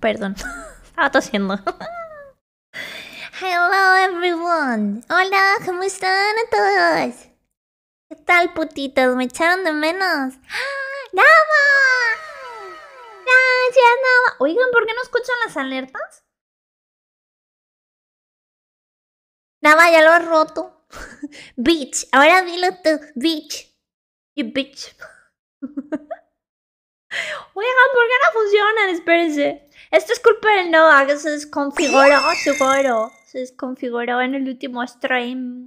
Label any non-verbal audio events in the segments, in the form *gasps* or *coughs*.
Perdón. *laughs* Estaba tosiendo. Hello everyone. Hola, ¿cómo están a todos? ¿Qué tal, putitos? ¿Me echaron de menos? *gasps* ¡Nava! Gracias, Nava. Oigan, ¿por qué no escuchan las alertas? Nava, ya lo has roto. *laughs* bitch, ahora dilo tú, bitch. Y bitch. *laughs* Oigan, ¿por funcionan, espérense. Esto es culpa del Nova que se desconfiguró, seguro. Se desconfiguró en el último stream. No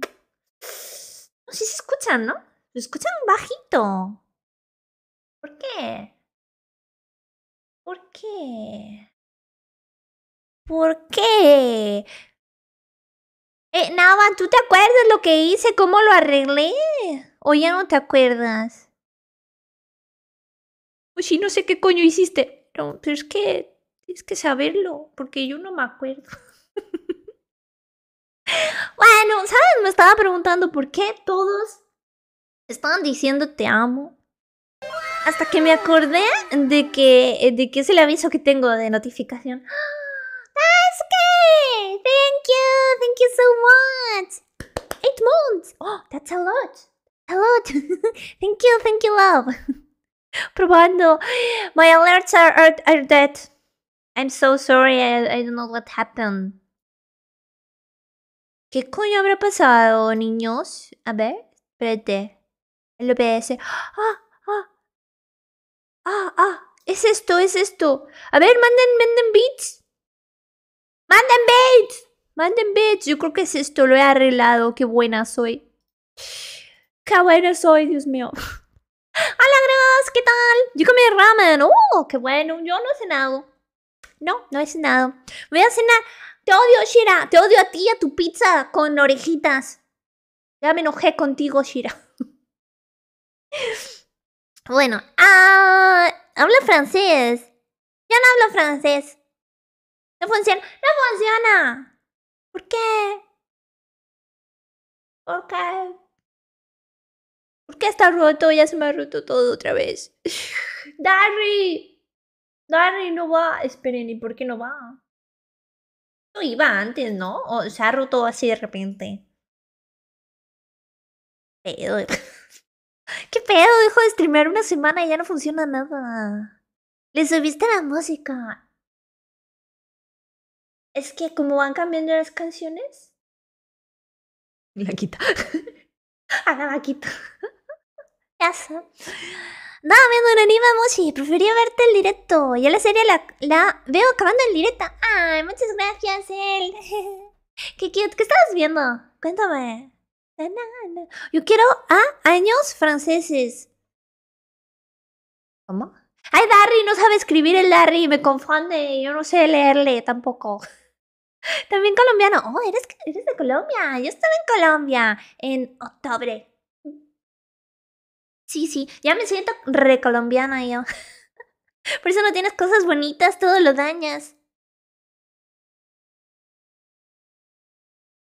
sé si se escuchan, ¿no? Se escuchan bajito. ¿Por qué? ¿Por qué? ¿Por qué? Eh, Nava, ¿tú te acuerdas lo que hice? ¿Cómo lo arreglé? ¿O ya no te acuerdas? Pues sí, no sé qué coño hiciste pero, pero es que tienes que saberlo, porque yo no me acuerdo. *laughs* bueno, ¿sabes? Me estaba preguntando por qué todos estaban diciendo te amo. Hasta que me acordé de que, de que es el aviso que tengo de notificación. That's *gasps* good! Thank you! Thank you so much! Eight months! Oh, that's a lot! A lot! *laughs* thank you, thank you, love! *laughs* Probando. My alerts are, are, dead. I'm so sorry, I, don't know what happened. ¿Qué coño habrá pasado, niños? A ver, espérate. El OBS. ¡Ah! ¡Ah! ¡Ah! ¡Ah! Es esto, es esto. A ver, manden, manden beats. Manden beats. Manden beats. Yo creo que es esto, lo he arreglado. Qué buena soy. Qué buena soy, Dios mío. *laughs* Hola, ¿qué tal? Yo comí ramen. ¡Oh, qué bueno! Yo no he cenado. No, no he cenado. Voy a cenar. Te odio, Shira. Te odio a ti y a tu pizza con orejitas. Ya me enojé contigo, Shira. *laughs* bueno, ah, habla francés. Ya no hablo francés. No funciona. No funciona. ¿Por qué? ¿Por qué? ¿Por qué está roto? Ya se me ha roto todo otra vez. *laughs* ¡Darry! ¡Darry no va! Esperen, ¿y por qué no va? No iba antes, ¿no? O se ha roto así de repente. ¿Qué pedo? *laughs* ¿Qué pedo? Dejo de streamear una semana y ya no funciona nada. Le subiste la música. Es que como van cambiando las canciones. La quita. Ah, *laughs* la quita. No, No viendo un y Mochi. Prefería verte el directo. Ya la serie la, veo acabando en directo. Ay, muchas gracias, él. *laughs* Qué cute. ¿Qué estabas viendo? Cuéntame. Yo quiero a años franceses. ¿Cómo? Ay, Darry, no sabe escribir el Darry. Me confunde. Yo no sé leerle tampoco. *laughs* También colombiano. Oh, eres, eres de Colombia. Yo estaba en Colombia en octubre. Sí, sí, ya me siento recolombiana yo. *laughs* Por eso no tienes cosas bonitas, todo lo dañas.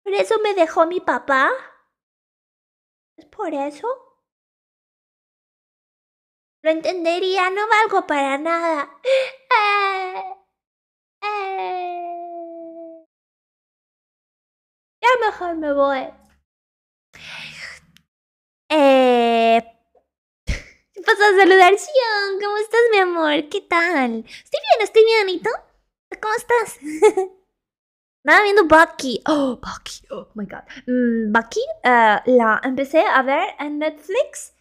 ¿Por eso me dejó mi papá? ¿Es por eso? Lo entendería, no valgo para nada. *gasps* Eh, eh. Ya mejor me voy. Eh, paso pues, a saludar, Sion, ¿cómo estás, mi amor? ¿Qué tal? Estoy bien, estoy bien, anito ¿Cómo estás? *laughs* Nada viendo Bucky. Oh, Bucky. Oh, my God. Mm, Bucky, ah, la empecé a ver en Netflix.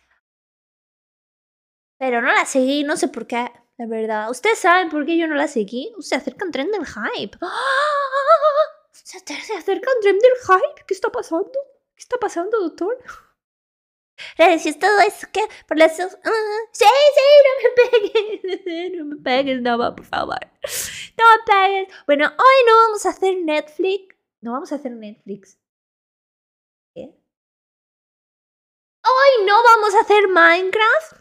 Pero no la seguí, no sé por qué, la verdad. Ustedes saben por qué yo no la seguí. Se acerca un tren del hype. *gasps* Se acerca un tren del hype. ¿Qué está pasando? ¿Qué está pasando, doctor? es todo eso que por ah, sí, sí, no me pegues, *laughs* no me pegues, no, por favor. No me pegues. Bueno, hoy no vamos a hacer Netflix. No vamos a hacer Netflix. ¿Qué? Hoy no vamos a hacer Minecraft.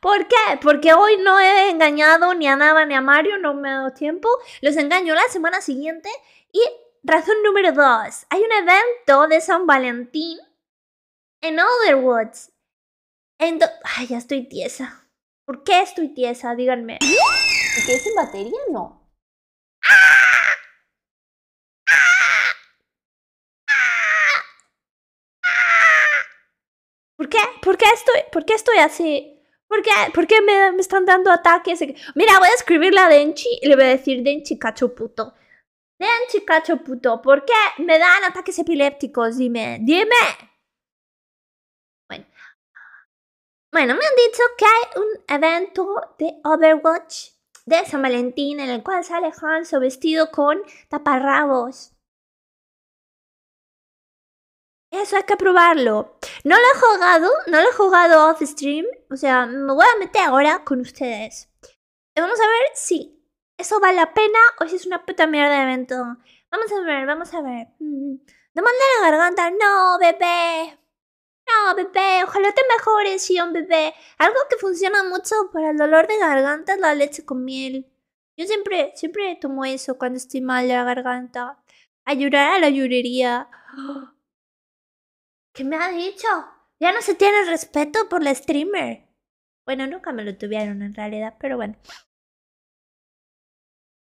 ¿Por qué? Porque hoy no he engañado ni a Nava ni a Mario, no me ha dado tiempo. Los engaño la semana siguiente. Y razón número dos, hay un evento de San Valentín en other words, do... Ay, ya estoy tiesa. ¿Por qué estoy tiesa? Díganme. ¿Qué es en batería? No. ¿Por qué? ¿Por qué estoy, por qué estoy así? ¿Por qué, por qué me, me, están dando ataques? Mira, voy a escribirle a Denchi y le voy a decir Denchi cacho puto. Denchi cacho puto, ¿por qué me dan ataques epilépticos? Dime, dime. Bueno, me han dicho que hay un evento de Overwatch de San Valentín en el cual sale Hanzo vestido con taparrabos. Eso hay que probarlo. No lo he jugado, no lo he jugado off stream. O sea, me voy a meter ahora con ustedes. Vamos a ver si eso vale la pena o si es una puta mierda de evento. Vamos a ver, vamos a ver. No mm, mm. manda la garganta, no, bebé. No, bebé, ojalá te mejores, Sion, bebé. Algo que funciona mucho para el dolor de garganta es la leche con miel. Yo siempre, siempre tomo eso cuando estoy mal de la garganta. Ayudar a la llorería. *gasps* ¿Qué me ha dicho? Ya no se tiene respeto por la streamer. Bueno, nunca me lo tuvieron en realidad, pero bueno.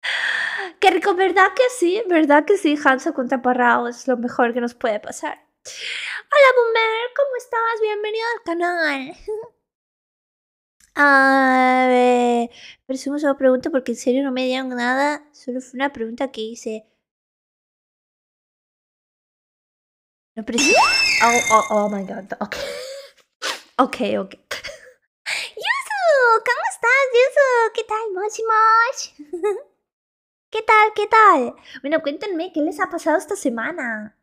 *gasps* Qué rico, ¿verdad que sí? ¿Verdad que sí? Hansa contra Parrao es lo mejor que nos puede pasar. Hola bomber, ¿cómo estás? Bienvenido al canal. *laughs* A ver, presumo solo pregunta porque en serio no me dieron nada, solo fue una pregunta que hice. No presumo. Oh, oh, oh, my god, ok. *laughs* Ok, ok. *laughs* Yuzu, ¿cómo estás, Yuzu? ¿Qué tal, Moshi ¿Qué tal, qué tal? Bueno, cuéntenme, ¿qué les ha pasado esta semana?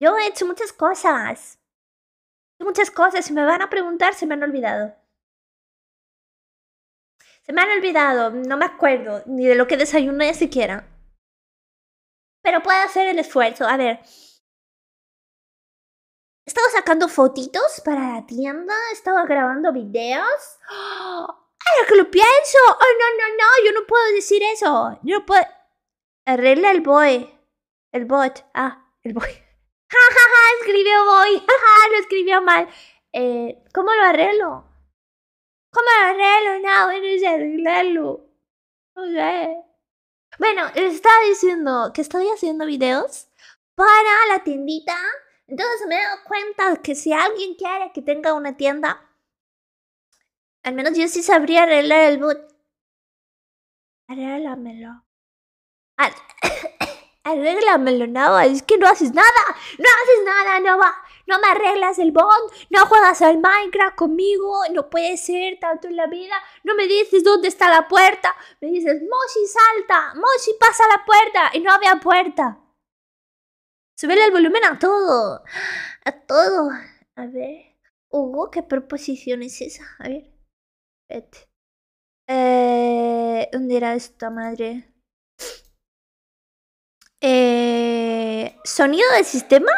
Yo he hecho muchas cosas. Muchas cosas. Si me van a preguntar, se me han olvidado. Se me han olvidado. No me acuerdo ni de lo que desayuné siquiera. Pero puedo hacer el esfuerzo. A ver. Estaba sacando fotitos para la tienda. Estaba grabando videos. ¡Ah! ¡Ay, que lo pienso! ¡Ay, no, no, no! Yo no puedo decir eso. Yo no puedo. Arregla el boy. El bot. Ah, el boy. Jajaja, escribió voy. Ja, lo escribió mal. Eh, ¿Cómo lo arreglo? ¿Cómo lo arreglo? No, no sé arreglarlo. No Bueno, estaba diciendo que estoy haciendo videos para la tiendita. Entonces me he dado cuenta que si alguien quiere que tenga una tienda, al menos yo sí sabría arreglar el boot. Arreglámelo ah, arréglamelo, no, es que no haces nada, no haces nada, no va, no me arreglas el bond, no juegas al Minecraft conmigo, no puede ser tanto en la vida, no me dices dónde está la puerta, me dices, Moshi salta, Moshi pasa la puerta, y no había puerta. Subele el volumen a todo, a todo, a ver, Hugo, ¿qué proposición es esa? A ver, vete. ¿Dónde eh, era esta madre? Eh, ¿Sonido del sistema?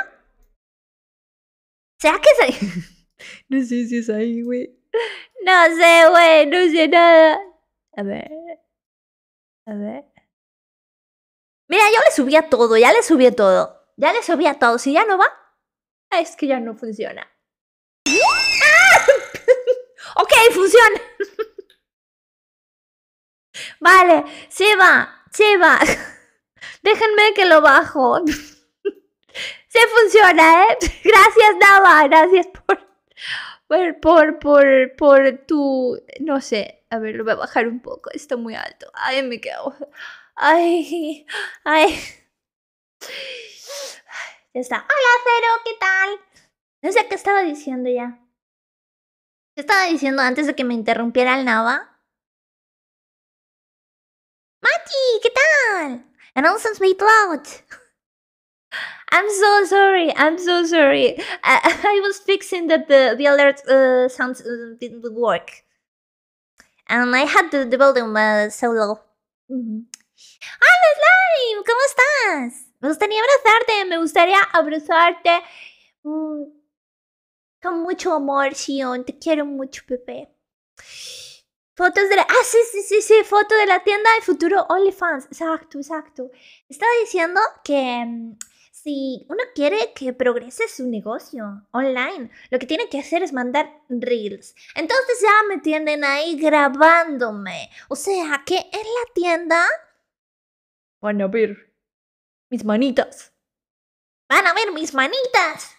¿Será que es *laughs* ahí? no sé si es ahí, güey. No sé, güey, no sé nada. A ver. A ver. Mira, yo le subí a todo, ya le subí a todo. Ya le subí a todo. Si ya no va, ah, es que ya no funciona. ¡Ah! *laughs* ok, funciona. *laughs* vale, se va, se va. Déjenme que lo bajo. Se *laughs* funciona, ¿eh? *laughs* Gracias, Nava. Gracias por, por, por, por, por tu... No sé. A ver, lo voy a bajar un poco. Está muy alto. Ay, me quedo. Ay, ay. Ya está. Hola, Cero, ¿qué tal? No sé qué estaba diciendo ya. ¿Qué estaba diciendo antes de que me interrumpiera el Nava? ¡Mati! ¿Qué tal? and also made loud. I'm so sorry. I'm so sorry. I, *laughs* I was fixing that the, the alert uh, sounds uh, didn't work. And I had the, the volume uh, so low. Mm -hmm. ¡Hola, Slime! ¿Cómo estás? Me gustaría abrazarte. Me gustaría abrazarte. Mm. Con mucho amor, Sion. Te quiero mucho, bebé. Fotos de la... Ah, sí, sí, sí, sí, foto de la tienda de futuro OnlyFans. Exacto, exacto. Estaba diciendo que mm, si uno quiere que progrese su negocio online, lo que tiene que hacer es mandar reels. Entonces ya me tienen ahí grabándome. O sea, que en la tienda... Van a ver mis manitas. Van a ver mis manitas.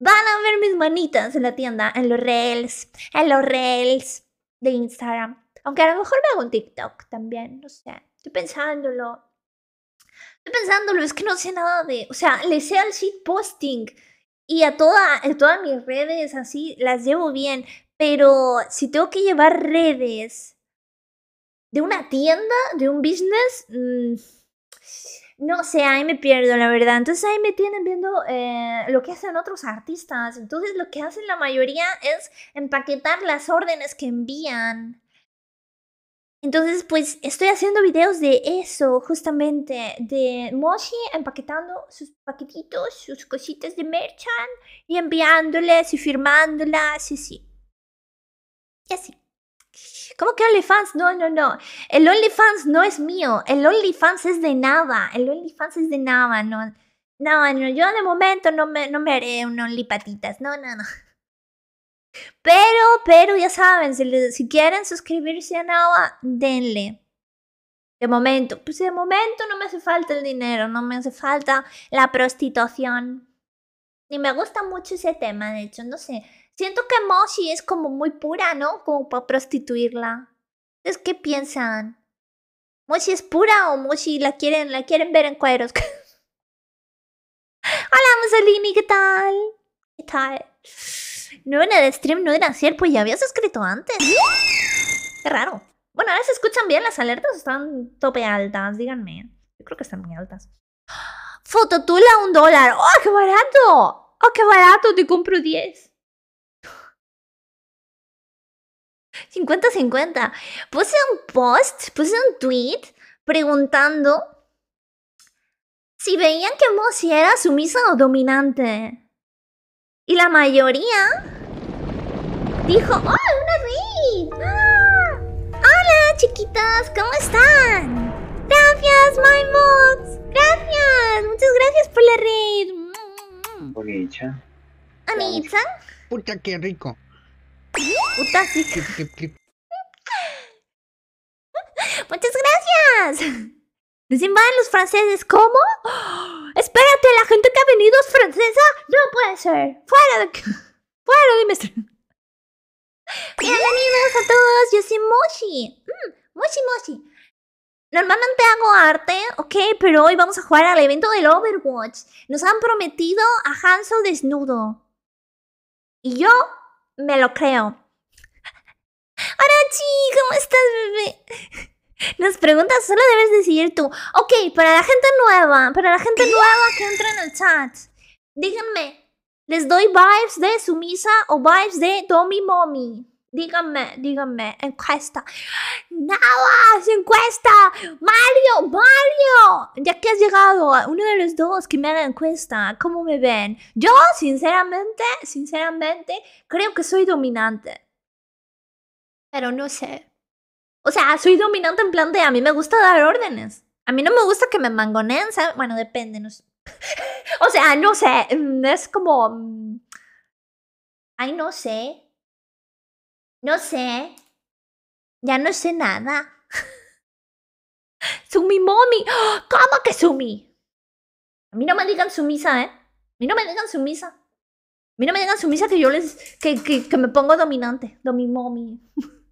Van a ver mis manitas en la tienda, en los reels, en los reels de Instagram. Aunque a lo mejor me hago un TikTok también, no sé. Estoy pensándolo. Estoy pensándolo, es que no sé nada de. O sea, le sé al shit posting. Y a, a todas mis redes así las llevo bien. Pero si tengo que llevar redes de una tienda, de un business. Mmm, no sé, ahí me pierdo, la verdad. Entonces ahí me tienen viendo eh, lo que hacen otros artistas. Entonces lo que hacen la mayoría es empaquetar las órdenes que envían. Entonces, pues estoy haciendo videos de eso, justamente, de Moshi empaquetando sus paquetitos, sus cositas de merchan y enviándoles y firmándolas y sí. Y así. ¿Cómo que OnlyFans? No, no, no. El OnlyFans no es mío. El OnlyFans es de nada. El OnlyFans es de nada. No, no, no. Yo de momento no me, no me haré un OnlyPatitas, No, no, no. Pero, pero ya saben, si, si quieren suscribirse a Nava, denle. De momento, pues de momento no me hace falta el dinero, no me hace falta la prostitución. Ni me gusta mucho ese tema, de hecho, no sé. Siento que Moshi es como muy pura, ¿no? Como para prostituirla. Entonces, ¿qué piensan? ¿Moshi es pura o Moshi la quieren, la quieren ver en cuadros? *laughs* Hola Mussolini, ¿qué tal? ¿Qué tal? No en el stream, no era cierto. pues ya habías escrito antes. Qué raro. Bueno, ahora se escuchan bien las alertas, están tope altas, díganme. Yo creo que están muy altas. *gasps* Fototula un dólar. ¡Oh, qué barato! ¡Oh, qué barato! Te compro 10. 50-50. Puse un post, puse un tweet preguntando si veían que Mozi era sumisa o dominante. Y la mayoría dijo, ¡oh, una raid! ¡Ah! ¡Hola, chiquitas! ¿Cómo están? Gracias, my Mods Gracias. Muchas gracias por la red. Bonita. Anita. Puta, qué rico. Muchas gracias. ¡Nos invaden los franceses, ¿cómo? Espérate, la gente que ha venido es francesa. No puede ser. Fuera de... Fuera de Bienvenidos a todos, yo soy Moshi. Mm, Moshi Moshi. Normalmente hago arte, ok, pero hoy vamos a jugar al evento del Overwatch. Nos han prometido a Hansel desnudo. Y yo me lo creo. Arachi, ¿cómo estás, bebé? Las preguntas, solo debes decir tú. Ok, para la gente nueva, para la gente nueva que entra en el chat, díganme, ¿les doy vibes de sumisa o vibes de Tommy Mommy? Díganme, dígame encuesta. Nada, encuesta. Mario, Mario. Ya que has llegado, a uno de los dos que me haga encuesta, ¿cómo me ven? Yo, sinceramente, sinceramente, creo que soy dominante. Pero no sé. O sea, soy dominante en plan de a mí me gusta dar órdenes. A mí no me gusta que me mangonen ¿sabes? Bueno, depende, no *laughs* o sea, no sé, mm, es como... Mm, ay, no sé. No sé. Ya no sé nada. *laughs* Sumi Mommy. *gasps* ¿Cómo que Sumi? A mí no me digan sumisa, ¿eh? A mí no me digan sumisa. A mí no me digan sumisa que yo les... Que, que, me pongo dominante. Domi Mommy. *laughs*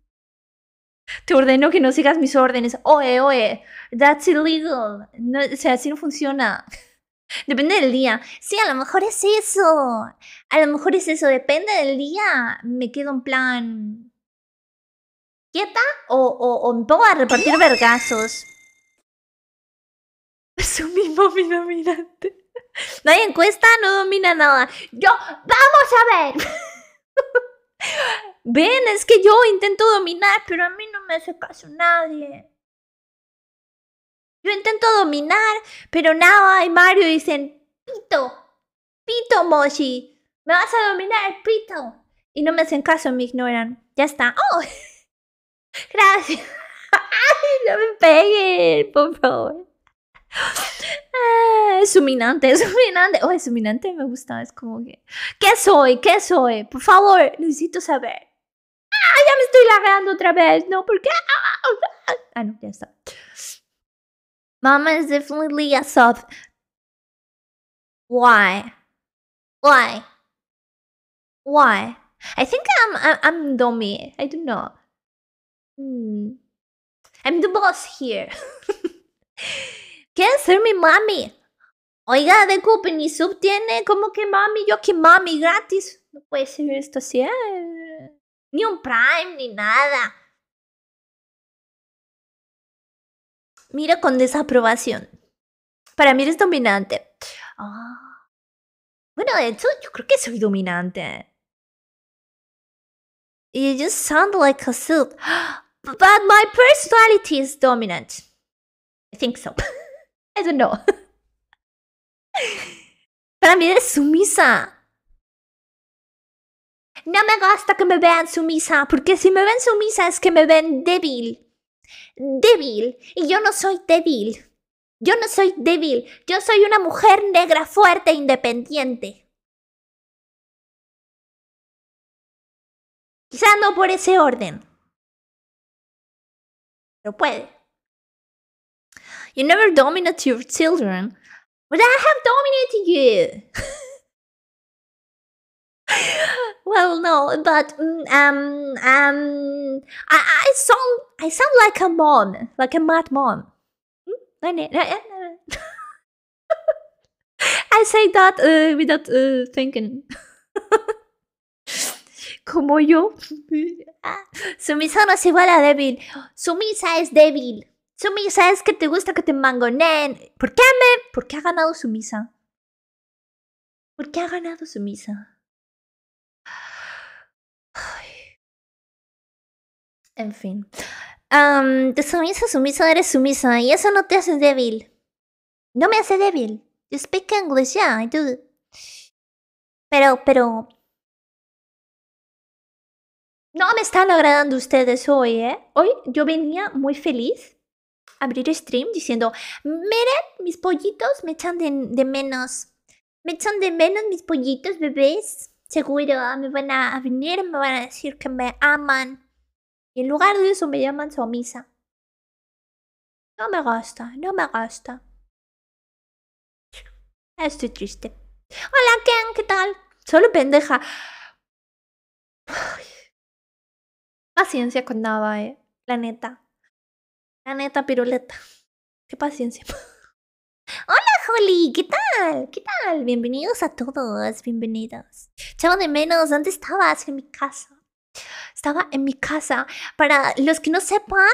Te ordeno que no sigas mis órdenes. Oe, oe. That's illegal. No, o sea, así no funciona. *laughs* Depende del día. Sí, a lo mejor es eso. A lo mejor es eso, depende del día, me quedo en plan quieta o, me pongo a repartir vergazos. Su *laughs* mismo dominante. *laughs* No hay encuesta, no domina nada. Yo, vamos a ver. *laughs* Ven, es que yo intento dominar, pero a mí no me hace caso nadie. Yo intento dominar, pero nada, y Mario dicen, pito, pito, Moshi me vas a dominar pito. Y no me hacen caso, me ignoran. Ya está. ¡Oh! *laughs* Gracias. *laughs* no me peguen, por favor! Ah, es suminante, es suminante. Oh, es suminante, me gusta. Es como que. ¿Qué soy? ¿Qué soy? Por favor, necesito saber. ¡Ah, ya me estoy lagrando otra vez! ¿No? ¿Por qué? Ah, no, ya está. Mama is definitely a soft. Why? Why? Why? I think I'm I'm dummy. I do not. Hmm. I'm the boss here. *laughs* ¿Quién ser mi mami? Oiga, ni pues, sub tiene como que mami, yo que mami gratis. No puede ser esto así. Ah. Ni un Prime, ni nada. Mira con desaprobación. Para mí eres dominante. Ah. Bueno, de hecho, yo creo que soy dominante. You just sound like a soup. *gasps* but my personality is dominant. I think so. *laughs* I don't know. *laughs* Para mí eres sumisa. No me gusta que me vean sumisa, porque si me ven sumisa es que me ven débil. Débil. Y yo no soy débil. Yo no soy débil. Yo soy una mujer negra fuerte e independiente. no por ese orden. Pero puede. You never dominate your children, but I have dominated you. *laughs* well, no, but mm, um um I, I sound I sound like a mom, like a mad mom. Hmm? *laughs* I say that uh, without uh, thinking. *laughs* como yo. Sumisa no es igual a débil. Sumisa es débil. Sumisa es que te gusta que te mangonen. ¿Por qué me? ¿Por qué ha ganado Sumisa? ¿Por qué ha ganado Sumisa? En fin. Um, de sumisa, sumisa, eres sumisa. Y eso no te hace débil. No me hace débil. You speak English, yeah, I do. Pero, pero, no me están agradando ustedes hoy, ¿eh? Hoy yo venía muy feliz a abrir stream diciendo, miren, mis pollitos me echan de, menos. Me echan de menos mis pollitos, bebés. Seguro ah, me van a venir, me van a decir que me aman. Y en lugar de eso me llaman somisa. No me gusta, no me gusta. Estoy triste. Hola, Ken, ¿qué tal? Solo pendeja paciencia con Nava, eh. La neta. La neta piruleta. Qué paciencia. *laughs* ¡Hola, Holly! ¿Qué tal? ¿Qué tal? Bienvenidos a todos, bienvenidos. Chavo de menos, ¿dónde estabas? En mi casa. Estaba en mi casa. Para los que no sepan,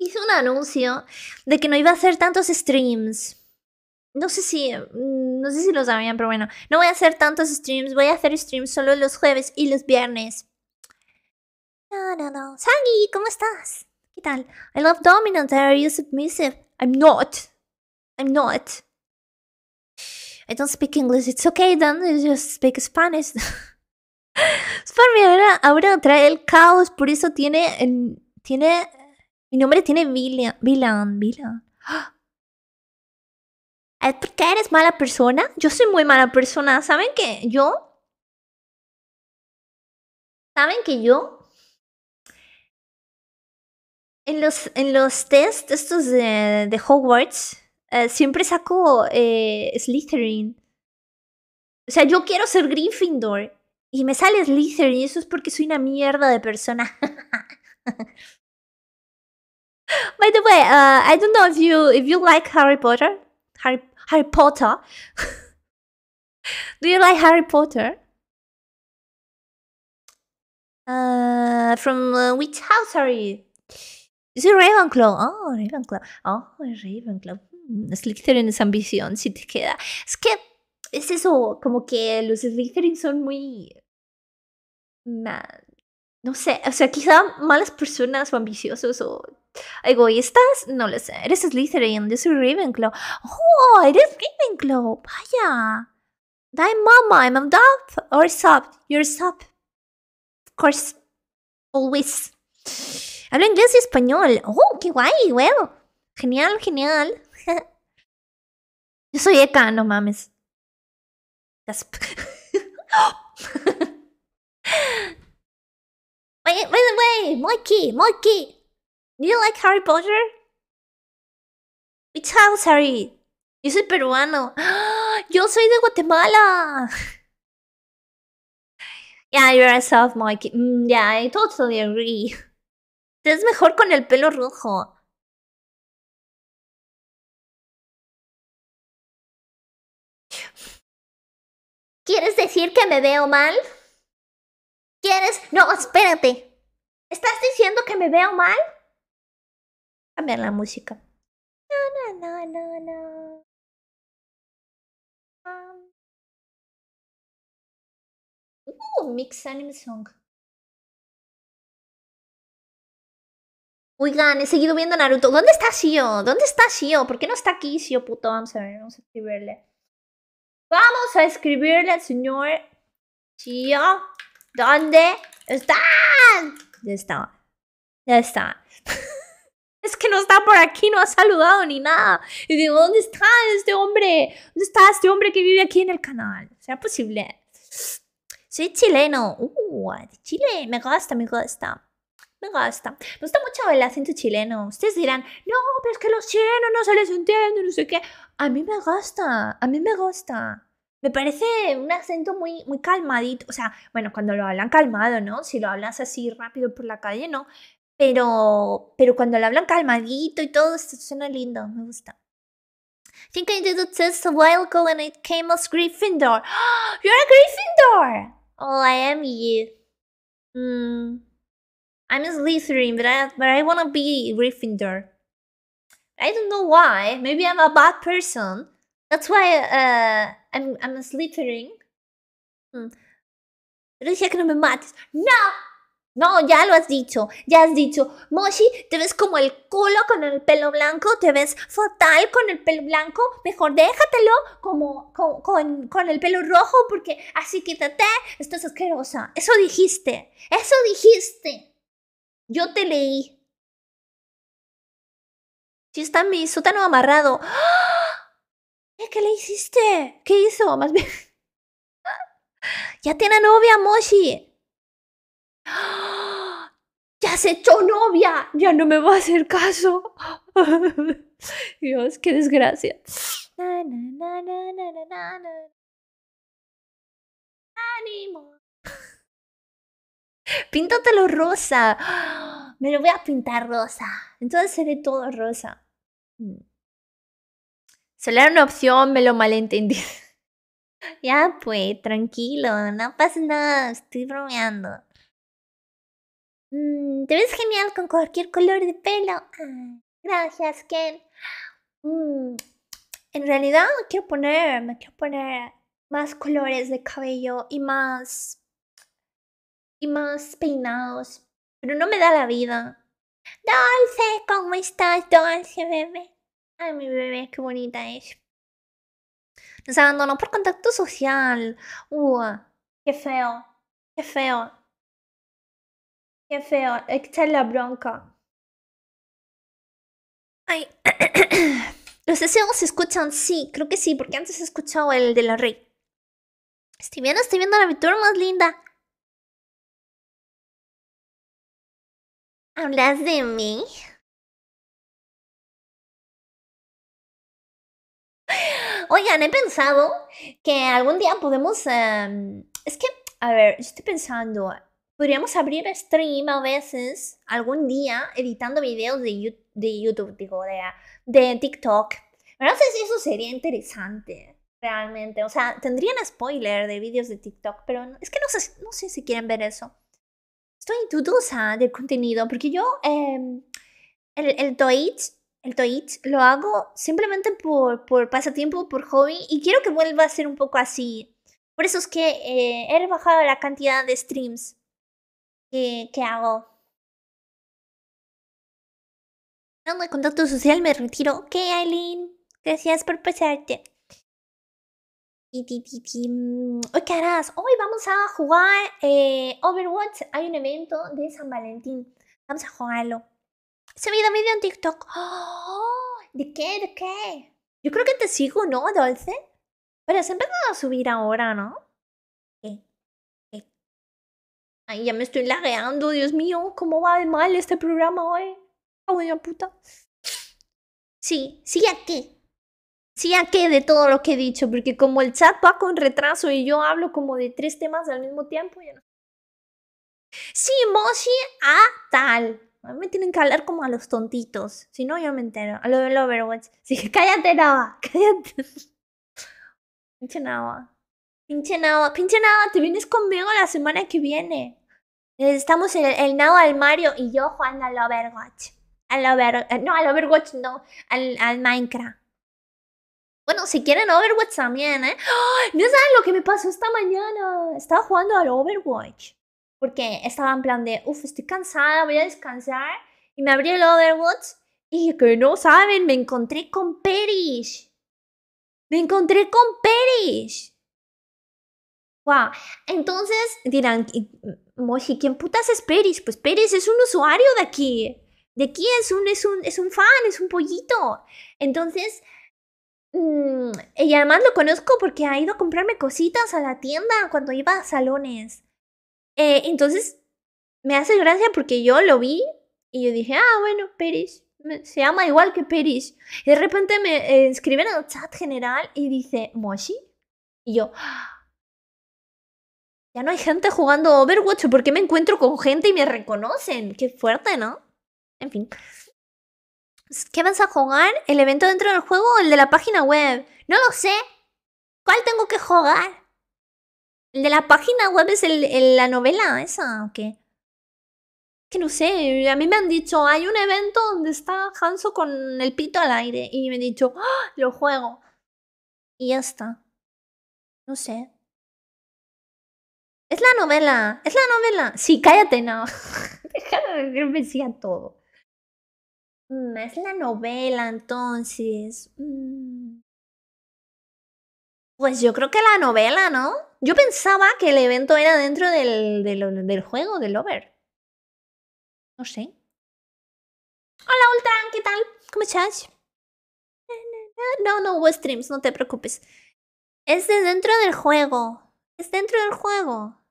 hice un anuncio de que no iba a hacer tantos streams no sé si, mm, no sé si lo sabían, pero bueno, no voy a hacer tantos streams, voy a hacer streams solo los jueves y los viernes. No, no, no. ¿sangui ¿cómo estás? ¿Qué tal? I love dominant, are you submissive? I'm not. I'm not. I don't speak English. It's okay then, I just speak Spanish. *laughs* Spanish ahora, ahora trae el caos, por eso tiene, tiene, mi nombre tiene Vilan Vilan Villan. ¡Ah! ¿Por qué eres mala persona. Yo soy muy mala persona. ¿Saben que yo? ¿Saben que yo? En los, en los test estos de, de Hogwarts, eh, siempre saco eh, Slytherin. O sea, yo quiero ser Gryffindor. Y me sale Slytherin. Y eso es porque soy una mierda de persona. *laughs* By the way, uh, I don't know if you if you like Harry Potter. Harry Potter. *laughs* Do you like Harry Potter? Uh, from uh, which house are you? Is it Ravenclaw? Oh, Ravenclaw. Oh, Ravenclaw. Hmm, Slytherin es ambición, si te queda. Es que es eso, como que los Slytherin son muy... Nah, no sé, o sea, quizá malas personas o ambiciosos o ¿estás? No lo sé. Eres Slytherin, yo soy Ravenclaw. ¡Oh, eres Ravenclaw! ¡Vaya! dai mama, I'm up or sub. You're sub. Of course. Always. Hablo inglés y español. ¡Oh, qué guay! well. Genial, genial. *laughs* yo soy Eka, no mames. wait, wait, wait! Mikey, Mikey! Do you like Harry Potter? Which house, Harry? Yo soy peruano. *gasps* Yo soy de Guatemala. *laughs* yeah, you're a soft monkey. Mm, yeah, I totally agree. *laughs* ¿Es mejor con el pelo rojo. *gasps* ¿Quieres decir que me veo mal? ¿Quieres? No, espérate. ¿Estás diciendo que me veo mal? Cambiar la música. No, no, ah. mix anime song. Oigan, he seguido viendo Naruto. ¿Dónde está Shio? ¿Dónde está Shio? ¿Por qué no está aquí Sio puto? Vamos a ver, vamos a escribirle. Vamos a escribirle al señor Sio ¿Dónde están? Ya está. Ya está que no está por aquí, no ha saludado ni nada. Y digo, ¿dónde está este hombre? ¿Dónde está este hombre que vive aquí en el canal? ¿Será posible? Soy chileno. Uh, de Chile. Me gusta, me gusta. Me gusta. Me gusta mucho el acento chileno. Ustedes dirán, no, pero es que los chilenos no se les entiende, no sé qué. A mí me gusta, a mí me gusta. Me parece un acento muy, muy calmadito. O sea, bueno, cuando lo hablan calmado, ¿no? Si lo hablas así rápido por la calle, no. Pero, pero cuando lo hablan calmadito y todo, esto suena lindo, me gusta. Think I did un test a while ago and it came as Gryffindor. *gasps* You're a Gryffindor! Oh, I am you. Mm. I'm a Slytherin, but I, but I wanna be Gryffindor. I don't know why. Maybe I'm a bad person. That's why uh, I'm, I'm a Slytherin. Hmm. que no me mates. ¡No! No, ya lo has dicho, ya has dicho, Moshi, te ves como el culo con el pelo blanco, te ves fatal con el pelo blanco, mejor déjatelo como, con, el pelo rojo porque así quítate, estás asquerosa. Eso dijiste, eso dijiste. Yo te leí. Si está mi sótano amarrado. ¡Ah! ¿Eh, ¿Qué le hiciste? ¿Qué hizo? Más bien. *laughs* ya tiene novia, Moshi. ¡Ah! ya se echó novia, ya no me va a hacer caso. *laughs* Dios, qué desgracia. Ánimo. Píntatelo rosa. *gasps* Me lo voy a pintar rosa. Entonces seré todo rosa. Mm. Solo era una opción, me lo malentendí. *laughs* ya pues, tranquilo, no pasa nada, estoy bromeando. Mm, te ves genial con cualquier color de pelo. Ah, gracias, Ken. Mm, en realidad quiero poner, me quiero poner más colores de cabello y más y más peinados, pero no me da la vida. Dulce, ¿cómo estás, Dulce, bebé? Ay, mi bebé, qué bonita es. Nos abandonó por contacto social. Uh, qué feo, qué feo. Qué feo. Esta la bronca. *coughs* Los deseos se escuchan, sí, creo que sí, porque antes he escuchado el de la rey. Estoy viendo, estoy viendo la aventura más linda. ¿Hablas de mí? *gasps* Oigan, he pensado que algún día podemos... Em, es que, a ver, yo estoy pensando, Podríamos abrir stream a veces, algún día, editando videos de, de YouTube, digo, de, de TikTok. Pero no sé si eso sería interesante, realmente. O sea, tendrían spoiler de videos de TikTok, pero es que no sé, no sé si quieren ver eso. Estoy dudosa del contenido, porque yo em, el, el el lo hago simplemente por, por pasatiempo, por hobby, y quiero que vuelva a ser un poco así. Por eso es que eh, he bajado la cantidad de streams ¿Qué, qué hago? me contacto social me retiro. Ok, Aileen. Gracias por pasarte. Hoy mm, qué harás? Hoy vamos a jugar eh, Overwatch. Hay un evento de San Valentín. Vamos a jugarlo. Se me en TikTok. ¡Oh! ¿De qué? ¿De qué? Yo creo que te sigo, ¿no, Dulce? Pero se empezado a subir ahora, ¿no? Y ya me estoy lagueando, Dios mío, ¿cómo va de mal este programa hoy? Ah, Buena puta. Sí, sí a qué. Sí a qué de todo lo que he dicho, porque como el chat va con retraso y yo hablo como de tres temas al mismo tiempo, ya no. Sí, Moshi ah, a tal. me tienen que hablar como a los tontitos, si no yo me entero. A lo del Overwatch. *laughs* Sí, cállate nada, cállate. Pinche nada. Pinche nada, pinche nada, te vienes conmigo la semana que viene. Estamos en el, nado Al Mario y yo jugando al Overwatch. Al Over, eh, no, al Overwatch no, al, Minecraft. Bueno, si quieren Overwatch también, ¿eh? ¡Ah! No saben lo que me pasó esta mañana. Estaba jugando al Overwatch. Porque estaba en plan de, uff, estoy cansada, voy a descansar. Y me abrí el Overwatch. Y que no saben, me encontré con Perish. Me encontré con Perish. Wow. Entonces dirán, mm, Moshi, ¿quién putas es Peris? Pues Peris es un usuario de aquí. De aquí es un, es un, es un fan, es un pollito. Entonces, mmm, y además lo conozco porque ha ido a comprarme cositas a la tienda cuando iba a salones. Eh, entonces, me hace gracia porque yo lo vi y yo dije, ah, bueno, Peris. Mm, se llama igual que Peris. Y de repente me eh, escriben en el chat general y dice, Moshi. Y yo, ya no hay gente jugando Overwatch. ¿Por qué me encuentro con gente y me reconocen? Qué fuerte, ¿no? En fin. ¿Qué vas a jugar? ¿El evento dentro del juego o el de la página web? No lo sé. ¿Cuál tengo que jugar? El de la página web es el, la novela esa, ¿o qué? Que no sé, a mí me han dicho, hay un evento donde está Hanso con el pito al aire. Y me han dicho, ¡Oh, lo juego. Y ya está. No sé. Es la novela, es la novela. Sí, cállate, no. *laughs* déjame de decirme todo. Mm, es la novela, entonces. Mm. Pues yo creo que la novela, ¿no? Yo pensaba que el evento era dentro del, del, del juego, del over. No sé. Hola, Ultran, ¿qué tal? ¿Cómo estás? No, no hubo streams, no te preocupes. Es de dentro del juego. Es dentro del juego.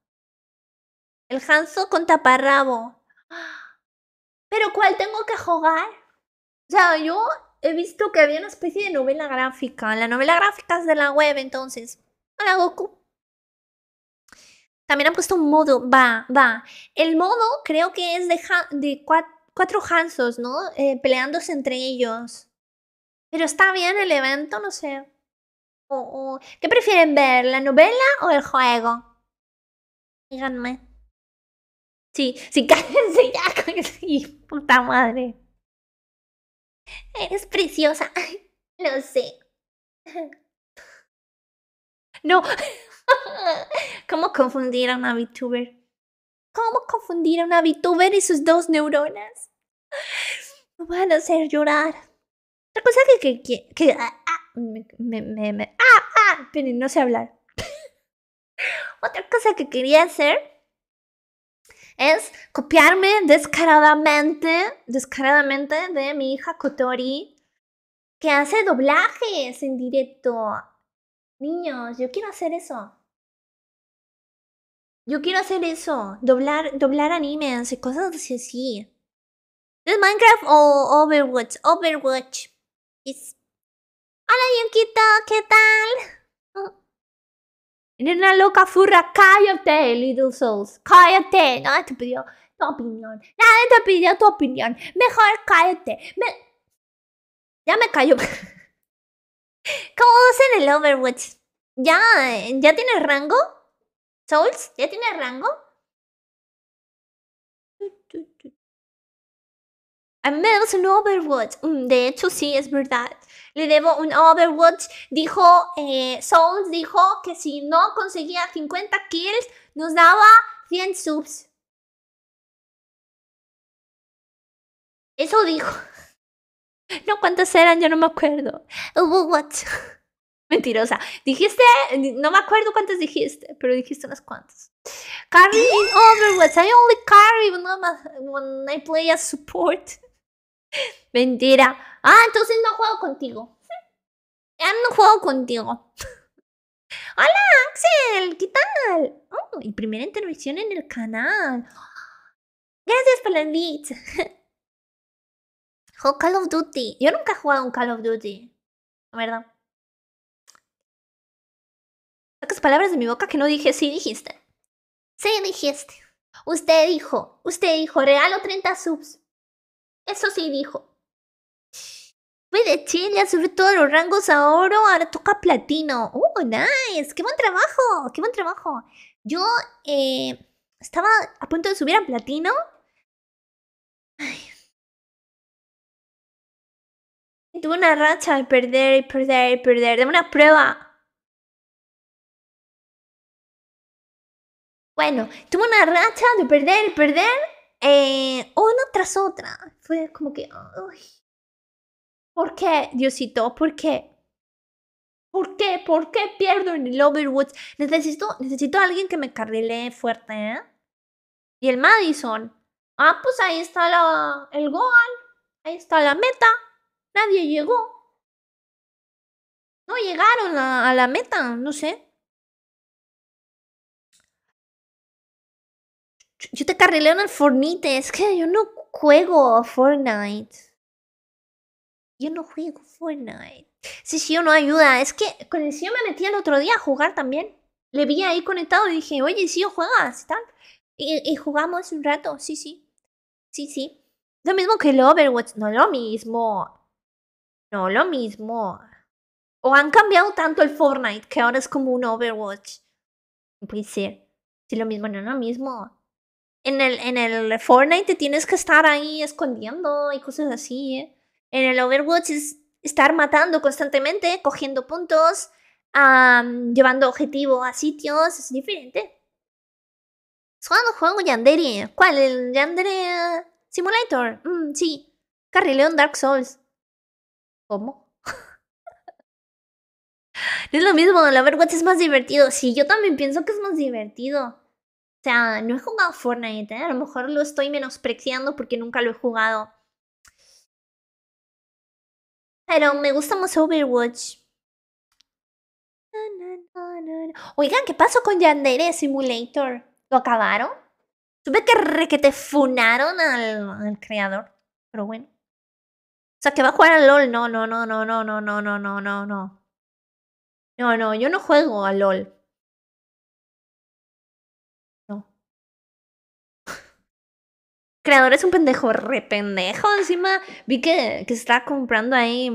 El Hanzo con taparrabo. ¿Pero cuál tengo que jugar? O sea, yo he visto que había una especie de novela gráfica. La novela gráfica es de la web, entonces. Hola, Goku. También han puesto un modo. Va, va. El modo creo que es de, de cuatro, Hansos, ¿no? Eh, peleándose entre ellos. Pero está bien el evento, no sé. ¿Qué prefieren ver? ¿La novela o el juego? Díganme. Sí, sí, *laughs* cállense ya, Sí, Puta madre. Eres preciosa. *laughs* lo sé. *laughs* No. ¿Cómo confundir a una VTuber? ¿Cómo confundir a una VTuber y sus dos neuronas? Me van a hacer llorar. Otra cosa que... Ah, ah, me, me, me, ah, ah, pero no sé hablar. Otra cosa que quería hacer es copiarme descaradamente, descaradamente de mi hija Kotori, que hace doblajes en directo. Niños, yo quiero hacer eso. Yo quiero hacer eso, doblar, doblar animes y cosas así. ¿Es Minecraft o Overwatch? Overwatch. Hola, Yonquito, ¿qué tal? una loca furra, cállate, Little Souls. Cállate. Nadie te pidió tu opinión. Nadie te pidió tu opinión. Mejor cállate. Me... Ya me callo. *laughs* ¿Cómo vas el Overwatch? ¿Ya, ¿Ya tienes rango? ¿Souls? ¿Ya tienes rango? A mí me debes un Overwatch. Mm, de hecho, sí, es verdad. Le debo un Overwatch. Dijo, eh, Souls dijo que si no conseguía 50 kills, nos daba 100 subs. Eso dijo. *laughs* No, ¿cuántos eran? Yo no me acuerdo. Overwatch. *laughs* Mentirosa. Dijiste, no me acuerdo cuántos dijiste, pero dijiste unas cuantas. Carry in Overwatch. I only carry when I play as support. Mentira. Ah, entonces no juego contigo. Ya no juego contigo. *laughs* Hola Axel, ¿qué tal? Oh, primera intervención en el canal. Gracias por la beat *laughs* Call of Duty. Yo nunca he jugado un Call of Duty. La ¿Verdad? Pocas palabras de mi boca que no dije. Sí dijiste. Sí dijiste. Usted dijo. Usted dijo. Regalo 30 subs. Eso sí dijo. Fui de Chile, subí todos los rangos a oro, ahora toca platino. ¡Oh, nice! ¡Qué buen trabajo! ¡Qué buen trabajo! Yo eh, estaba a punto de subir a platino. Tuve una racha de perder y perder y perder. Dame una prueba. Bueno, tuve una racha de perder y perder eh, una tras otra. Fue como que, ¿por qué, Diosito? ¿Por qué? ¿Por qué? ¿Por qué pierdo en el Overwoods? Necesito, necesito a alguien que me carrile fuerte, ¿eh? Y el Madison. Ah, pues ahí está la, el goal Ahí está la meta. Nadie llegó. No llegaron a la meta, no sé. Yo te carrileo en el Fortnite. Es que yo no juego Fortnite. Yo no juego Fortnite. Sí, sí, yo no ayuda. Es que con el me metí el otro día a jugar también. Le vi ahí conectado y dije, oye, sí, juegas y tal. Y, jugamos un rato, sí, sí. Sí, sí. Lo mismo que el Overwatch, no lo mismo. No lo mismo. O han cambiado tanto el Fortnite que ahora es como un Overwatch. No puede ser. Si lo mismo, no lo mismo en el, en el Fortnite te tienes que estar ahí escondiendo y cosas así. ¿eh? En el Overwatch es estar matando constantemente, cogiendo puntos, llevando objetivo a sitios, es diferente. Cuando juego Yandere, ¿cuál? ¿El Yandere Simulator? Mm, sí, Carrileón Dark Souls. ¿Cómo? no *laughs* es lo mismo, el Overwatch es más divertido. Sí, yo también pienso que es más divertido. O sea, no he jugado Fortnite, ¿eh? a lo mejor lo estoy menospreciando porque nunca lo he jugado. Pero me gusta más Overwatch. Oigan, ¿qué pasó con Yandere Simulator? ¿Lo acabaron? Supe que que te funaron al, creador. Pero bueno. O sea, que va a jugar al LOL. No, no, no, no, no, no, no, no, no, no, no. No, no, yo no juego a LOL. creador es un pendejo re pendejo. Encima vi que, que se estaba comprando ahí.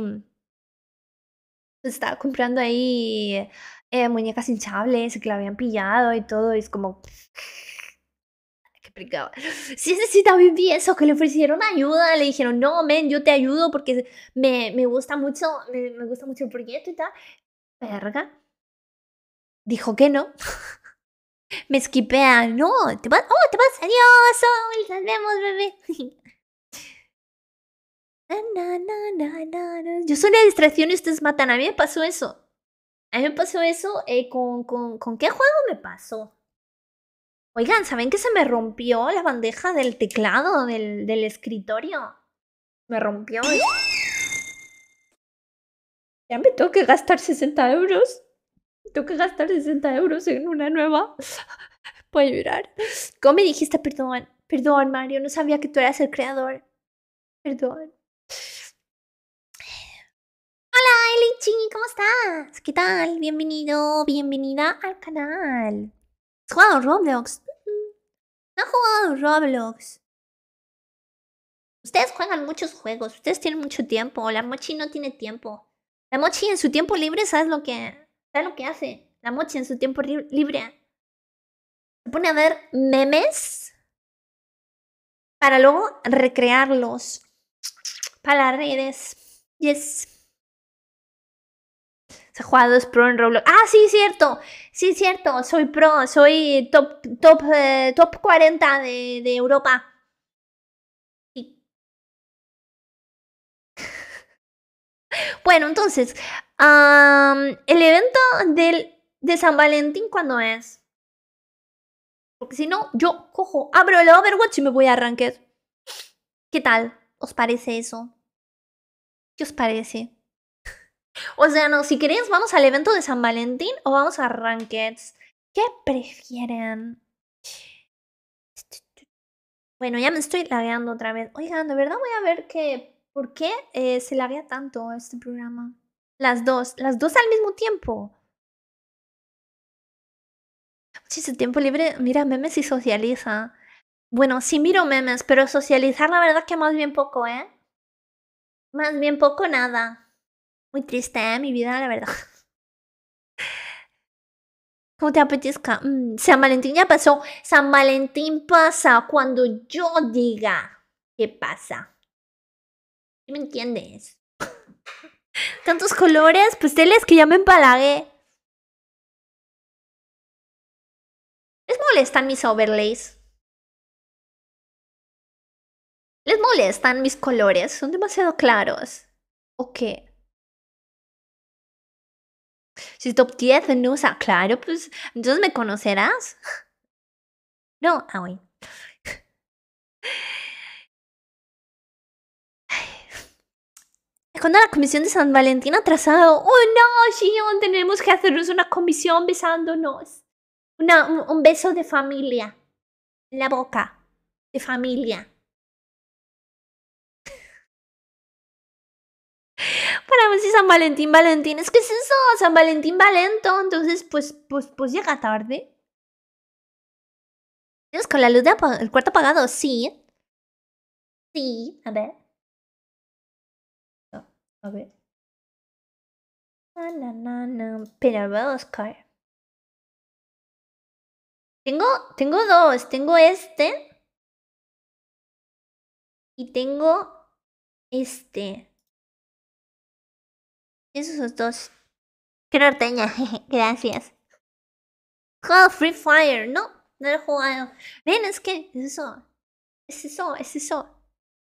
Se estaba comprando ahí eh, muñecas hinchables que la habían pillado y todo. Y es como. *laughs* Qué picado. *laughs* Sí, necesita sí, eso, que le ofrecieron ayuda. Le dijeron, no, men, yo te ayudo porque me, me gusta mucho. Me, me gusta mucho el proyecto y tal. Verga. Dijo que no. *laughs* Me esquipea, No, te vas. Oh, te vas. Adiós. Nos vemos, bebé. *laughs* Na, na, na, Yo soy la distracción y ustedes matan. A mí me pasó eso. A mí me pasó eso eh, con, con, qué juego me pasó. Oigan, ¿saben que se me rompió la bandeja del teclado del, del escritorio? Me rompió. Ya me tengo que gastar 60 euros tengo que gastar 60 euros en una nueva. a llorar. ¿Cómo me dijiste perdón? Perdón, Mario, no sabía que tú eras el creador. Perdón. Hola, Elichi, ¿cómo estás? ¿Qué tal? Bienvenido, bienvenida al canal. ¿Has jugado Roblox? Mm, no has jugado Roblox. Ustedes juegan muchos juegos, ustedes tienen mucho tiempo. La Mochi no tiene tiempo. La Mochi en su tiempo libre, ¿sabes lo que lo que hace? La mochi en su tiempo libre. Se pone a ver memes para luego recrearlos para las redes. Yes. Se ha jugado es pro en Roblox. Ah, sí, cierto. Sí, cierto. Soy pro. Soy top, top, eh, top 40 de, de Europa. *laughs* Bueno, entonces, el evento del, de San Valentín, ¿cuándo es? Porque si no, yo cojo, abro el Overwatch y me voy a Ranked. ¿Qué tal? ¿Os parece eso? ¿Qué os parece? *laughs* O sea, no, si queréis, vamos al evento de San Valentín o vamos a Rankeds. ¿Qué prefieren? Bueno, ya me estoy lagueando otra vez. Oigan, de verdad voy a ver que, por qué eh, se laguea tanto este programa. Las dos, las dos al mismo tiempo. Si tiempo libre mira memes y socializa. Bueno, sí miro memes, pero socializar la verdad que más bien poco, ¿eh? Más bien poco nada. Muy triste, ¿eh? Mi vida, la verdad. *laughs* ¿Cómo te apetezca. Mm, San Valentín ya pasó. San Valentín pasa cuando yo diga qué pasa. ¿Me entiendes? Tantos colores, Pues teles que ya me empalagué. ¿Les molestan mis overlays? ¿Les molestan mis colores? Son demasiado claros. ¿O qué? Si top 10 no usa claro, pues entonces me conocerás. *laughs* No, ah, Cuando la comisión de San Valentín ha trazado, oh no, Shion, tenemos que hacernos una comisión besándonos. Una, un, beso de familia. En la boca. De familia. *laughs* Para ver si San Valentín, Valentín. Es que es eso, San Valentín, Valento. Entonces, pues, pues, pues llega tarde. ¿Tienes con la luz del cuarto apagado? Sí. Sí, a ver. A ver. Pero vamos a Tengo, tengo dos. Tengo este. Y tengo este. Esos dos. Qué norteña. *laughs* Gracias. Call Free Fire. No, no lo he jugado. Ven, es que es eso. Es eso, es eso.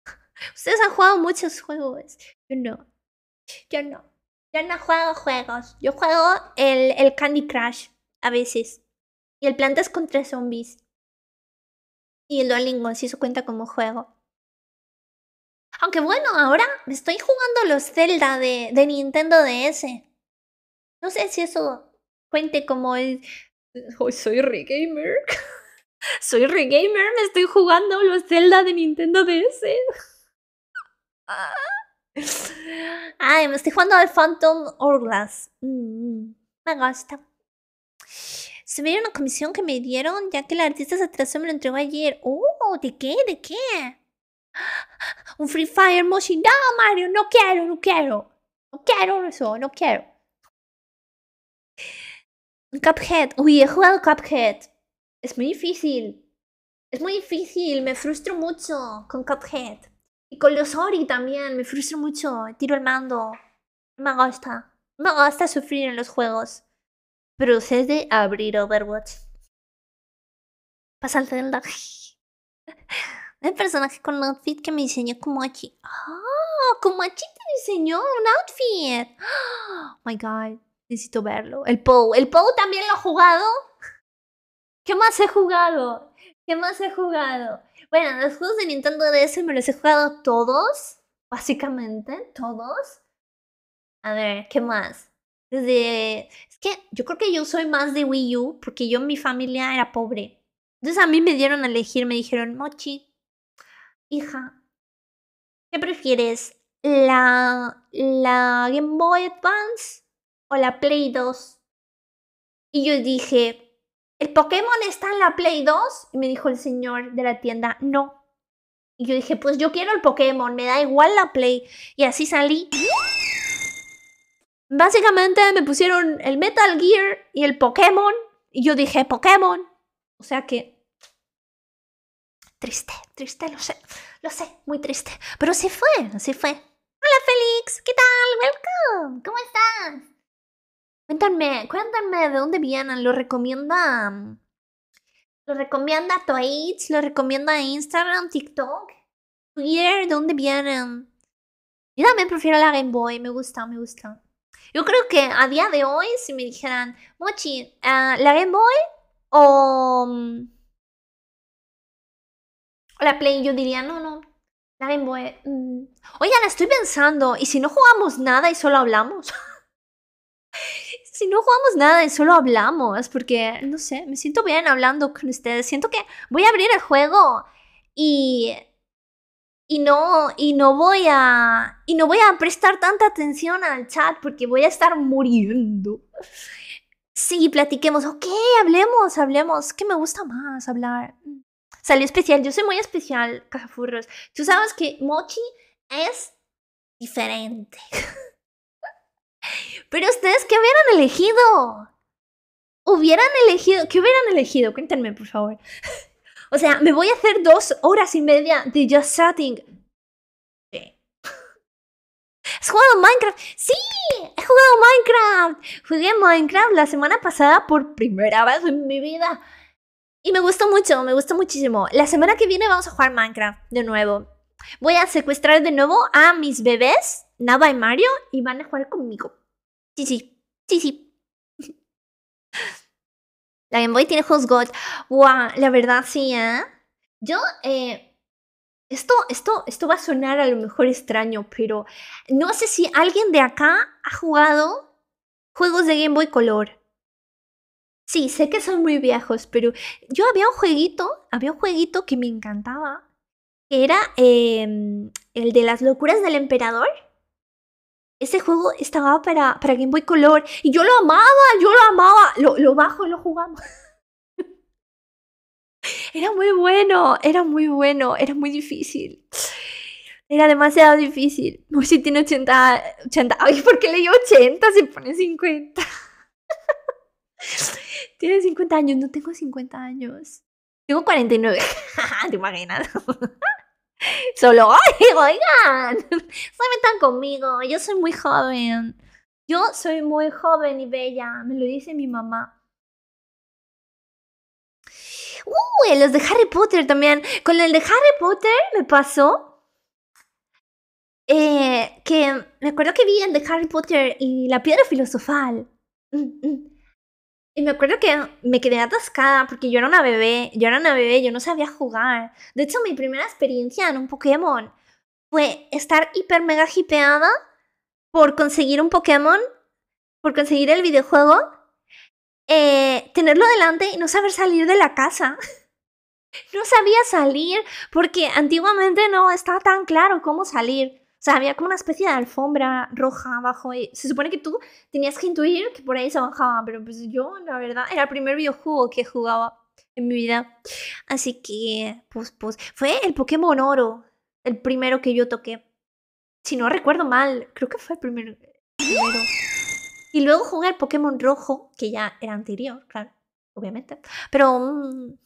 *laughs* Ustedes han jugado muchos juegos. Yo no. Yo no. Yo no juego juegos. Yo juego el, el Candy Crush a veces. Y el Plantas contra Zombies. Y el Duolingo, si eso cuenta como juego. Aunque bueno, ahora estoy jugando los Zelda de, de Nintendo DS. No sé si eso cuente como el... *laughs* soy regamer. *laughs* soy regamer, me estoy jugando los Zelda de Nintendo DS. *laughs* Ah. *laughs* Ay, me estoy jugando al Phantom Hourglass. Mm, mm me gusta. Se dio una comisión que me dieron ya que el artista se atrasó y me lo entregó ayer. Oh, ¿de qué? ¿De qué? *gasps* Un Free Fire Moshi. No, Mario, no quiero, no quiero. No quiero eso, no quiero. Cuphead. Uy, he jugado Cuphead. Es muy difícil. Es muy difícil. Me frustro mucho con Cuphead. Y con los Ori también, me frustro mucho. Tiro el mando. me gusta. No me gusta sufrir en los juegos. Procede a abrir Overwatch. Pasa el *laughs* El personaje con un outfit que me diseñó Kumachi. ¡Ah! Kumachi te diseñó un outfit. ¡Oh, my God. Necesito verlo. El Poe, ¿El Poe también lo ha jugado? ¿Qué más he jugado? ¿Qué más he jugado? Bueno, los juegos de Nintendo DS me los he jugado todos, básicamente, todos. A ver, ¿qué más? Desde... Es que yo creo que yo soy más de Wii U porque yo, mi familia era pobre. Entonces a mí me dieron a elegir, me dijeron, Mochi, hija, ¿qué prefieres? ¿La, la Game Boy Advance o la Play 2? Y yo dije, el Pokémon está en la Play 2. Y me dijo el señor de la tienda, no. Y yo dije, pues yo quiero el Pokémon, me da igual la Play. Y así salí. Básicamente me pusieron el Metal Gear y el Pokémon. Y yo dije, Pokémon. O sea que... Triste, triste, lo sé. Lo sé, muy triste. Pero se fue, se fue. Hola Félix, ¿qué tal? Welcome. ¿Cómo estás? Cuéntame, cuéntame de dónde vienen. ¿Lo recomienda? ¿Lo recomienda Twitch? ¿Lo recomienda Instagram, TikTok, Twitter? ¿De dónde vienen? Yo también prefiero la Game Boy. Me gusta, me gusta. Yo creo que a día de hoy, si me dijeran, Mochi, ah, ¿la Game Boy o mm, la Play? Yo diría, no, no, la Game Boy. Oye, mm". Oigan, estoy pensando, ¿y si no jugamos nada y solo hablamos? *laughs* si no jugamos nada y solo hablamos, porque, no sé, me siento bien hablando con ustedes. Siento que voy a abrir el juego y y no y no voy a y no voy a prestar tanta atención al chat porque voy a estar muriendo. Sí, platiquemos, ok, hablemos, hablemos, ¿Qué me gusta más hablar. Salió especial, yo soy muy especial, Cajafurros. Tú sabes que Mochi es diferente. *laughs* Pero ustedes, ¿qué hubieran elegido? ¿Hubieran elegido? ¿Qué hubieran elegido? Cuéntenme, por favor. *laughs* o sea, me voy a hacer dos horas y media de Just Chatting. *laughs* ¿Has jugado Minecraft? ¡Sí! ¡He jugado Minecraft! Jugué Minecraft la semana pasada por primera vez en mi vida. Y me gustó mucho, me gustó muchísimo. La semana que viene vamos a jugar Minecraft de nuevo. Voy a secuestrar de nuevo a mis bebés, Nava y Mario, y van a jugar conmigo. Sí, sí, sí, sí. La Game Boy tiene juegos God La verdad, sí, ¿eh? Yo, eh, esto, esto, esto va a sonar a lo mejor extraño, pero no sé si alguien de acá ha jugado juegos de Game Boy Color. Sí, sé que son muy viejos, pero yo había un jueguito, había un jueguito que me encantaba, que era em, el de las locuras del emperador. Ese juego estaba para, Game Boy Color y yo lo amaba, yo lo amaba. Lo, bajo y lo jugamos. *laughs* era muy bueno, era muy bueno, era muy difícil. Era demasiado difícil. si tiene 80, 80. Ay, ¿por qué le dio 80? Se pone 50. *laughs* tiene 50 años, no tengo 50 años. Tengo 49. *laughs* ¿Te imaginas? Solo, oigan, se *laughs* metan conmigo, yo soy muy joven. Yo soy muy joven y bella, me lo dice mi mamá. Uy, los de Harry Potter también. Con el de Harry Potter me pasó eh, que me acuerdo que vi el de Harry Potter y la piedra filosofal. Mm, mm. Y me acuerdo que me quedé atascada porque yo era una bebé, yo era una bebé, yo no sabía jugar. De hecho, mi primera experiencia en un Pokémon fue estar hiper mega hipeada por conseguir un Pokémon, por conseguir el videojuego, eh, tenerlo delante y no saber salir de la casa. *laughs* no sabía salir porque antiguamente no estaba tan claro cómo salir sea, había como una especie de alfombra roja abajo. Y se supone que tú tenías que intuir que por ahí se bajaba, pero pues yo, la verdad, era el primer videojuego que jugaba en mi vida. Así que, pues, pues, fue el Pokémon Oro, el primero que yo toqué. Si no recuerdo mal, creo que fue el primero. Y luego jugué el Pokémon Rojo, que ya era anterior, claro, obviamente. Pero mm,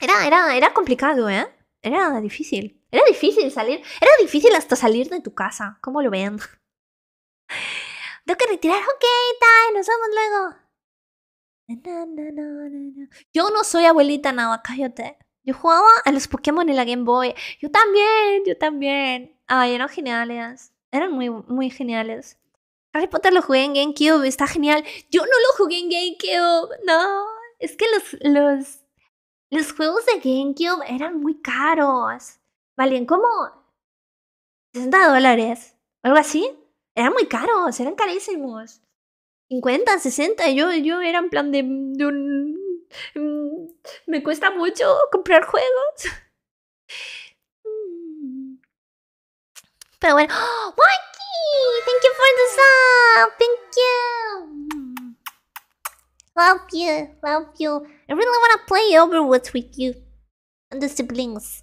era, era, era complicado, ¿eh? era difícil. Era difícil salir. Era difícil hasta salir de tu casa. ¿Cómo lo ven? *laughs* Tengo que retirar. Ok, tal, nos vemos luego. yo no soy abuelita nada, cállate. Yo jugaba a los Pokémon en la Game Boy. Yo también, yo también. Ay, eran geniales. Eran muy, muy geniales. Harry Potter lo jugué en GameCube, está genial. Yo no lo jugué en GameCube, no. Es que los, los los juegos de GameCube eran muy caros. Valían como 60 dólares, algo así. Eran muy caros, eran carísimos. 50, 60, yo, yo era en plan de, mm, un... Mm, me cuesta mucho comprar juegos. Pero bueno, *gasps* ¡Oh, Thank you for the sub. Thank you. Love you, love you. I really wanna play Overwatch with you and the siblings.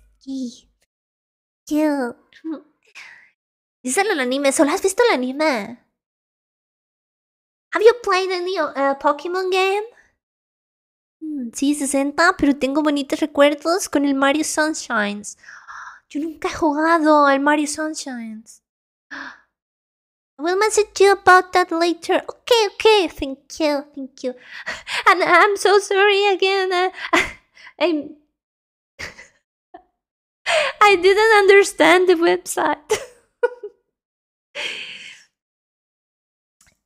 anime. ¿Solo has visto el anime? Have you played any uh, Pokémon game? Hmm, sí, 60, pero tengo bonitos recuerdos con el Mario Sunshines. Yo nunca he jugado al Mario Sunshines will message you about that later. Okay, okay. Thank you, thank you. *laughs* And I'm so sorry again. I, uh, *laughs* I'm. *laughs* I didn't understand the website.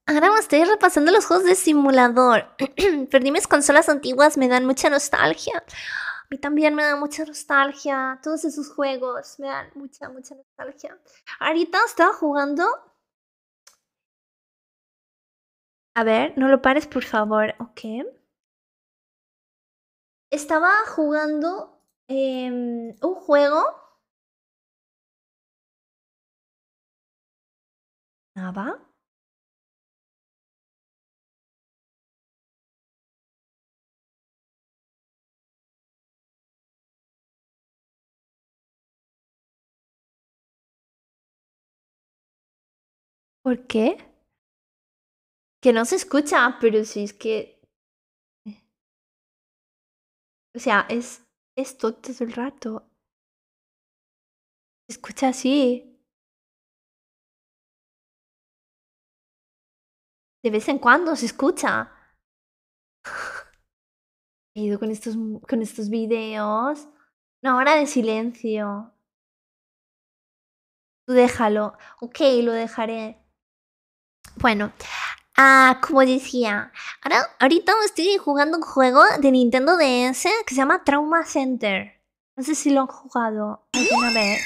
Ahora me estoy repasando los juegos de simulador. *clears throat* Perdí mis consolas antiguas, me dan mucha nostalgia. A mí también me da mucha nostalgia. Todos esos juegos me dan mucha, mucha nostalgia. Ahorita estaba jugando a ver, no lo pares, por favor. Ok. Estaba jugando em, un juego. Nada. ¿Por qué? que no se escucha, pero si es que... O sea, es esto todo el rato. Se escucha así. De vez en cuando se escucha. *laughs* He ido con estos, con estos videos. Una hora de silencio. Tú déjalo. Ok, lo dejaré. Bueno, Ah, como decía, ahora, ahorita estoy jugando un juego de Nintendo DS que se llama Trauma Center. No sé si lo han jugado alguna vez.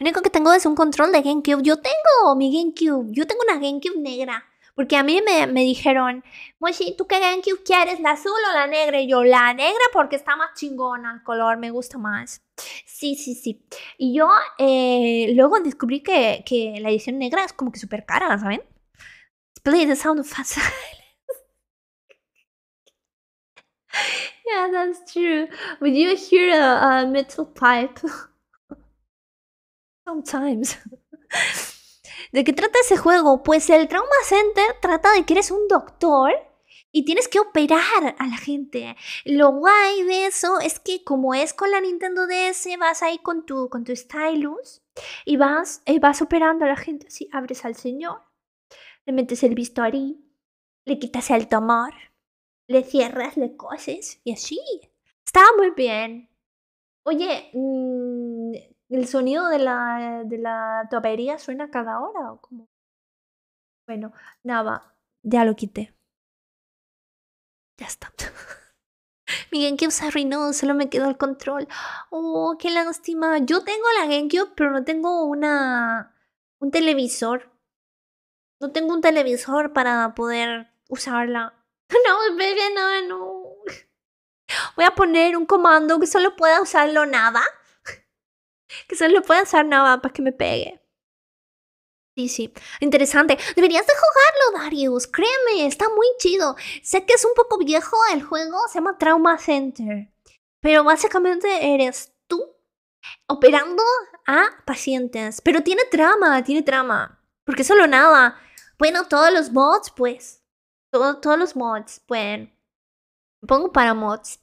Lo único que tengo es un control de GameCube. Yo tengo mi GameCube. Yo tengo una GameCube negra. Porque a mí me, me dijeron, Moshi, ¿tú qué GameCube quieres? ¿La azul o la negra? Y yo, la negra porque está más chingona el color, me gusta más. Sí, sí, sí. Y yo eh, luego descubrí que, que la edición negra es como que súper cara, ¿saben? play the sound of silence. *laughs* yeah, that's true. Would you hear a, metal pipe *laughs* sometimes. *laughs* ¿De qué trata ese juego? Pues el Trauma Center trata de que eres un doctor y tienes que operar a la gente. Lo guay de eso es que como es con la Nintendo DS, vas ahí con tu, con tu stylus y vas, eh, vas operando a la gente así, abres al señor le metes el bisturí, le quitas el tomar, le cierras, le coses y así. Estaba muy bien. Oye, mm, el sonido de la, de la topería suena cada hora o cómo? Bueno, nada, ya lo quité. Ya está. *laughs* Mi que se arruinó, solo me quedó el control. Oh, qué lástima. Yo tengo la GameCube, pero no tengo una un televisor no tengo un televisor para poder usarla. *laughs* No, bebé, no, no. *laughs* Voy a poner un comando que solo pueda usarlo nada. *laughs* Que solo pueda usar nada para que me pegue. Sí, sí. Interesante. Deberías de jugarlo, Darius. Créeme, está muy chido. Sé que es un poco viejo el juego. Se llama Trauma Center. Pero básicamente eres tú operando a pacientes. Pero tiene trama, tiene trama. Porque solo nada bueno, todos los mods, pues. todos los mods pueden. Pongo para mods.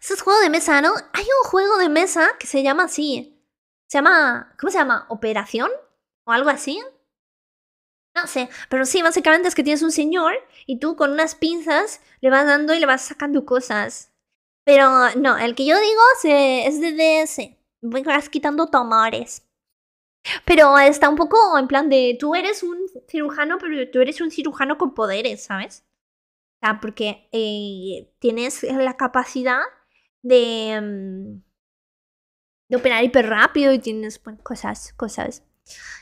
Eso es juego de mesa, ¿no? Hay un juego de mesa que se llama así. Se llama. ¿Cómo se llama? ¿Operación? ¿O algo así? No sé. Pero sí, básicamente es que tienes un señor y tú con unas pinzas le vas dando y le vas sacando cosas. Pero no, el que yo digo es de DS. Vas quitando tomares. Pero está un poco en plan de, tú eres un cirujano, pero tú eres un cirujano con poderes, ¿sabes? O sea, porque eh, tienes la capacidad de, mm, de operar hiper rápido y tienes pues, cosas, cosas.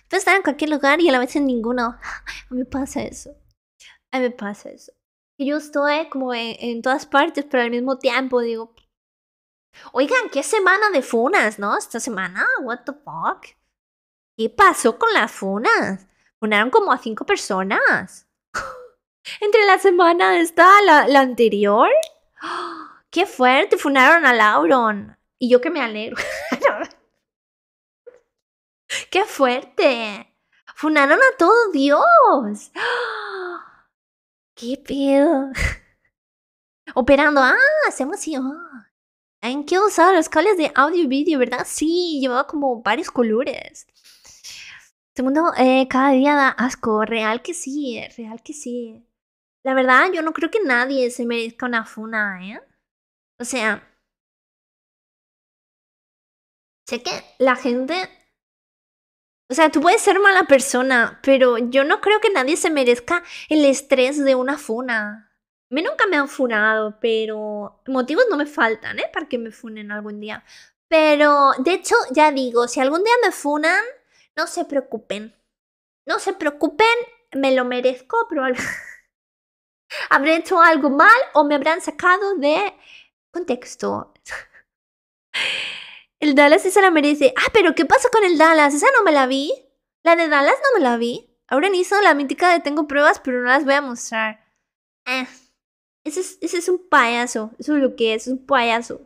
Entonces, estar en cualquier lugar y a la vez en ninguno. A mí pasa eso. A mí me pasa eso. Y yo estoy como en, en todas partes, pero al mismo tiempo digo, oigan, qué semana de funas, ¿no? Esta semana, what the fuck. ¿Qué pasó con las funas? Funaron como a cinco personas. *gasps* Entre la semana esta, la, la anterior. *gasps* ¡Qué fuerte! Funaron a Lauron. Y yo que me alegro. *laughs* ¡Qué fuerte! Funaron a todo Dios. *gasps* ¡Qué pedo! *laughs* Operando. ¡Ah! Se emocionó. ¿En qué usaba los cables de audio y vídeo, ¿verdad? Sí, llevaba como varios colores. Este mundo eh, cada día da asco. Real que sí, eh, real que sí. La verdad, yo no creo que nadie se merezca una funa, ¿eh? O sea, sé que la gente... O sea, tú puedes ser mala persona, pero yo no creo que nadie se merezca el estrés de una funa. Me nunca me han funado, pero motivos no me faltan, ¿eh? Para que me funen algún día. Pero, de hecho, ya digo, si algún día me funan, no se preocupen. No se preocupen, me lo merezco, pero *laughs* habré hecho algo mal o me habrán sacado de contexto. *laughs* El Dallas esa la merece. Ah, pero ¿qué pasa con el Dallas? Esa no me la vi. La de Dallas no me la vi. Ahora hizo la mítica de tengo pruebas, pero no las voy a mostrar. Ah, ese, es, ese es un payaso. Eso es lo que es, un payaso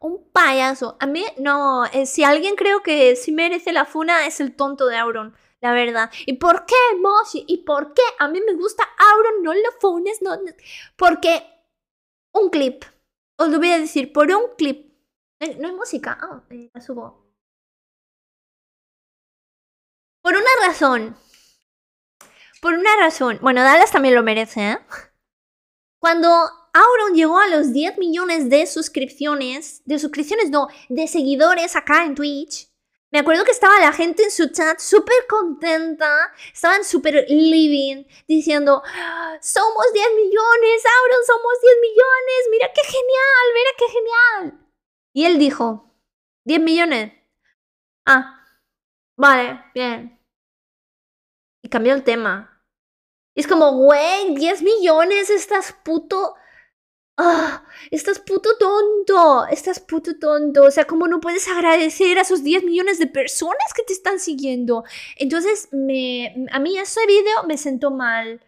un payaso. A mí, no, eh, si alguien creo que sí merece la funa es el tonto de Auron, la verdad. ¿Y por qué, Moshi? ¿Y por qué? A mí me gusta Auron, no lo funes, no, Porque un clip, os lo voy a decir, por un clip. Eh, no hay música, ah, eh, la subo. Por una razón. Por una razón. Bueno, Dallas también lo merece, ¿eh? Cuando Auron llegó a los 10 millones de suscripciones, de suscripciones no, de seguidores acá en Twitch. Me acuerdo que estaba la gente en su chat súper contenta, estaban súper living, diciendo, ah, somos 10 millones, Auron, somos 10 millones, mira qué genial, mira qué genial. Y él dijo, 10 millones. Ah, vale, bien. Y cambió el tema. es como, güey, 10 millones, estás puto ¡Ah! ¡Estás puto tonto! ¡Estás puto tonto! O sea, ¿cómo no puedes agradecer a esos 10 millones de personas que te están siguiendo? Entonces, me, a mí ese video me sentó mal.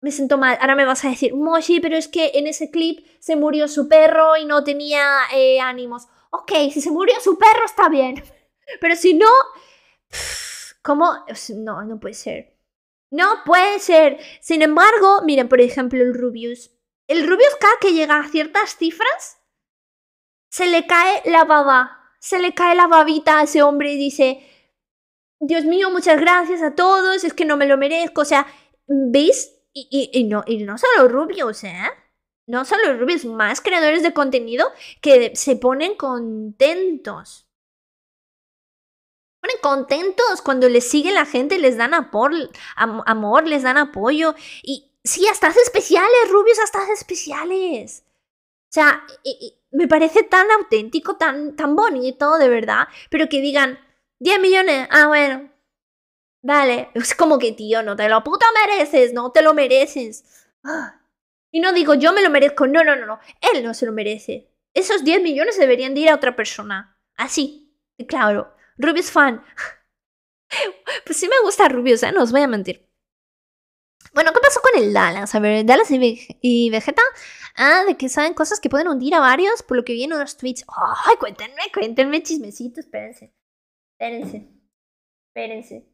Me sentó mal. Ahora me vas a decir, Moshi, pero es que en ese clip se murió su perro y no tenía eh, ánimos. Ok, si se murió su perro está bien. *laughs* Pero si no... ¿Cómo? No, no puede ser. No puede ser. Sin embargo, miren, por ejemplo, el Rubius el rubio es que llega a ciertas cifras, se le cae la baba, se le cae la babita a ese hombre y dice, Dios mío, muchas gracias a todos, es que no me lo merezco, o sea, ¿veis? Y, no, y no solo rubios, ¿eh? No solo rubios, más creadores de contenido que se ponen contentos. Se ponen contentos cuando les sigue la gente, les dan amor, les dan apoyo y, Sí, hasta hace especiales, Rubius, hasta hace especiales. O sea, me parece tan auténtico, tan, tan bonito, de verdad. Pero que digan, 10 millones, ah, bueno. Vale, *laughs* es como que, tío, no te lo puta mereces, no te lo mereces. Ah. Y no digo, yo me lo merezco, no, no, no, no, él no se lo merece. Esos 10 millones deberían ir a otra persona. Así, claro. Rubius fan. *laughs* Pues sí me gusta Rubius, ¿eh? No os voy a mentir. Bueno, ¿qué pasó con el Dallas? A ver, Dallas y, Vegeta. Ah, de que saben cosas que pueden hundir a varios, por lo que en unos tweets. ¡Ay, cuéntenme, cuéntenme chismecitos! Espérense. Espérense. Espérense.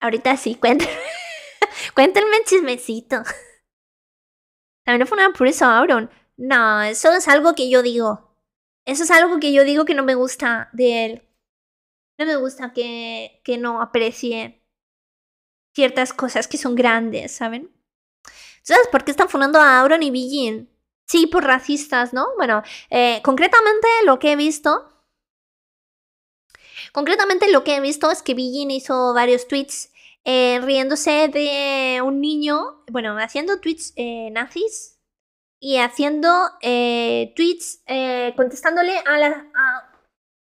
Ahorita sí, cuéntenme. *laughs* cuéntenme chismecito. También no fue una eso, Auron. No, eso es algo que yo digo. Eso es algo que yo digo que no me gusta de él. No me gusta que, que no aprecie ciertas cosas que son grandes, ¿saben? Entonces, por qué están funando a Auron y Bijin? Sí, por racistas, ¿no? Bueno, eh, concretamente lo que he visto... Concretamente lo que he visto es que Bijin hizo varios tweets eh, riéndose de un niño, bueno, haciendo tweets eh, nazis y haciendo tweets contestándole a, la,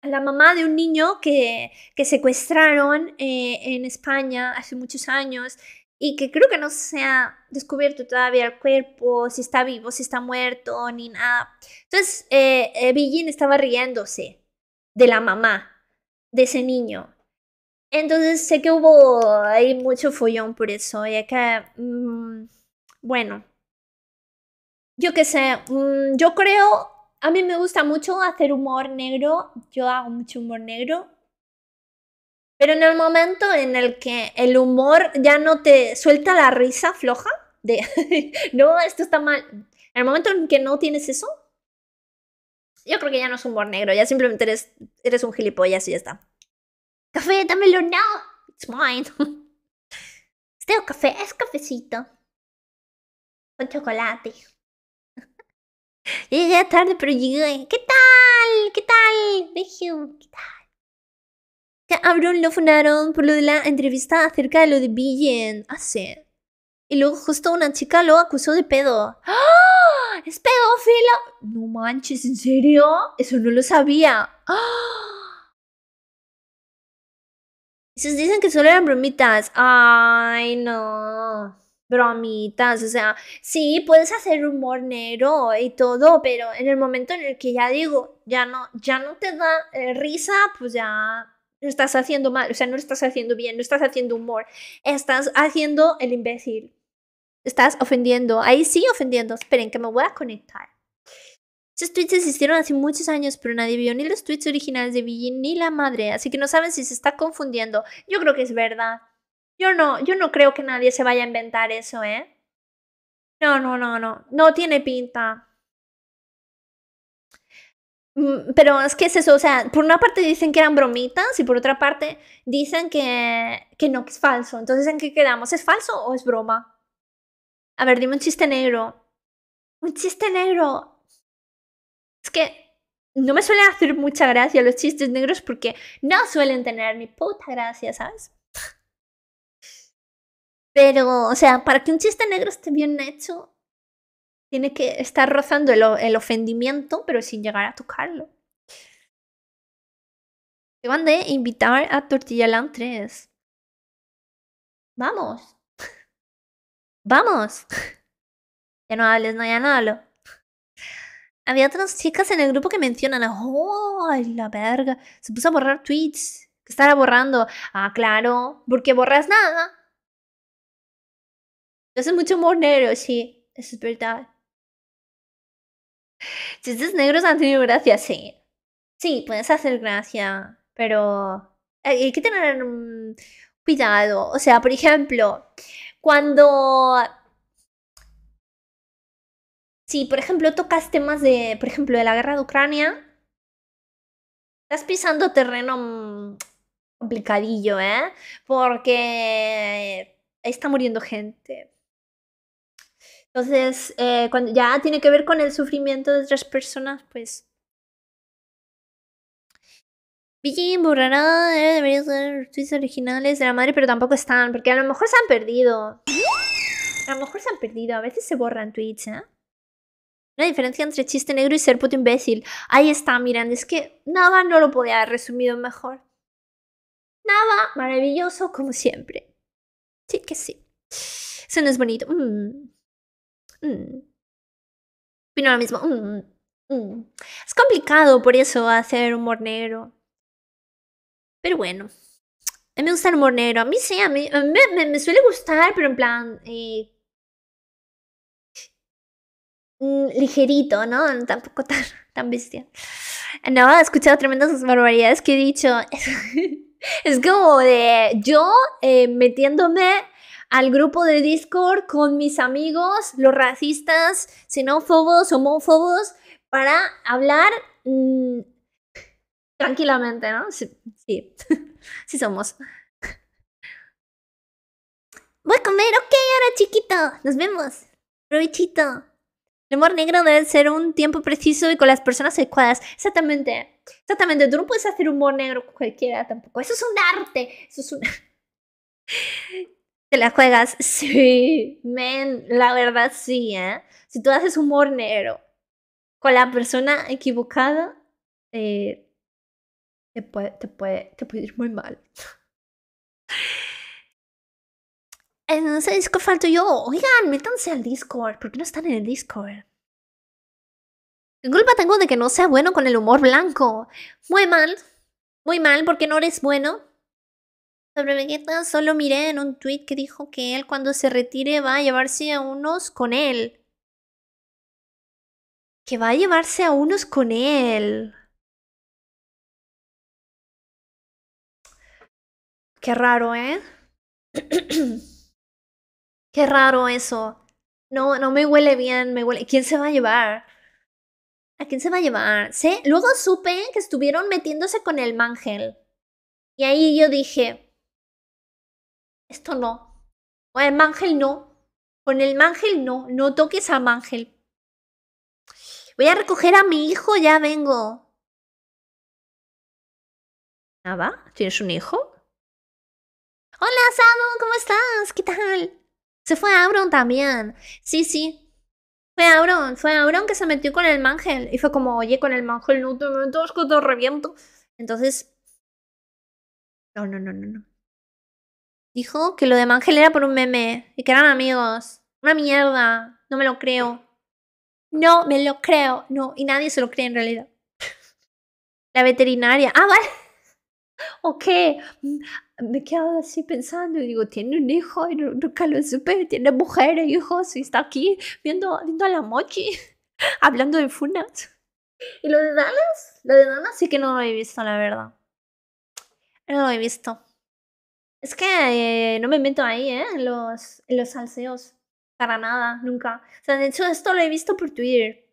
la mamá de un niño que, que secuestraron eh, en España hace muchos años y que creo que no se ha descubierto todavía el cuerpo, si está vivo, si está muerto, ni nada. Entonces, eh, eh estaba riéndose de la mamá de ese niño. Entonces, sé que hubo hay mucho follón por eso, y que, mm, bueno, yo qué sé, mm, yo creo a mí me gusta mucho hacer humor negro, yo hago mucho humor negro, pero en el momento en el que el humor ya no te suelta la risa floja, de *laughs* no, esto está mal, en el momento en que no tienes eso, yo creo que ya no es humor negro, ya simplemente eres, eres un gilipollas y ya está. Café, dámelo No, it's mine. *laughs* Este café es cafecito con chocolate. Llegué tarde, pero llegué. ¿Qué tal? ¿Qué tal? ¿qué tal? Ya Abron lo funaron por lo de la entrevista acerca de lo de Billen. Hace. Ah, y luego justo una chica lo acusó de pedo. ¡Ah! ¡Es pedofilo! No manches, ¿en serio? Eso no lo sabía. ¡Ah! Esos dicen que solo eran bromitas. Ay, no bromitas, o sea, sí, puedes hacer humor negro y todo, pero en el momento en el que ya digo, ya no, ya no te da eh, risa, pues ya no estás haciendo mal, o sea, no estás haciendo bien, no estás haciendo humor, estás haciendo el imbécil, estás ofendiendo, ahí sí ofendiendo, esperen que me voy a conectar. Esos tweets existieron hace muchos años, pero nadie vio ni los tweets originales de Billy ni la madre, así que no saben si se está confundiendo. Yo creo que es verdad. Yo no, yo no creo que nadie se vaya a inventar eso, ¿eh? No, no, no, no. No tiene pinta. Mm, pero es que es eso, o sea, por una parte dicen que eran bromitas y por otra parte dicen que, que no, que es falso. Entonces, ¿en qué quedamos? ¿Es falso o es broma? A ver, dime un chiste negro. Un chiste negro. Es que no me suelen hacer mucha gracia los chistes negros porque no suelen tener ni puta gracia, ¿sabes? Pero, o sea, para que un chiste negro esté bien hecho, tiene que estar rozando el, ofendimiento, pero sin llegar a tocarlo. van de invitar a Tortilla Land 3. Vamos. Vamos. *laughs* Ya no hables, no, ya no hablo. Había otras chicas en el grupo que mencionan, ¡oh, la verga! Se puso a borrar tweets. Que estará borrando. Ah, claro, porque borras nada es mucho más negro, sí, eso es verdad. si, estos negros han tenido gracia, sí. Sí, puedes hacer gracia, pero hay que tener cuidado. O sea, por ejemplo, cuando... Si, por ejemplo, tocas temas de, por ejemplo, de la guerra de Ucrania, estás pisando terreno mm, complicadillo, ¿eh? Porque está muriendo gente. Entonces, eh, cuando ya tiene que ver con el sufrimiento de otras personas, pues... Viking, borrará, eh, debería ser tweets originales de la madre, pero tampoco están, porque a lo mejor se han perdido. A lo mejor se han perdido, a veces se borran tweets, ¿eh? Una diferencia entre chiste negro y ser puto imbécil. Ahí está, mirando. es que nada no lo podía haber resumido mejor. Nada maravilloso como siempre. Sí que sí. Eso no es bonito. Mm. Mm. ahora mismo. Mm, mm. Es complicado por eso hacer humor negro. Pero bueno. A mí me gusta el humor negro. A mí sí, a mí, me, suele gustar, pero en plan... Eh, mm, ligerito, ¿no? Tampoco tan, *laughs* tan bestia. No, he escuchado tremendas barbaridades que he dicho. *laughs* es como de yo eh, metiéndome al grupo de Discord con mis amigos, los racistas, xenófobos, homófobos, para hablar mm, tranquilamente, ¿no? Sí, *laughs* sí, somos. Voy a comer, ok, ahora chiquito, nos vemos. Provechito. El humor negro debe ser un tiempo preciso y con las personas adecuadas. Exactamente. Exactamente. Tú no puedes hacer humor negro con cualquiera tampoco. Eso es un arte. Eso es un... *laughs* ¿Te la juegas? *laughs* Sí, men, la verdad sí, ¿eh? Si tú haces humor negro con la persona equivocada, eh, te, puede, te, puede, ir muy mal. En ese Discord falto yo. Oigan, métanse al Discord. ¿Por qué no están en el Discord? ¿Qué culpa tengo de que no sea bueno con el humor blanco? Muy mal. Muy mal porque no eres bueno solo miré en un tweet que dijo que él cuando se retire va a llevarse a unos con él. Que va a llevarse a unos con él. Qué raro, ¿eh? *clears throat* Qué raro eso. No, no me huele bien, me huele. ¿Quién se va a llevar? ¿A quién se va a llevar? ¿Sí? Luego supe que estuvieron metiéndose con el Mangel. Y ahí yo dije, esto no, con el mangel no, con el mangel no, no toques a mangel. Voy a recoger a mi hijo, ya vengo. Nada, ¿tienes un hijo? Hola, Sado, ¿cómo estás? ¿Qué tal? Se fue Auron también. Sí, sí. Fue Auron, fue Auron que se metió con el mangel. Y fue como, oye, con el mangel no te metas que te reviento. Entonces... No, no, no, no, no dijo que lo de Mangel era por un meme y que eran amigos. Una mierda, no me lo creo. No me lo creo, no, y nadie se lo cree en realidad. *laughs* La veterinaria, ah, vale. *laughs* Ok, mm, me quedo así pensando digo, tiene un hijo y nunca lo supe, tiene mujer e hijos y está aquí viendo, viendo a la mochi, *laughs* hablando de funat ¿Y lo de Dallas? Lo de Dallas sí que no lo he visto, la verdad. No lo he visto. Es que eh, no me meto ahí, ¿eh? En los, los salseos. Para nada, nunca. O sea, de hecho, esto lo he visto por Twitter.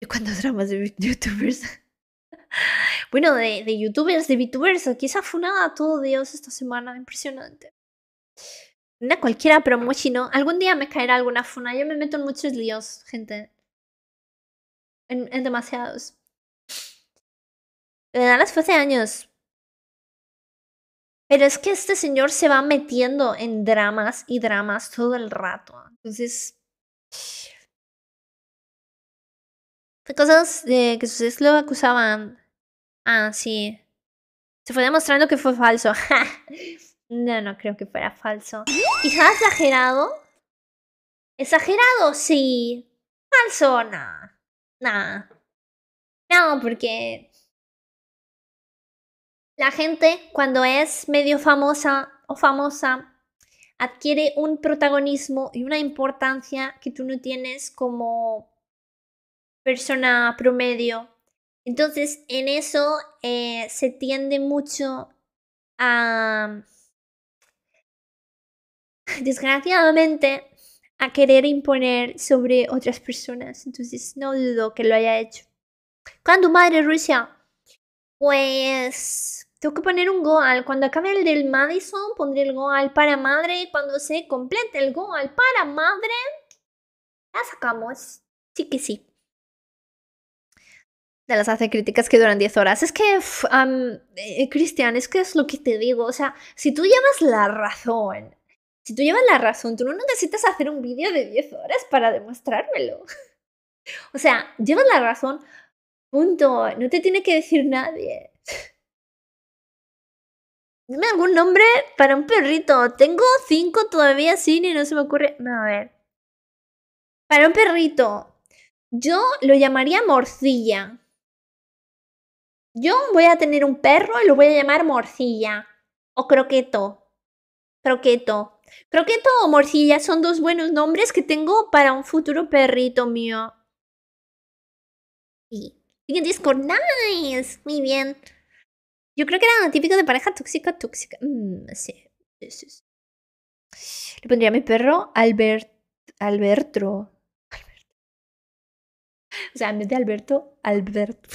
¿Y cuántos dramas de *laughs* youtubers? *laughs* bueno, de, de, youtubers, de VTubers. Aquí se ha a todo Dios esta semana. Impresionante. Una cualquiera, pero mochino. Algún día me caerá alguna funa. Yo me meto en muchos líos, gente. En, demasiados. Me dan las años. Pero es que este señor se va metiendo en dramas y dramas todo el rato. Entonces, cosas que ustedes lo acusaban. Ah, sí. Se fue demostrando que fue falso. *laughs* no, no creo que fuera falso. Quizás exagerado. Exagerado, sí. Falso, no. No, porque la gente cuando es medio famosa o famosa adquiere un protagonismo y una importancia que tú no tienes como persona promedio. Entonces, en eso eh, se tiende mucho a, desgraciadamente, a querer imponer sobre otras personas. Entonces, no dudo que lo haya hecho. Cuando madre Rusia, pues tengo que poner un Goal. Cuando acabe el del Madison, pondré el Goal para madre. Y cuando se complete el Goal para madre, la sacamos. Sí que sí. De las hace críticas que duran 10 horas. Es que, eh, Cristian, es que es lo que te digo. O sea, si tú llevas la razón, si tú llevas la razón, tú no necesitas hacer un vídeo de 10 horas para demostrármelo. *laughs* o sea, llevas la razón, punto. No te tiene que decir nadie. *laughs* Dime algún nombre para un perrito. Tengo cinco todavía sin y no se me ocurre. a ver. Para un perrito. Yo lo llamaría morcilla. Yo voy a tener un perro y lo voy a llamar morcilla. O croqueto. Croqueto. Croqueto o morcilla son dos buenos nombres que tengo para un futuro perrito mío. Sí. Discord. Nice. Muy bien. Yo creo que era típico de pareja tóxica, tóxica. Mm, sí, Le pondría a mi perro Albert, Alberto. O sea, en vez de Alberto, Vamos *laughs*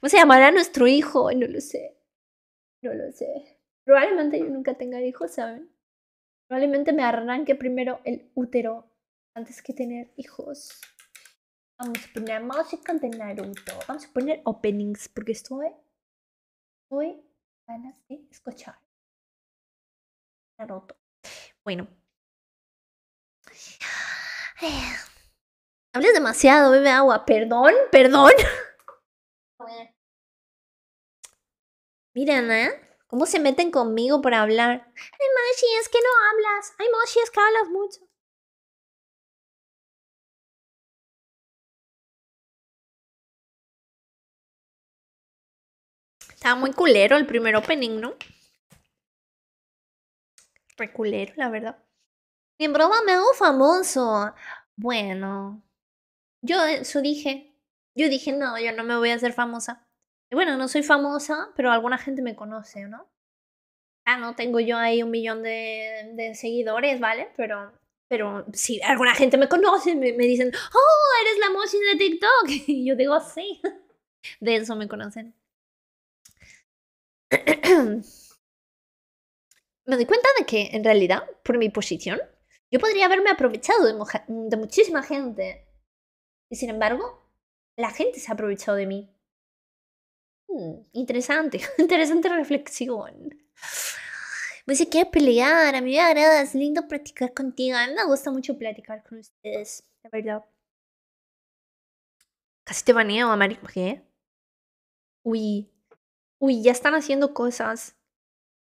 ¿Cómo se llamará nuestro hijo? No lo sé. No lo sé. Probablemente yo nunca tenga hijos, ¿saben? Probablemente me arranque primero el útero antes que tener hijos. Vamos a poner música de Naruto. Vamos a poner openings porque esto, es eh, ganas de escuchar. Bueno. *sighs* hablas demasiado, bebe agua. Perdón, perdón. mira, ¿eh? ¿Cómo se meten conmigo para hablar? Ay, Moshi, es que no hablas. Ay, Moshi, es que hablas mucho. Estaba muy culero el primer opening, ¿no? Reculero, la verdad. Mi broma me hago famoso. Bueno, yo eso eh, dije. Yo dije, no, yo no me voy a hacer famosa. bueno, no soy famosa, pero alguna gente me conoce, ¿no? Ah, no, tengo yo ahí un millón de, seguidores, ¿vale? Pero, pero si alguna gente me conoce, me, dicen, oh, eres la mochi de TikTok. *laughs* Y yo digo, sí. *laughs* De eso me conocen. *clears throat* me doy cuenta de que en realidad, por mi posición, yo podría haberme aprovechado de, muchísima gente. Y sin embargo, la gente se ha aprovechado de mí. Hmm, interesante, *laughs* interesante reflexión. Me pues si quieres pelear, a mí me agrada, es lindo practicar contigo. A mí me gusta mucho platicar con ustedes, la verdad. Casi te baneo, a ¿Qué? Uy, Uy, ya están haciendo cosas.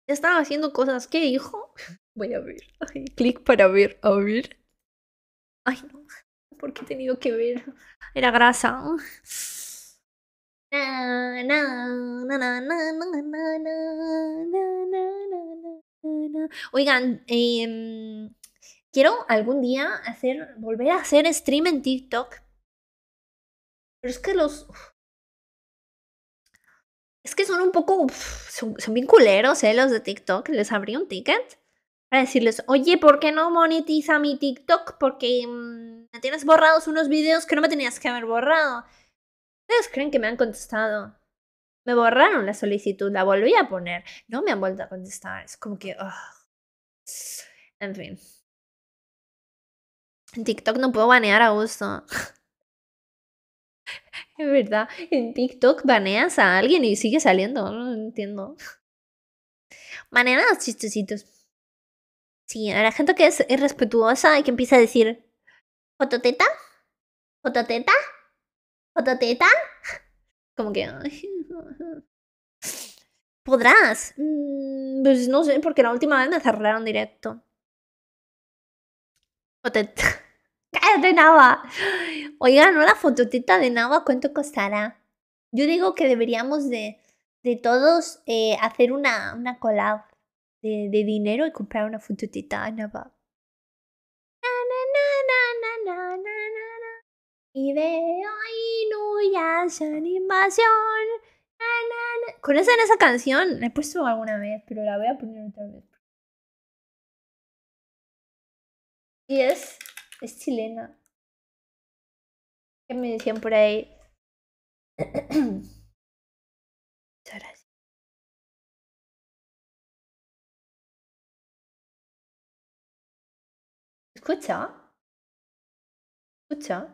Ya están haciendo cosas. ¿Qué dijo? Voy a ver. clic para ver. A ver. Ay, no. ¿Por qué he tenido que ver? Era grasa. Oigan, quiero algún día hacer, volver a hacer stream en TikTok. Pero es que los, es que son un poco, son, bien culeros, ¿eh? Los de TikTok. Les abrí un ticket para decirles, oye, ¿por qué no monetiza mi TikTok? Porque mm, me tienes borrados unos videos que no me tenías que haber borrado. ¿Ustedes creen que me han contestado? Me borraron la solicitud, la volví a poner. No me han vuelto a contestar. Es como que... En fin. En TikTok no puedo banear a gusto. *laughs* Es verdad. En TikTok baneas a alguien y sigue saliendo. No entiendo. Maneras chistecitos. Sí, a la gente que es irrespetuosa y que empieza a decir fototeta, fototeta, fototeta. Como que. *laughs* ¿Podrás? Mm, pues no sé, porque la última vez me cerraron directo. Fototeta de Nava. Oigan, ¿no la fototita de Nava cuánto costará? Yo digo que deberíamos de, de todos eh, hacer una, una collab de, dinero y comprar una fototita de Nava. Y veo Inuyasha animación. ¿Conocen esa canción? La he puesto alguna vez, pero la voy a poner otra vez. Y es es chilena. Que me decían por ahí. *clears throat* Escucha. Escucha.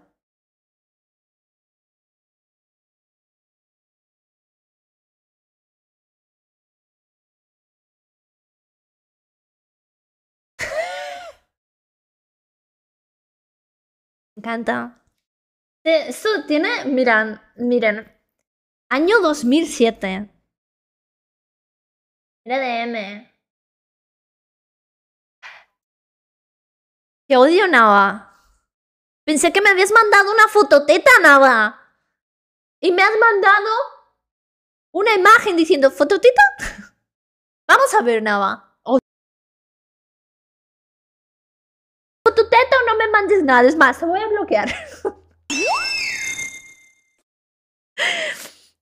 *laughs* encanta. Eh, Esto tiene, miran, miren, año 2007. RDM. Te odio, Nava. Pensé que me habías mandado una fototeta, Nava. Y me has mandado una imagen diciendo, ¿fototeta? *laughs* Vamos a ver, Nava. me mandes nada, es más, te voy a bloquear.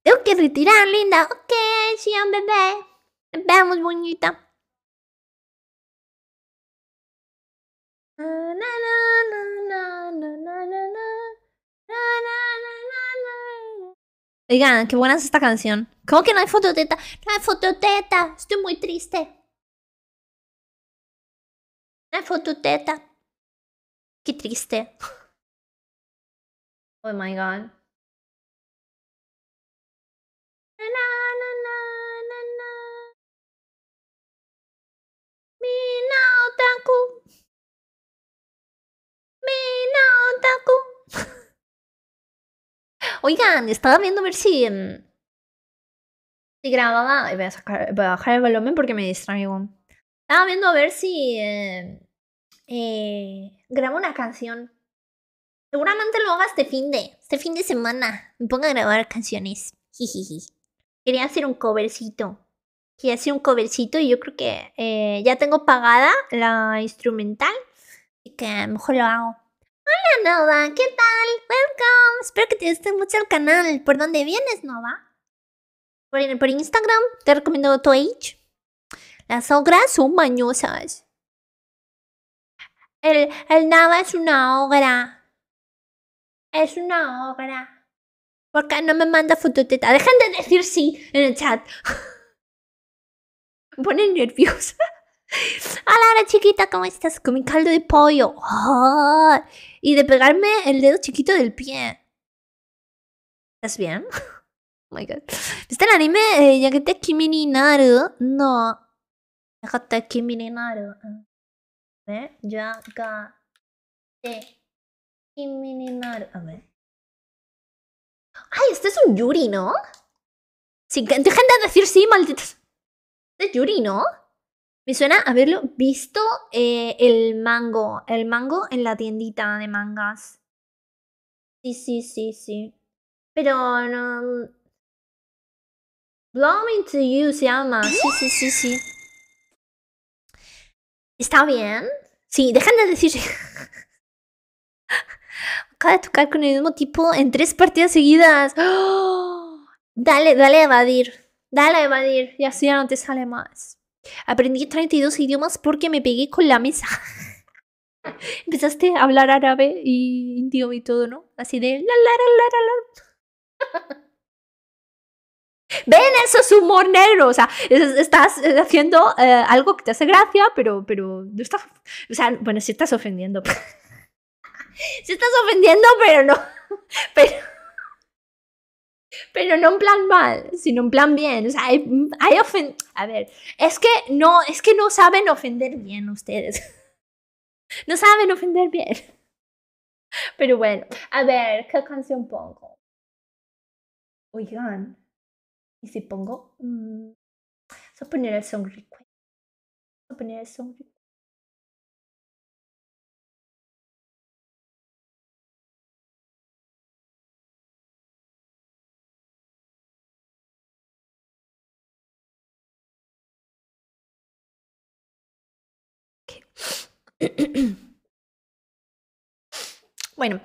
Tengo que retirar, linda. Ok, sí, un bebé. Vamos, bonita. Oigan, qué buena es esta canción. ¿Cómo que no hay fototeta? No hay fototeta. Estoy muy triste. No hay fototeta triste. Oh my god. Oigan, estaba viendo a ver si. Em, si grababa. Voy a, sacar, bajar el volumen porque me distraigo. Estaba viendo a ver si. Em, eh, una canción. Seguramente lo haga este fin de, este fin de semana. Me ponga a grabar canciones. Quería hacer un covercito. Quería hacer un covercito y yo creo que eh, ya tengo pagada la instrumental. Así que mejor lo hago. Hola Nova, ¿qué tal? Welcome. Espero que te guste mucho el canal. ¿Por dónde vienes, Nova? Por, Instagram te recomiendo Twitch. Las obras son bañosas el, el es una obra. Es una obra. Porque no me manda fototeta? Dejen de decir sí en el chat. *laughs* me ponen nerviosa. *laughs* Hola, chiquita, ¿cómo estás? Con mi caldo de pollo. y de pegarme el dedo chiquito del pie. ¿Estás bien? *laughs* oh my god. ¿Viste el anime ya que te ni Naru? No. Kimi Naru. Ah ya A ver. ¡Ay, este es un Yuri, ¿no? Sin dejen de decir sí, malditos. Este es Yuri, ¿no? Me suena haberlo visto eh, el mango. El mango en la tiendita de mangas. Sí, sí, sí, sí. Pero no. Mm, Blooming to You se llama. Sí, sí, sí, sí. ¿Está bien? Sí, dejan de decir. *laughs* Acaba de tocar con el mismo tipo en tres partidas seguidas. ¡Oh! Dale, dale a evadir. Dale a evadir. Y así ya no te sale más. Aprendí 32 idiomas porque me pegué con la mesa. *laughs* Empezaste a hablar árabe y indio y todo, ¿no? Así de Ven, eso es humor negro. O sea, estás eh, haciendo eh, algo que te hace gracia, pero, pero no estás. O sea, bueno, si estás ofendiendo. si *laughs* estás ofendiendo, pero no. *laughs* Pero. Pero no en plan mal, sino en plan bien. O sea, hay, hay ofen... A ver, es que no, es que no saben ofender bien ustedes. *laughs* no saben ofender bien. Pero bueno, a ver, ¿qué canción pongo? Oigan. y si pongo mm, Voy a poner el song request. Voy a poner el song request. Bueno,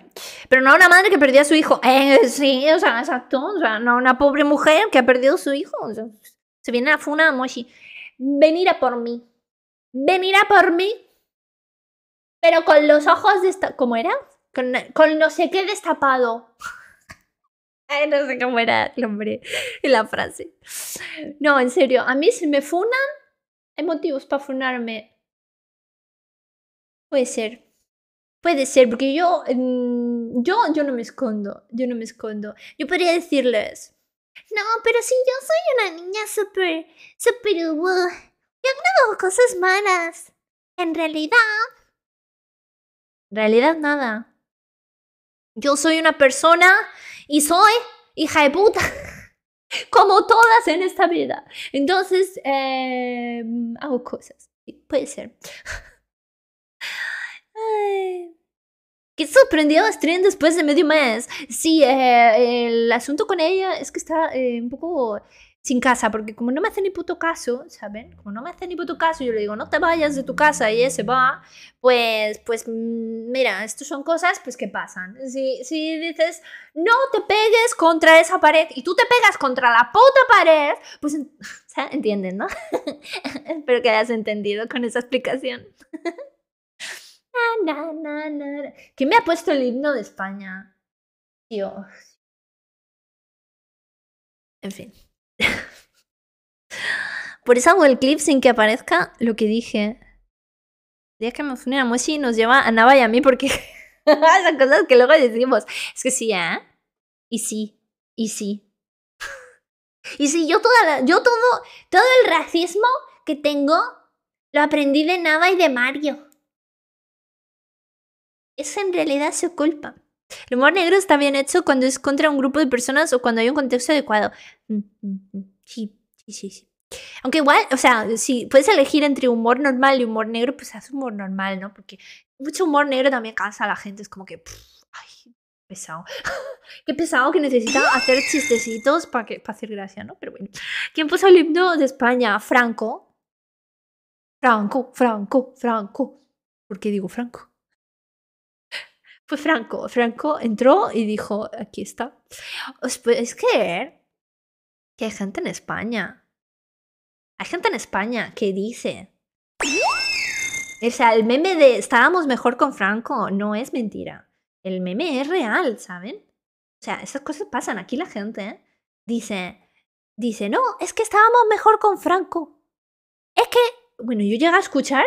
pero no a una madre que perdió a su hijo. Eh, sí, o sea, exacto. O sea, no una pobre mujer que ha perdido a su hijo. se viene a funa Moshi. Venir por mí. Venir por mí. Pero con los ojos de ¿Cómo era? Con, no sé qué destapado. *laughs* no sé cómo era el hombre y la frase. No, en serio, a mí si me funan, hay motivos para funarme. Puede ser. Puede ser, porque yo, mm, yo, yo no me escondo, yo no me escondo. Yo podría decirles, no, pero si yo soy una niña súper, súper, uh, yo no hago cosas malas. En realidad, en realidad nada. Yo soy una persona y soy hija de puta *laughs* como todas en esta vida. Entonces, eh, hago cosas. Puede ser. *laughs* Qué sorprendido a después de medio mes. Sí, eh, el asunto con ella es que está eh, un poco sin casa, porque como no me hace ni puto caso, ¿saben? Como no me hace ni puto caso, yo le digo, no te vayas de tu casa y ella se va, pues, pues, mm, mira, estas son cosas, pues, que pasan. Si, si dices, no te pegues contra esa pared y tú te pegas contra la puta pared, pues, *laughs* entienden, ¿no? *laughs* Espero que hayas entendido con esa explicación. *laughs* Que me ha puesto el himno de España? Dios. En fin. *laughs* Por eso hago el clip sin que aparezca lo que dije. Día que me a Y nos lleva a Nava y a mí porque *laughs* son cosas que luego decimos. Es que sí, ¿eh? Y sí, y sí. *laughs* y sí, yo, toda yo todo, todo el racismo que tengo lo aprendí de Nava y de Mario es en realidad su culpa. El humor negro está bien hecho cuando es contra un grupo de personas o cuando hay un contexto adecuado. Mm, mm, mm, sí, sí, sí. Aunque igual, o sea, si puedes elegir entre humor normal y humor negro, pues haz humor normal, ¿no? Porque mucho humor negro también cansa a la gente. Es como que, ay, pesado. *laughs* qué pesado que necesita hacer chistecitos para para hacer gracia, ¿no? Pero bueno. ¿Quién puso el himno de España? Franco. Franco, Franco, Franco. ¿Por qué digo Franco? fue Franco. Franco entró y dijo, aquí está. Es que hay gente en España? Hay gente en España que dice... O sea, el meme de estábamos mejor con Franco no es mentira. El meme es real, ¿saben? O sea, esas cosas pasan. Aquí la gente dice, dice, no, es que estábamos mejor con Franco. Es que, bueno, yo llego a escuchar,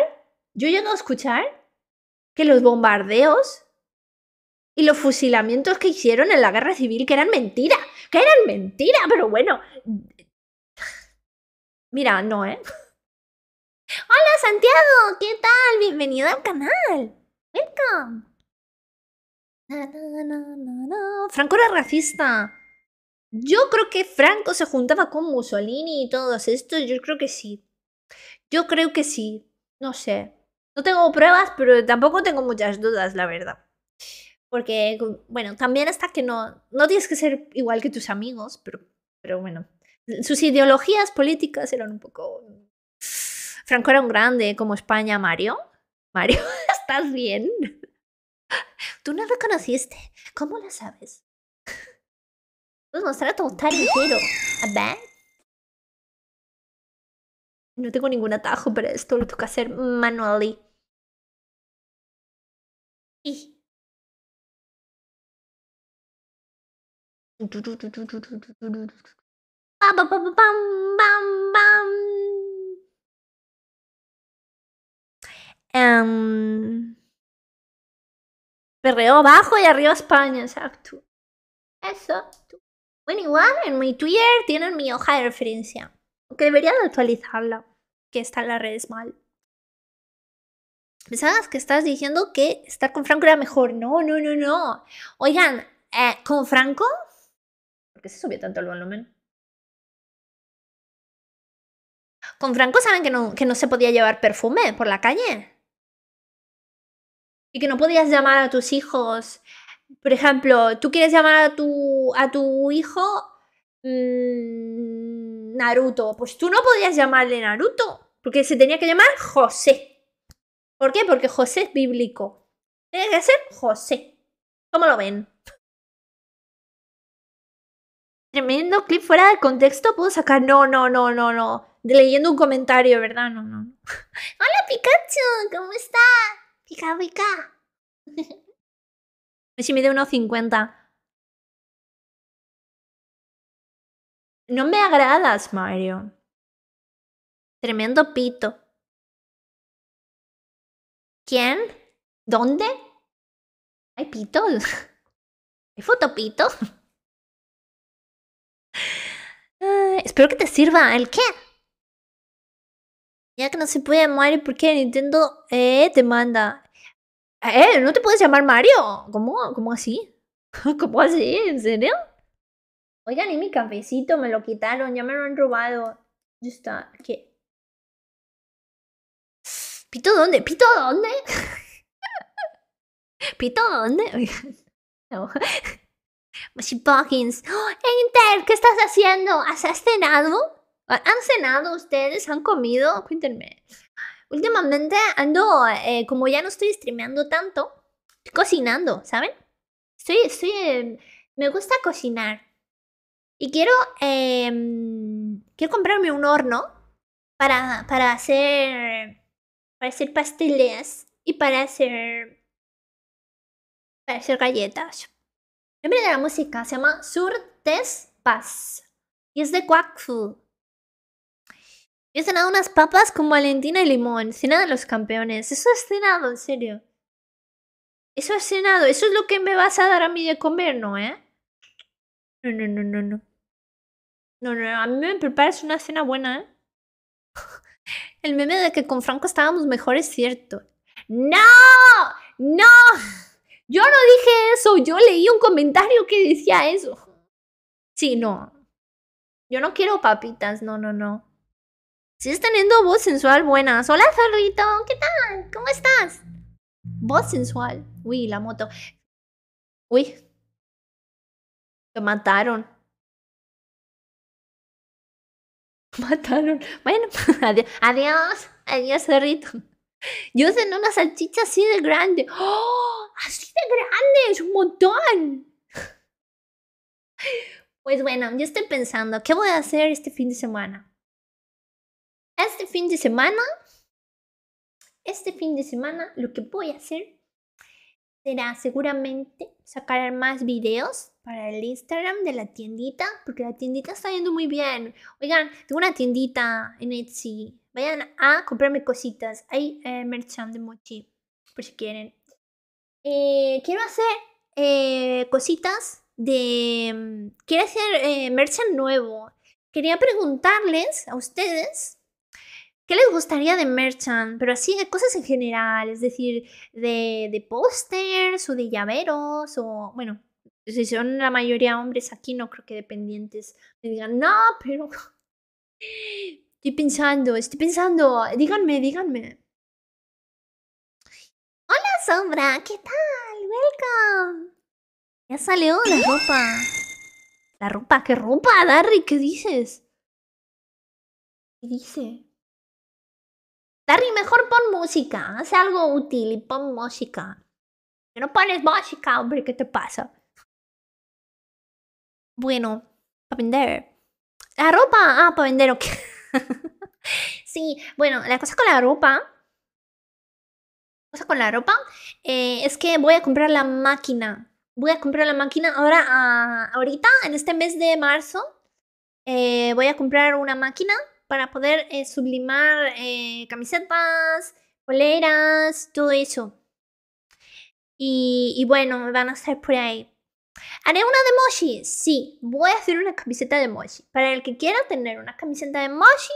yo llego a escuchar que los bombardeos y los fusilamientos que hicieron en la guerra civil, que eran mentira, que eran mentira, pero bueno. Mira, no, ¿eh? Hola Santiago, ¿qué tal? Bienvenido al canal. Welcome. no, Franco era racista. Yo creo que Franco se juntaba con Mussolini y todos estos, yo creo que sí. Yo creo que sí. No sé. No tengo pruebas, pero tampoco tengo muchas dudas, la verdad. Porque, bueno, también está que no, no tienes que ser igual que tus amigos, pero, pero bueno, sus ideologías políticas eran un poco... Franco era un grande, como España, Mario. Mario, *laughs* ¿estás bien? Tú no lo conociste. ¿Cómo lo sabes? Pues nos trata ligero. A No tengo ningún atajo para esto. Lo toca hacer manually. Y ¡Pam, em, abajo perreo abajo y arriba España, exacto. Eso. Bueno, igual en mi Twitter tienen mi hoja de referencia. Que debería actualizarla, que está en las redes mal. Pensabas que estás diciendo que estar con Franco era mejor. No, no, no, no. Oigan, eh, con Franco ¿Por se subió tanto el volumen? Con Franco saben que no, que no se podía llevar perfume por la calle. Y que no podías llamar a tus hijos. Por ejemplo, tú quieres llamar a tu, a tu hijo mm, Naruto. Pues tú no podías llamarle Naruto, porque se tenía que llamar José. ¿Por qué? Porque José es bíblico. Tiene que ser José. ¿Cómo lo ven? tremendo clip fuera de contexto puedo sacar. No, no, no, no, no. leyendo un comentario, ¿verdad? No, no. *laughs* Hola Pikachu, ¿cómo está? Pica, pica. *laughs* si mide 1,50. 50. No me agradas, Mario. Tremendo pito. ¿Quién? ¿Dónde? ¿Hay pitos? *laughs* ¿Hay fotopito? Ah, espero que te sirva. ¿El qué? Ya que no se puede Mario porque Nintendo eh, te manda. Eh, no te puedes llamar Mario. ¿Cómo? ¿Cómo así? *laughs* ¿Cómo así? ¿En serio? Oigan, y mi cafecito me lo quitaron, ya me lo han robado. Ya está, ¿qué? ¿Pito dónde? ¿Pito dónde? *laughs* ¿Pito dónde? *laughs* Machine Pockins. Oh, ¿qué estás haciendo? ¿Has, cenado? ¿Han cenado ustedes? ¿Han comido? Cuéntenme. Últimamente ando, eh, como ya no estoy streameando tanto, estoy cocinando, ¿saben? Estoy, estoy, em, me gusta cocinar. Y quiero, eh, quiero comprarme un horno para, para hacer, para hacer pasteles y para hacer, para hacer galletas. El nombre de la música se llama Sur Des Paz y es de Quack Yo he cenado unas papas con Valentina y limón. Cena de los campeones. Eso es cenado, en serio. Eso es cenado. Eso es lo que me vas a dar a mí de comer, ¿no, eh? No, no, no, no, no. No, no, a mí me preparas una cena buena, ¿eh? *laughs* El meme de que con Franco estábamos mejor es cierto. ¡No! ¡No! Yo no dije eso, yo leí un comentario que decía eso. Sí, no. Yo no quiero papitas, no, no, no. Si es teniendo voz sensual, buenas. Hola, cerrito, ¿qué tal? ¿Cómo estás? Voz sensual. Uy, la moto. Uy. Te mataron. *laughs* Mataron. Bueno, *laughs* adiós. Adiós, adiós yo cené una salchicha así de grande. ¡Oh! ¡Así de grande! ¡Es un montón! Pues bueno, yo estoy pensando, ¿qué voy a hacer este fin de semana? Este fin de semana, este fin de semana, lo que voy a hacer será seguramente sacar más videos para el Instagram de la tiendita, porque la tiendita está yendo muy bien. Oigan, tengo una tiendita en Etsy Vayan a comprarme cositas. Hay eh, merchand de Mochi, por si quieren. Eh, quiero hacer eh, cositas de... Mm, quiero hacer merchand nuevo. Quería preguntarles a ustedes ¿Qué les gustaría de merchand Pero así, de cosas en general, es decir, de, de pósters o de llaveros o, bueno, si son la mayoría hombres aquí, no creo que dependientes me digan, no, pero... *laughs* Estoy pensando, estoy pensando. Díganme, díganme. Hola, Sombra. ¿Qué tal? Welcome. Ya salió la ropa. La ropa, ¿qué ropa, Darry? ¿Qué dices? ¿Qué dice? Darry, mejor pon música. Haz algo útil y pon música. Que no pones música, hombre, ¿qué te pasa? Bueno, para vender. La ropa, ah, para vender, qué. *laughs* *laughs* sí, bueno, la cosa con la ropa. La cosa con la ropa eh, es que voy a comprar la máquina. Voy a comprar la máquina ahora, ah, ahorita, en este mes de marzo. Eh, voy a comprar una máquina para poder eh, sublimar camisetas, poleras, todo eso. Y, bueno, me van a estar por ahí. ¿Haré una de Moshi? Sí, voy a hacer una camiseta de Moshi Para el que quiera tener una camiseta de Moshi,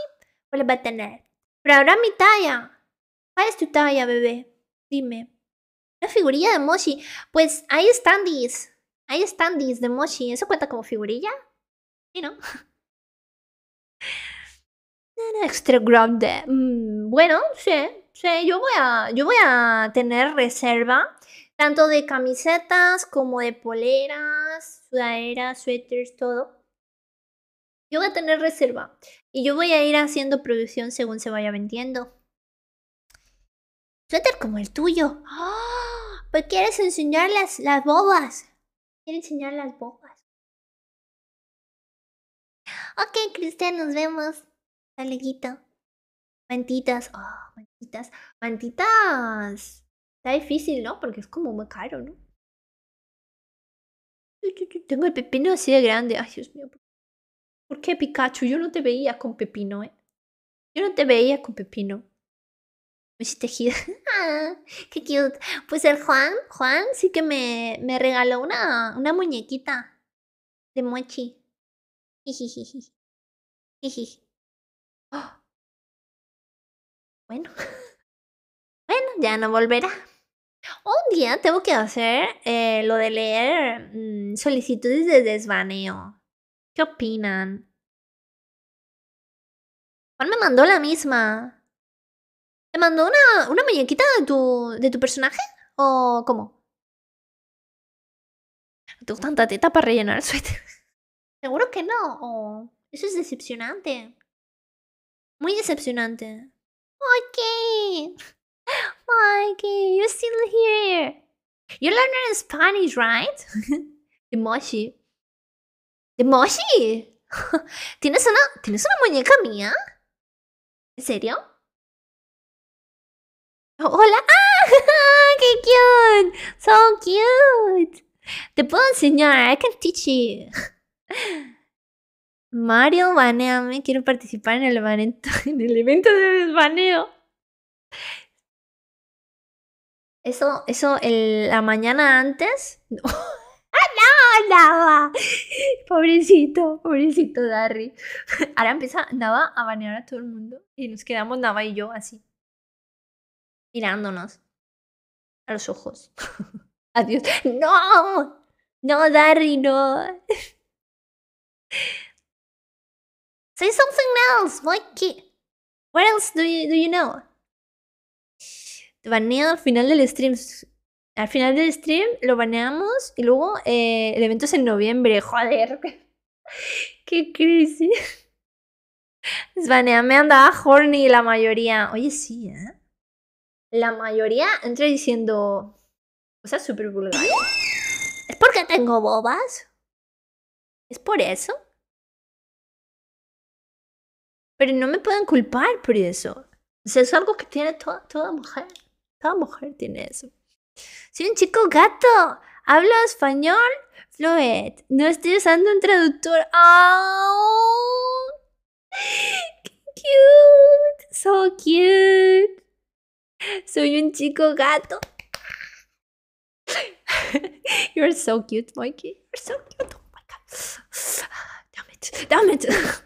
pues la va a tener. Pero habrá mi talla. ¿Cuál es tu talla, bebé? Dime. Una figurilla de Moshi? Pues hay standees. Hay standees de Moshi, ¿Eso cuenta como figurilla? Sí, ¿no? *laughs* Extra grande. Mm, bueno, sí, sí. Yo voy a, yo voy a tener reserva tanto de camisetas como de poleras, sudaderas, suéteres, todo. Yo voy a tener reserva y yo voy a ir haciendo producción según se vaya vendiendo. Suéter como el tuyo. ¡Ah! Pues quieres enseñar las, bobas. Quiero enseñar las bobas. Ok, Cristian, nos vemos. Saleguito. Mantitas. Oh, mantitas. Mantitas. Está difícil, ¿no? Porque es como muy caro, ¿no? Tengo el pepino así de grande. Ay, Dios mío. ¿Por qué, Pikachu? Yo no te veía con pepino, ¿eh? Yo no te veía con pepino. Me hiciste tejido, *laughs* ah, ¡Qué cute! Pues el Juan, Juan sí que me, me regaló una, una muñequita de Mochi. *gasps* Bueno. *laughs* Bueno, ya no volverá. Un día tengo que hacer eh, lo de leer mm, solicitudes de desvaneo. ¿Qué opinan? Juan me mandó la misma. ¿Te mandó una, una muñequita de tu, de tu personaje? ¿O cómo? Tengo tanta teta para rellenar el suéter. *laughs* Seguro que no. eso es decepcionante. Muy decepcionante. qué? Mikey, you're still here. You're learning Spanish, right? *laughs* Emoji. Emoji. *laughs* ¿Tienes una, ¿Tienes una muñeca mía? ¿En serio? Oh, hola. *laughs* ¡Ah! ¡Qué cute! So cute. Te puedo enseñar. I can teach you. Mario, baneame. Quiero participar en el, evento, en el evento de desbaneo. Eso, eso, el, la mañana antes. ¡Ah, *laughs* no, Nava! Pobrecito, pobrecito Darry. *laughs* Ahora empieza Nava a banear a todo el mundo y nos quedamos Nava y yo así, mirándonos a los ojos. *laughs* Adiós. ¡No! No, Darry, no. Say something else, Mikey. What else do you, do you know? baneado al final del stream. Al final del stream lo baneamos y luego eh, el evento es en noviembre. *laughs* Joder, qué crisis. Me andaba horny la mayoría. Oye, sí, ¿eh? La mayoría entra diciendo cosas súper vulgares. ¿Es porque tengo bobas? ¿Es por eso? Pero no me pueden culpar por eso. O es algo que tiene toda mujer. Cada mujer tiene eso. Soy un chico gato Hablo español, fluid. No estoy usando un traductor. ¡Oh! ¡Qué cute! So cute. Soy un chico gato. *laughs* You're so cute, Mikey. You're so cute. Oh my god. Damn it. Damn it. *laughs*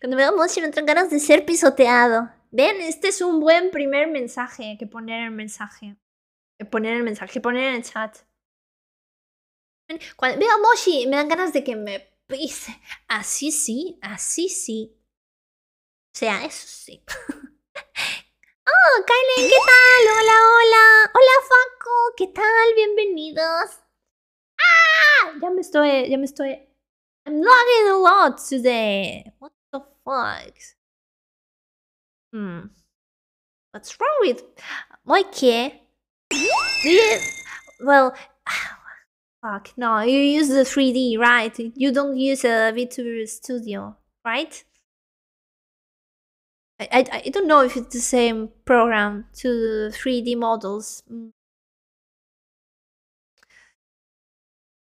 Cuando me da emoción, me ganas de ser pisoteado. Ven, este es un buen primer mensaje que poner el mensaje. Eh, poner el mensaje, poner en el chat. Cuando veo Moshi, me dan ganas de que me pise. Así sí, así sí. O sea, eso sí. *laughs* ¡Oh, Kylie, ¿Qué tal? ¡Hola, hola! ¡Hola, Faco! ¿Qué tal? Bienvenidos. ¡Ah! Ya me estoy, ya me estoy... I'm logging a lot today. What the fuck? Hmm. What's wrong with my key? well *sighs* fuck no, you use the 3D, right? You don't use a VTuber studio, right? I, I, I don't know if it's the same program to 3D models.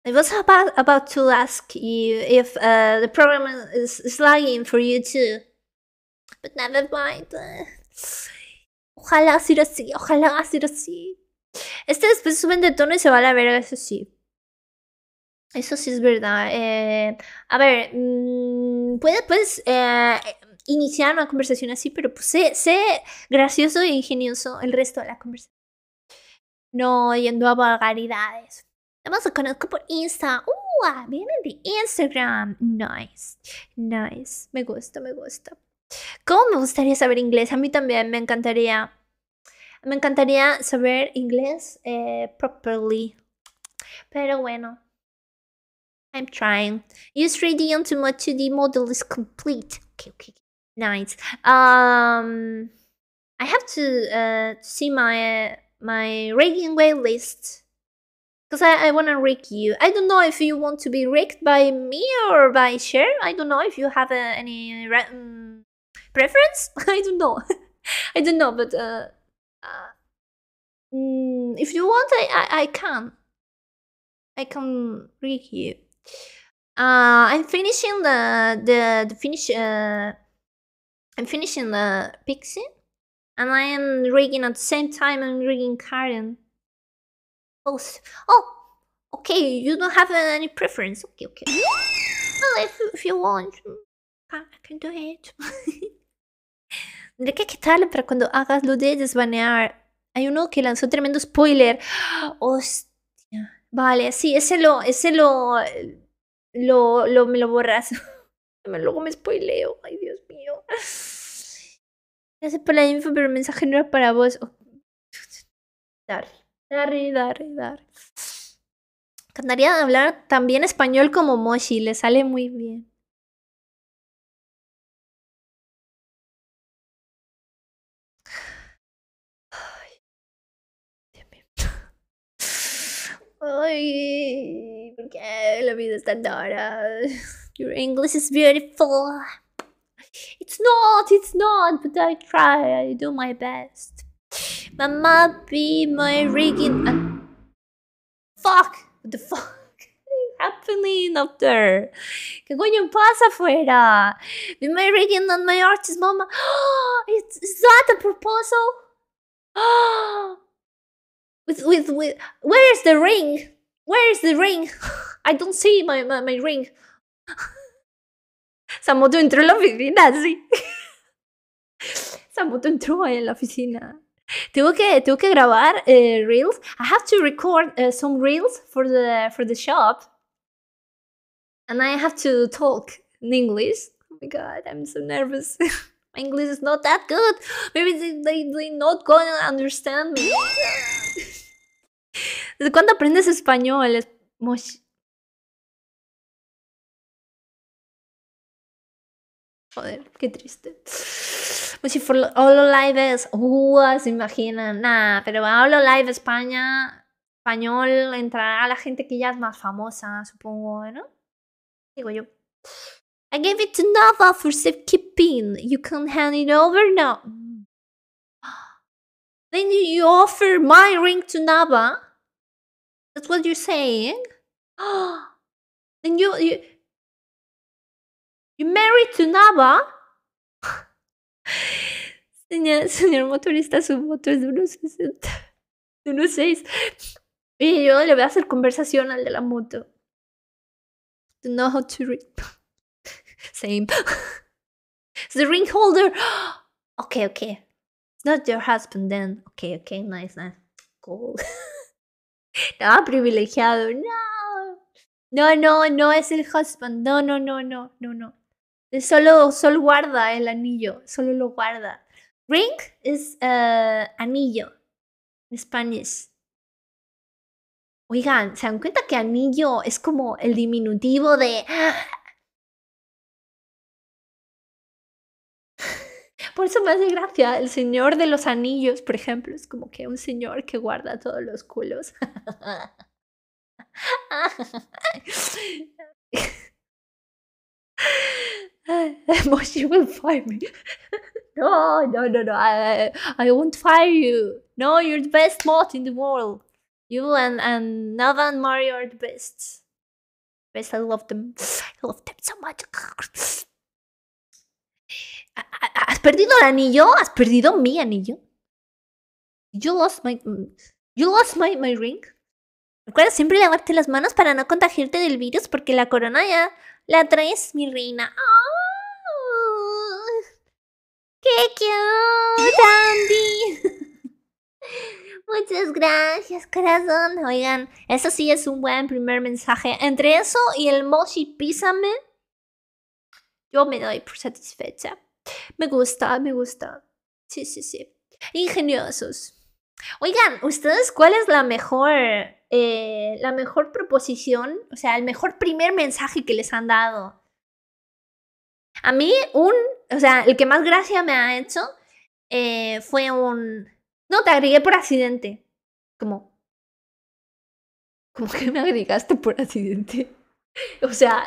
I was about, about to ask you if uh, the program is, is lagging for you too. But never mind. Ojalá así así, ojalá así así. Este después suben de tono y se va a la verga, eso sí. Eso sí es verdad. Eh, a ver, mm, puede pues eh, iniciar una conversación así, pero pues sé, gracioso e ingenioso el resto de la conversación. No yendo a vulgaridades. Además lo conozco por Insta. ¡Uh! Ah, viene de Instagram. Nice. Nice. Me gusta, me gusta. ¿Cómo me gustaría saber inglés? A mí también me encantaría. Me encantaría saber inglés eh, properly. Pero bueno. I'm trying. Use 3D until my 2D model is complete. Okay, okay. Nice. Um, I have to uh, see my my rigging wave list. Because I, I want to rig you. I don't know if you want to be rigged by me or by Cher. I don't know if you have uh, any um, preference? *laughs* I don't know. I don't know, but uh, uh, mm, if you want, I, I, I can. I can read you. Uh, I'm finishing the the, the finish. Uh, I'm finishing the pixie, and I am reading at the same time. I'm reading Karen. Both. Oh, okay. You don't have any preference. Okay, okay. well, if if you want, I can do it. *laughs* de ¿qué tal para cuando hagas lo de desbanear? Hay uno que lanzó tremendo spoiler. *gasps* Hostia. Vale, sí, ese lo, ese lo, lo, lo me lo borras. *laughs* Luego me spoileo. Ay, Dios mío. Gracias *sighs* por la info, pero el mensaje no era para vos. dar Darry, Darry, Darry, Darry. Cantaría hablar también español como Moshi, le sale muy bien. Ay, porque la vida es tan dura. *laughs* Your English is beautiful. It's not, it's not, but I try, I do my best. Mama be my rigging. Uh, fuck! What the fuck? *laughs* happening up there? ¿Qué coño pasa afuera? Be my rigging and my artist, mama. *gasps* is, is that a proposal? *gasps* Oh, with with with where is the ring? Where is the ring? *laughs* I don't see my my, my ring. *laughs* Siamo dentro l'officina, sì. *laughs* Siamo dentro l'officina. Tengo que, tengo que grabar uh, eh, reels. I have to record uh, some reels for the for the shop. And I have to talk in English. Oh my god, I'm so nervous. my English is not that good. Maybe they, they, they not gonna understand me. ¿Desde cuándo aprendes español? Es... Joder, qué triste. Si pues for all Hololive uh, se imaginan, nada, pero hablo live España, español, entrará la gente que ya es más famosa, supongo, ¿no? Digo yo. I gave it to Nova for safekeeping. You can hand it over now. *gasps* Then you offer my ring to Nava. That's what you're saying? *gasps* Then and you, you you married to Nava? *laughs* señor, señor motorista, su moto es de unos 60, de unos 6. Y yo le voy a hacer conversación al de la moto. To know how to read. Same. It's *laughs* the ring holder. *gasps* okay, okay. It's not your husband then. Okay, okay, nice, nice. Cool. *laughs* no, privilegiado, no. No, no, no es el husband. No, no, no, no, no, no. Solo, solo guarda el anillo, solo lo guarda. Ring es eh, anillo en español. Oigan, ¿se dan cuenta que anillo es como el diminutivo de Por eso me hace gracia el señor de los anillos, por ejemplo, es como que un señor que guarda todos los culos. *laughs* will find me. No, no, no, no. I, I won't fire you. No, you're the best mod in the world. You and, and Nava Mario are the best. Best, I love them. I love them so much. ¿Has perdido el anillo? ¿Has perdido mi anillo? You lost my. Mm, my, ring. Recuerda siempre lavarte las manos para no contagiarte del virus porque la corona ya la traes, mi reina. ¡Qué cute, *laughs* Andy! *laughs* Muchas gracias, corazón. Oigan, eso sí es un buen primer mensaje. Entre eso y el mochi písame, yo me doy por satisfecha. Me gusta, me gusta. Sí, sí, sí. Ingeniosos. Oigan, ¿ustedes cuál es la mejor, eh, la mejor proposición? O sea, el mejor primer mensaje que les han dado. A mí, un, o sea, el que más gracia me ha hecho eh, fue un, no, te agregué por accidente. Como, ¿Cómo que me agregaste por accidente. *laughs* O sea,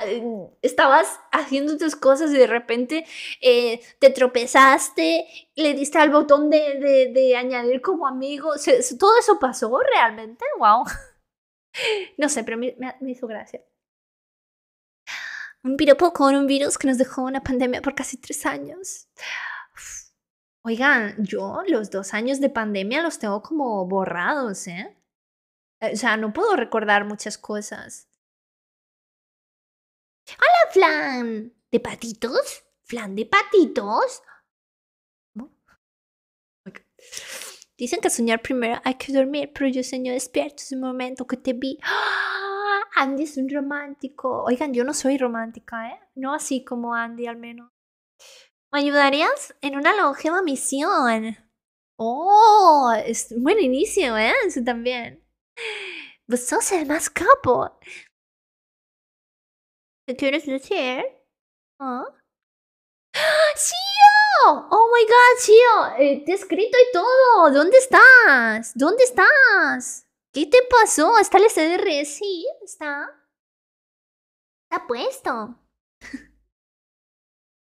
estabas haciendo tus cosas y de repente eh, te tropezaste, le diste al botón de, de, añadir como amigo. Todo eso pasó realmente, wow. *laughs* No sé, pero me, me hizo gracia. Un piropo con un virus que nos dejó una pandemia por casi tres años. Oigan, yo los dos años de pandemia los tengo como borrados, ¿eh? eh o sea, no puedo recordar muchas cosas. ¡Hola, flan! ¿De patitos? ¿Flan de patitos? flan de patitos Dicen que soñar primero hay que dormir, pero yo soñé despierto ese momento que te vi. ¡Ah! Andy es un romántico. Oigan, yo no soy romántica, ¿eh? No así como Andy, al menos. ¿Me ayudarías en una longeva misión? Oh, es un buen inicio, ¿eh? Eso también. Vos sos el más capo quieres decir? ¿Ah? ¡Sio! ¡Oh my god, Sio! Eh, te he escrito y todo. ¿Dónde estás? ¿Dónde estás? ¿Qué te pasó? ¿Está el CDR? Sí, está. Está puesto.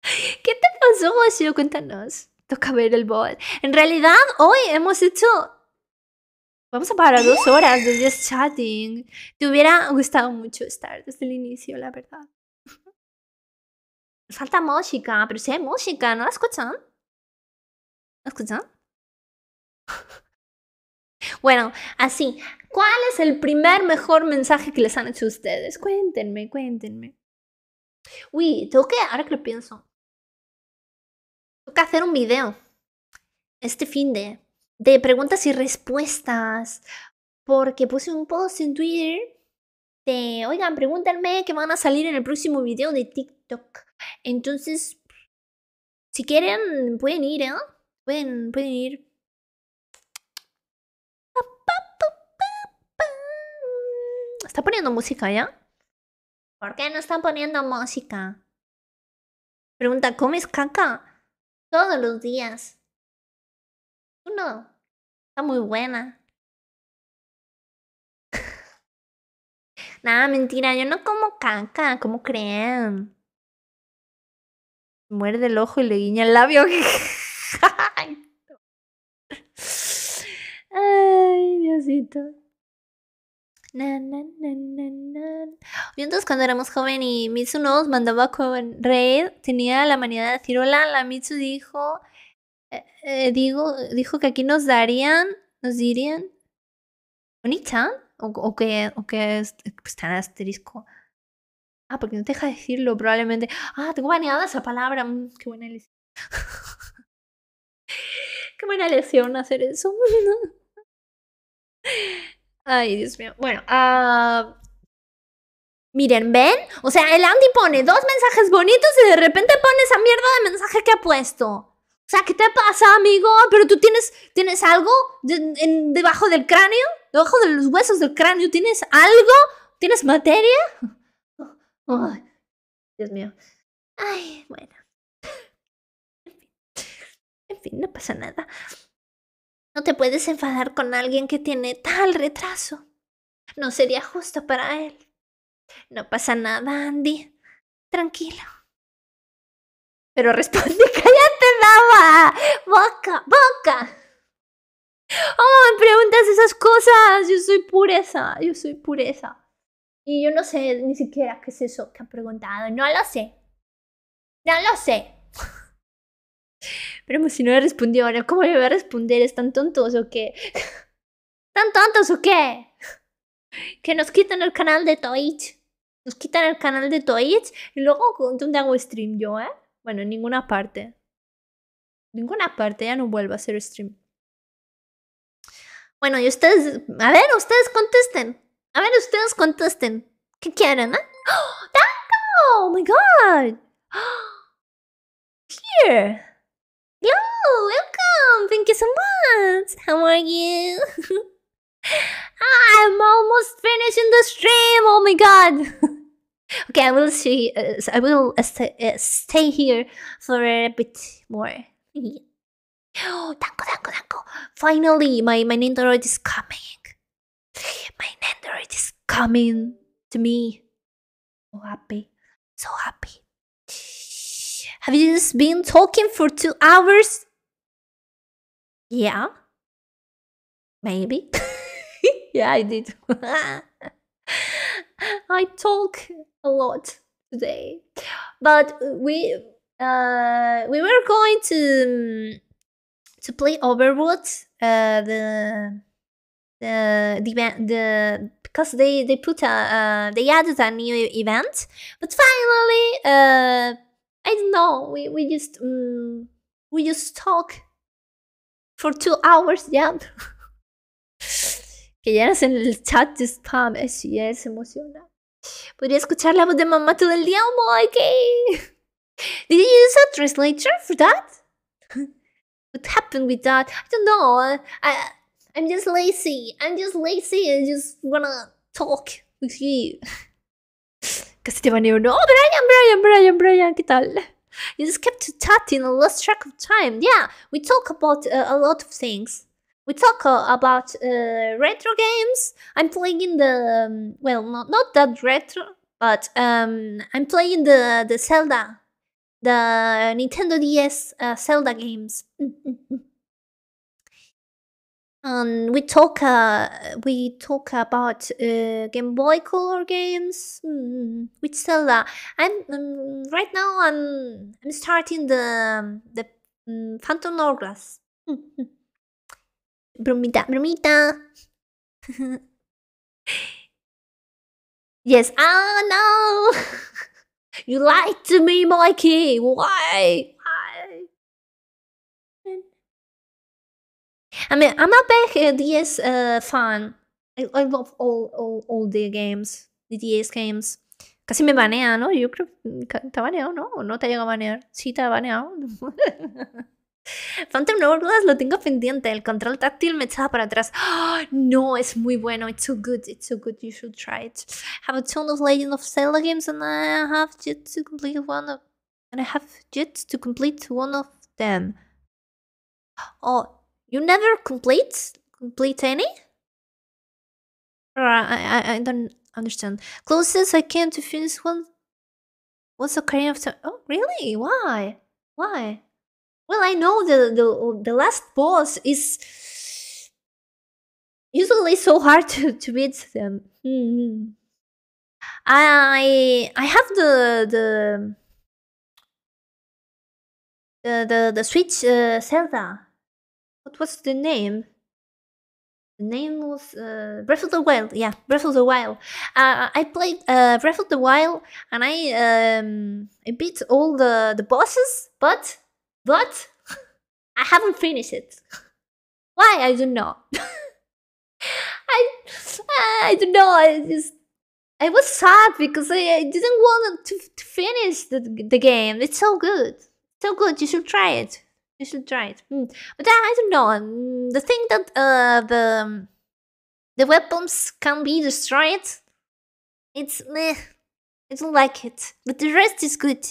¿Qué te pasó, Sio? Cuéntanos. Toca ver el bot. En realidad, hoy hemos hecho Vamos a parar dos horas de chatting. Te hubiera gustado mucho estar desde el inicio, la verdad. Falta música, pero si hay música, ¿no la escuchan? ¿La escuchan? Bueno, así, ¿cuál es el primer mejor mensaje que les han hecho ustedes? Cuéntenme, cuéntenme. Uy, tengo que, ahora que lo pienso, tengo que hacer un video este fin de de preguntas y respuestas, porque puse un post en Twitter de, oigan, pregúntenme qué van a salir en el próximo video de TikTok. Entonces, si quieren, pueden ir, ¿eh? Pueden, pueden ir. Está poniendo música, ¿ya? ¿Por qué no están poniendo música? Pregunta, ¿comes caca? Todos los días. Uno. Está muy buena. Nada, mentira, yo no como caca, ¿cómo creen? Muerde el ojo y le guiña el labio. *laughs* Ay, Diosito. Na, na, na, entonces cuando éramos jóvenes y Mitsu nos mandaba con Red, tenía la manía de decir hola, la Mitsu dijo eh, digo, dijo que aquí nos darían, nos dirían, Bonita O, que, o que está en asterisco. Ah, porque no te deja decirlo, probablemente. Ah, tengo baneada esa palabra. Mm, qué buena elección *laughs* qué buena lesión hacer eso. *laughs* Ay, Dios mío. Bueno, ah, Miren, ¿ven? O sea, el Andy pone dos mensajes bonitos y de repente pone esa mierda de mensaje que ha puesto. ¿qué te pasa, amigo? Pero tú tienes, ¿tienes algo debajo del cráneo, debajo de los huesos del cráneo, ¿tienes algo? ¿Tienes materia? *laughs* Dios mío. Ay, bueno. En fin. en fin, no pasa nada. No te puedes enfadar con alguien que tiene tal retraso. No sería justo para él. No pasa nada, Andy. Tranquilo. Pero responde *laughs* boca, boca, ¡Oh! ¿Cómo me preguntas esas cosas? Yo soy pureza, yo soy pureza. Y yo no sé ni siquiera qué es eso que han preguntado. No lo sé. No lo sé. *laughs* Pero pues si no le respondió, ahora, ¿cómo le voy a responder? ¿Están tontos o qué? *laughs* tan tontos o qué? Que nos quitan el canal de Twitch. Nos quitan el canal de Twitch. Y luego, ¿dónde hago stream yo, eh? Bueno, en ninguna parte ninguna parte, ya no vuelvo a hacer stream. Bueno, y ustedes, a ver, ustedes contesten. A ver, ustedes contesten. ¿Qué quieren, eh? ¡Oh, ¡Oh my god! *gasps* Here! Yo, welcome! Thank you so much! How are you? *laughs* I'm almost finishing the stream! Oh my god! *laughs* okay, I will see. Uh, I will uh, stay here for a bit more. *laughs* oh, danko, danko, Finally, my, my Nendoroid is coming. *gasps* My Nendoroid is coming to me. So happy. So happy. *sighs* Have you just been talking for two hours? Yeah. Maybe. *laughs* yeah, I did. *laughs* I talk a lot today. But we uh, we were going to um, to play Overwatch. Uh, the the the, the because they they put a uh, they added a new event, but finally, uh, I don't know. We we just um, we just talk for two hours. Yeah. *laughs* que ya en el chat de spam, eso eh, es emocionante. Podría escuchar la voz de mamá todo el día, oh my god. Did you use a translator for that? *laughs* what happened with that? I don't know. I I'm just lazy. I'm just lazy. I just wanna talk with you. Casi te baneo. No, Brian, Brian, Brian, Brian, ¿qué tal? You just kept chatting and lost track of time. Yeah, we talk about uh, a lot of things. We talk uh, about uh, retro games. I'm playing the um, well, not not that retro, but um, I'm playing the the Zelda the Nintendo DS uh, Zelda games. Mm, mm, mm. Um, we talk uh, we talk about uh, Game Boy Color games with Zelda. I'm um, right now. I'm I'm starting the um, the um, Phantom Hourglass. bromita, bromita. *laughs* yes. Ah oh, no. *laughs* You lied to me, Mikey. Why? Why? I mean, I'm a big uh, DS uh, fan. I, I love all, all, all the games, the DS games. Casi me banea, ¿no? Yo creo que mm, te baneado, ¿no? no te llega a banear? Sí, te ha baneado. *laughs* Phantom Hourglass lo tengo pendiente, el control táctil me echaba para atrás. Oh, no, es muy bueno, it's so good, it's so good, you should try it. I have a ton of Legend of Zelda games and I have yet to complete one of and I have yet to complete one of them. Oh, you never complete complete any? I, I, I don't understand. Closest I came to finish one was kind of Time. Oh, really? Why? Why? well i know the the, the last boss is usually so hard *laughs* to, to beat them mm-hmm. i i have the the the the, the switch uh, zelda what was the name the name was uh, Breath of the Wild. Yeah, Breath of the Wild. Uh, I played uh, Breath of the Wild, and I um, I beat all the the bosses, but but *laughs* I haven't finished it. Why? I don't know. *laughs* I, I don't know. I just I was sad because I, I didn't want to, to finish the, the game. It's so good, so good. You should try it. You should try it. Mm. But I, I, don't know. Um, the thing that uh, the um, the weapons can be destroyed. It's meh. I don't like it. But the rest is good.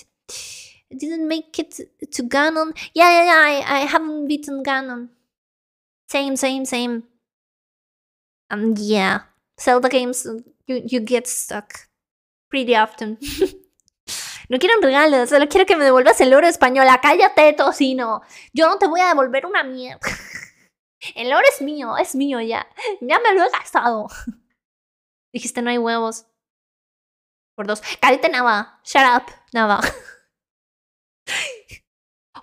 didn't make it to Ganon. Yeah, yeah, yeah, I, I haven't beaten Ganon. Same, same, same. Um, yeah. Zelda games, uh, you, you get stuck pretty often. *laughs* no quiero un regalo, solo quiero que me devuelvas el oro española. Ah, cállate, tocino. Yo no te voy a devolver una mierda. *laughs* El oro es mío, es mío ya. Ya me lo he gastado. *laughs* Dijiste no hay huevos. Por dos. Cállate, Nava. Shut up, Nava.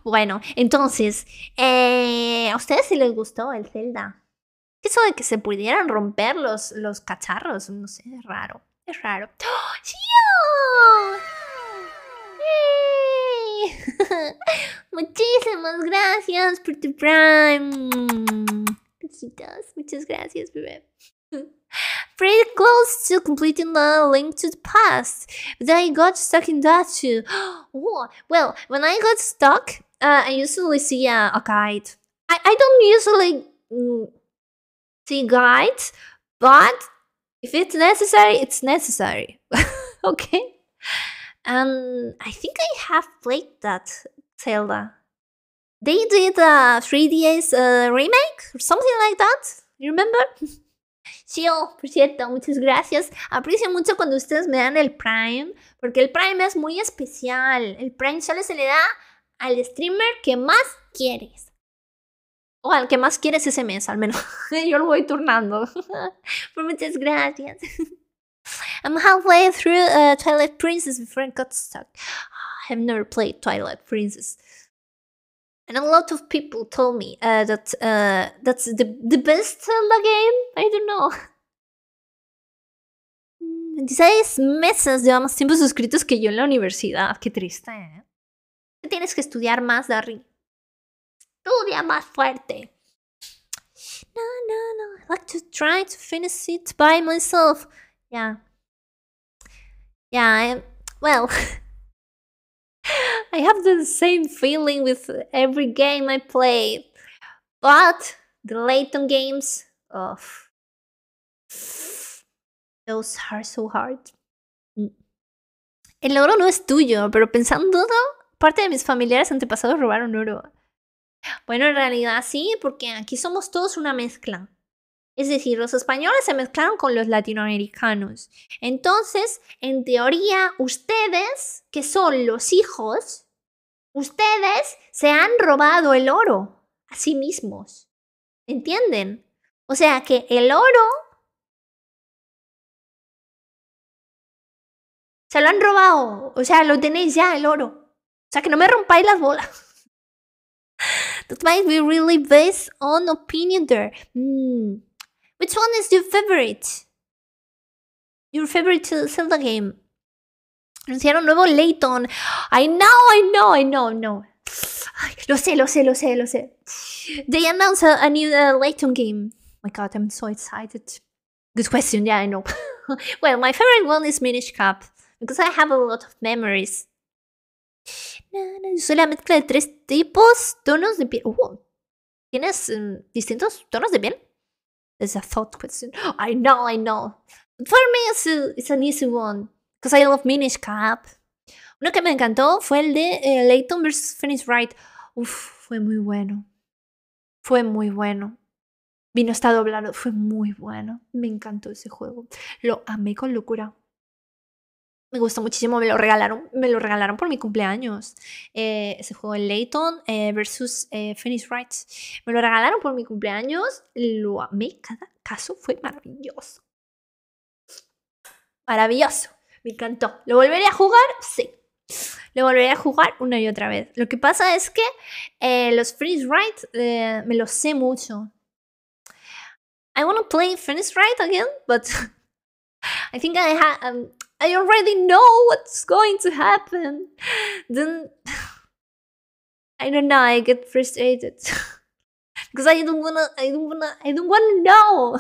Bueno, entonces, eh, ¿a ustedes si les gustó el Zelda? Eso de que se pudieran romper los, los cacharros, no sé, es raro. Es raro. ¡Oh, *laughs* Muchísimas gracias por tu Prime. Besitos, muchas gracias, bebé. pretty close to completing the link to the past. Then I got stuck in that too. *gasps* well, when I got stuck, uh, I usually see uh, a guide. I, I don't usually mm, see guides, but if it's necessary, it's necessary. *laughs* okay? And I think I have played that Zelda. They did a 3DS uh, remake or something like that. You remember? *laughs* oh, por cierto, muchas gracias. Aprecio mucho cuando ustedes me dan el Prime, porque el Prime es muy especial. El Prime solo se le da al streamer que más quieres. O al que más quieres ese mes, al menos. *laughs* Yo lo voy turnando. *laughs* por pues muchas gracias. *laughs* I'm halfway through uh, Twilight Princess before I got stuck. I *sighs* never played Twilight Princess. and a lot of people told me uh, that uh, that's the the best Zelda game. I don't know. 26 mm, meses lleva más tiempos suscritos que yo en la universidad. Qué triste, ¿eh? Tienes que estudiar más, Darry. Estudia más fuerte. No, no, no. I like to try to finish it by myself. Yeah. Yeah, I, well. *laughs* I have the same feeling with every game I play, But the Layton games, oh, those are so hard. El oro no es tuyo, pero pensando, parte de mis familiares antepasados robaron oro. Bueno, en realidad sí, porque aquí somos todos una mezcla. Es decir, los españoles se mezclaron con los latinoamericanos. Entonces, en teoría, ustedes, que son los hijos, ustedes se han robado el oro a sí mismos. ¿Entienden? O sea que el oro se lo han robado. O sea, lo tenéis ya, el oro. O sea que no me rompáis las bolas. *laughs* That might be really based on opinion there. Mm. Which one is your favorite? Your favorite Zelda game. Anunciaron nuevo Layton. I know, I know, I know, no. Ay, lo sé, lo sé, lo sé, lo sé. They announced a, a new uh, Layton game. Oh my god, I'm so excited. Good question, yeah, I know. *laughs* well, my favorite one is Minish Cup because I have a lot of memories. Yo soy la mezcla de tres tipos, tonos de piel. Uh, ¿Tienes um, distintos tonos de piel? es a thought question. I know, I know. for me, it's, a, an easy one. Because I love Minish Cap. Uno que me encantó fue el de eh, Layton Leighton vs. Phoenix Wright. Uf, fue muy bueno. Fue muy bueno. Vino está doblado. Fue muy bueno. Me encantó ese juego. Lo amé con locura me gustó muchísimo, me lo regalaron, me lo regalaron por mi cumpleaños. Eh, ese juego de Layton eh, versus eh, Phoenix Wright. Me lo regalaron por mi cumpleaños, lo amé, cada caso fue maravilloso. Maravilloso, me encantó. ¿Lo volveré a jugar? Sí. Lo volveré a jugar una y otra vez. Lo que pasa es que eh, los Phoenix Wright me los sé mucho. I want to play Phoenix Wright again, but *laughs* I think I have... Um, I already know what's going to happen. Then *sighs* I don't know, I get frustrated. because *laughs* I don't wanna I don't wanna I don't wanna know.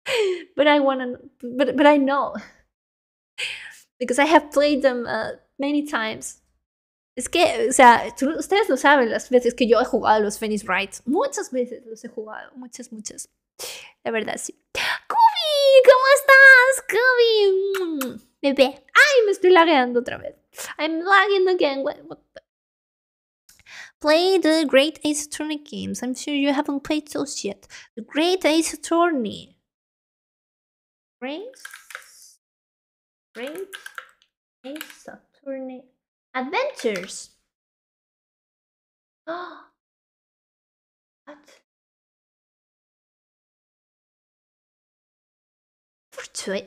*laughs* but I wanna but but I know. *sighs* because I have played them uh, many times. Es que, o sea, tú, ustedes lo saben las veces que yo he jugado los Phoenix Wright. Muchas veces los he jugado, muchas, muchas. La verdad, sí. ¿Cómo ¿Cómo estás, Kobe? Bebé. Ay, me estoy lagueando otra vez. I'm lagging again. What, what the... Play the Great Ace Attorney games. I'm sure you haven't played those yet. The Great Ace Attorney. Great. Great Ace Attorney Adventures. *gasps* What?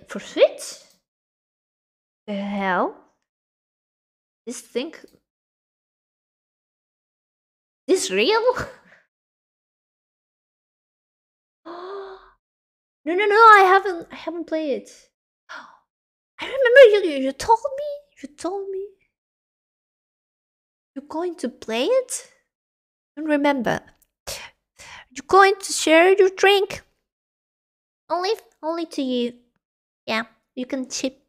for, Switch? The hell? This thing... This real? *laughs* No, no, no, I haven't, I haven't played it. *gasps* I remember you, you, you told me, you told me. You're going to play it? And remember, you're going to share your drink. Only, only to you. Yeah, you can chip.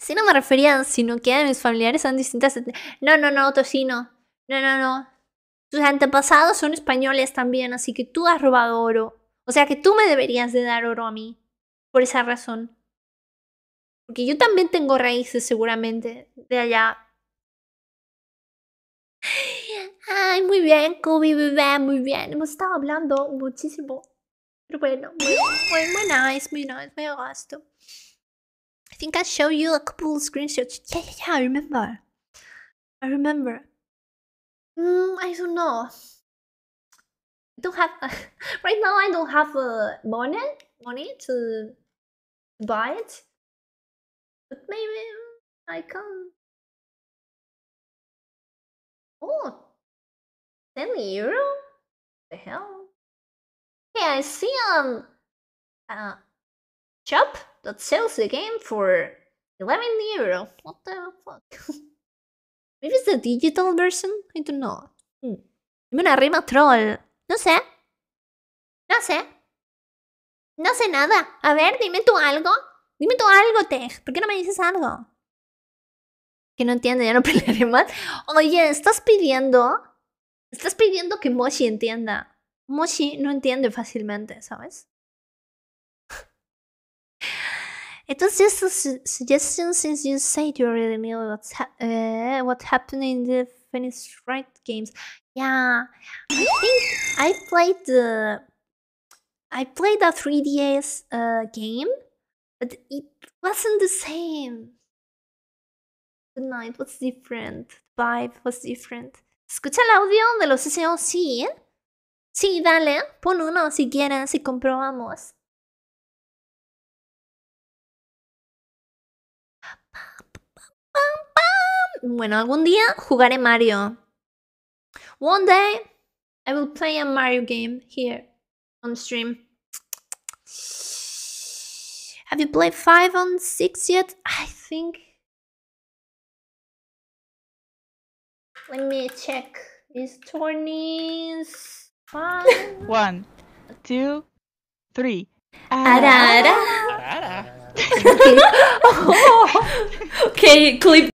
Si no me refería, sino que mis familiares son distintas. No, no, no, tocino. No, no, no. Tus antepasados son españoles también, así que tú has robado oro. O sea que tú me deberías de dar oro a mí. Por esa razón. Porque yo también tengo raíces seguramente de allá. Ay, muy bien, Kobe, bebé, muy bien. Hemos estado hablando muchísimo. Pero bueno, muy, muy, muy nice, muy nice, muy gusto. I think I show you a couple of screenshots. Yeah, yeah, yeah, I remember. I remember. Mm, I don't know. I don't have a, *laughs* right now. I don't have a uh, money money to buy it, but maybe I can. Oh, 10 euro? The hell? I see a, shop that sells the game for 11 euros. What the fuck? *laughs* Maybe it's the digital version? I don't know. Hmm. Dime una rima troll. No sé. No sé. No sé nada. A ver, dime tú algo. Dime tú algo, Tej. ¿Por qué no me dices algo? Que no entiende, ya no *laughs* pelearé más. Oye, estás pidiendo. Estás pidiendo que Moshi entienda. Mochi no entiende fácilmente, ¿sabes? Entonces, just suggestion since you said you already knew what's eh, what happened in the Finnish right games. Yeah, I think I played the I played a 3DS uh, game, but it wasn't the same. The night was different, vibe was different. Escucha el audio de los SOC, ¿eh? Sí, dale, pon uno si quieres y comprobamos. Bueno, algún día jugaré Mario. One day I will play a Mario game here on stream. Have you played 5 on 6 yet? I think. Let me check. Is One, One two, three. Arara. okay. *laughs* okay, clip.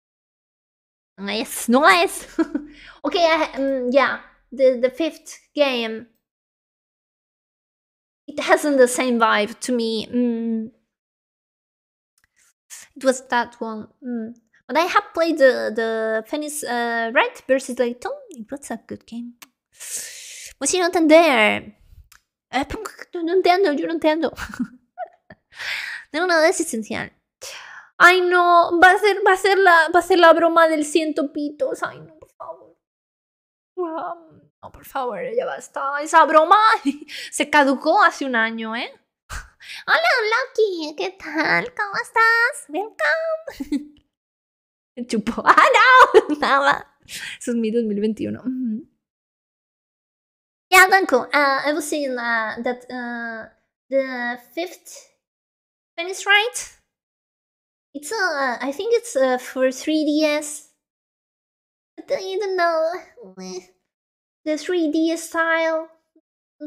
Nice, nice. *laughs* okay, I, um, yeah, the the fifth game. It hasn't the same vibe to me. Mm. It was that one. Mm. But I have played the the Phoenix uh, Wright versus Layton. It was a good game. ¿Pues no entender. entiendes? Eh, no entiendo, yo no entiendo de *laughs* una No, es esencial. Ay, no, va a ser, va a ser la, va a ser la broma del ciento pitos. Ay, no, por favor. No, por favor, ya basta. Esa broma *laughs* se caducó hace un año, ¿eh? *laughs* Hola, Loki, ¿qué tal? ¿Cómo estás? Welcome. Chupó. Ah, no, nada. Eso es mi 2021. Yeah, Danko, uh, I was saying uh, that uh, the fifth pen right. It's uh, I think it's uh, for 3DS. But I don't know. Eh, the 3DS style. *sighs*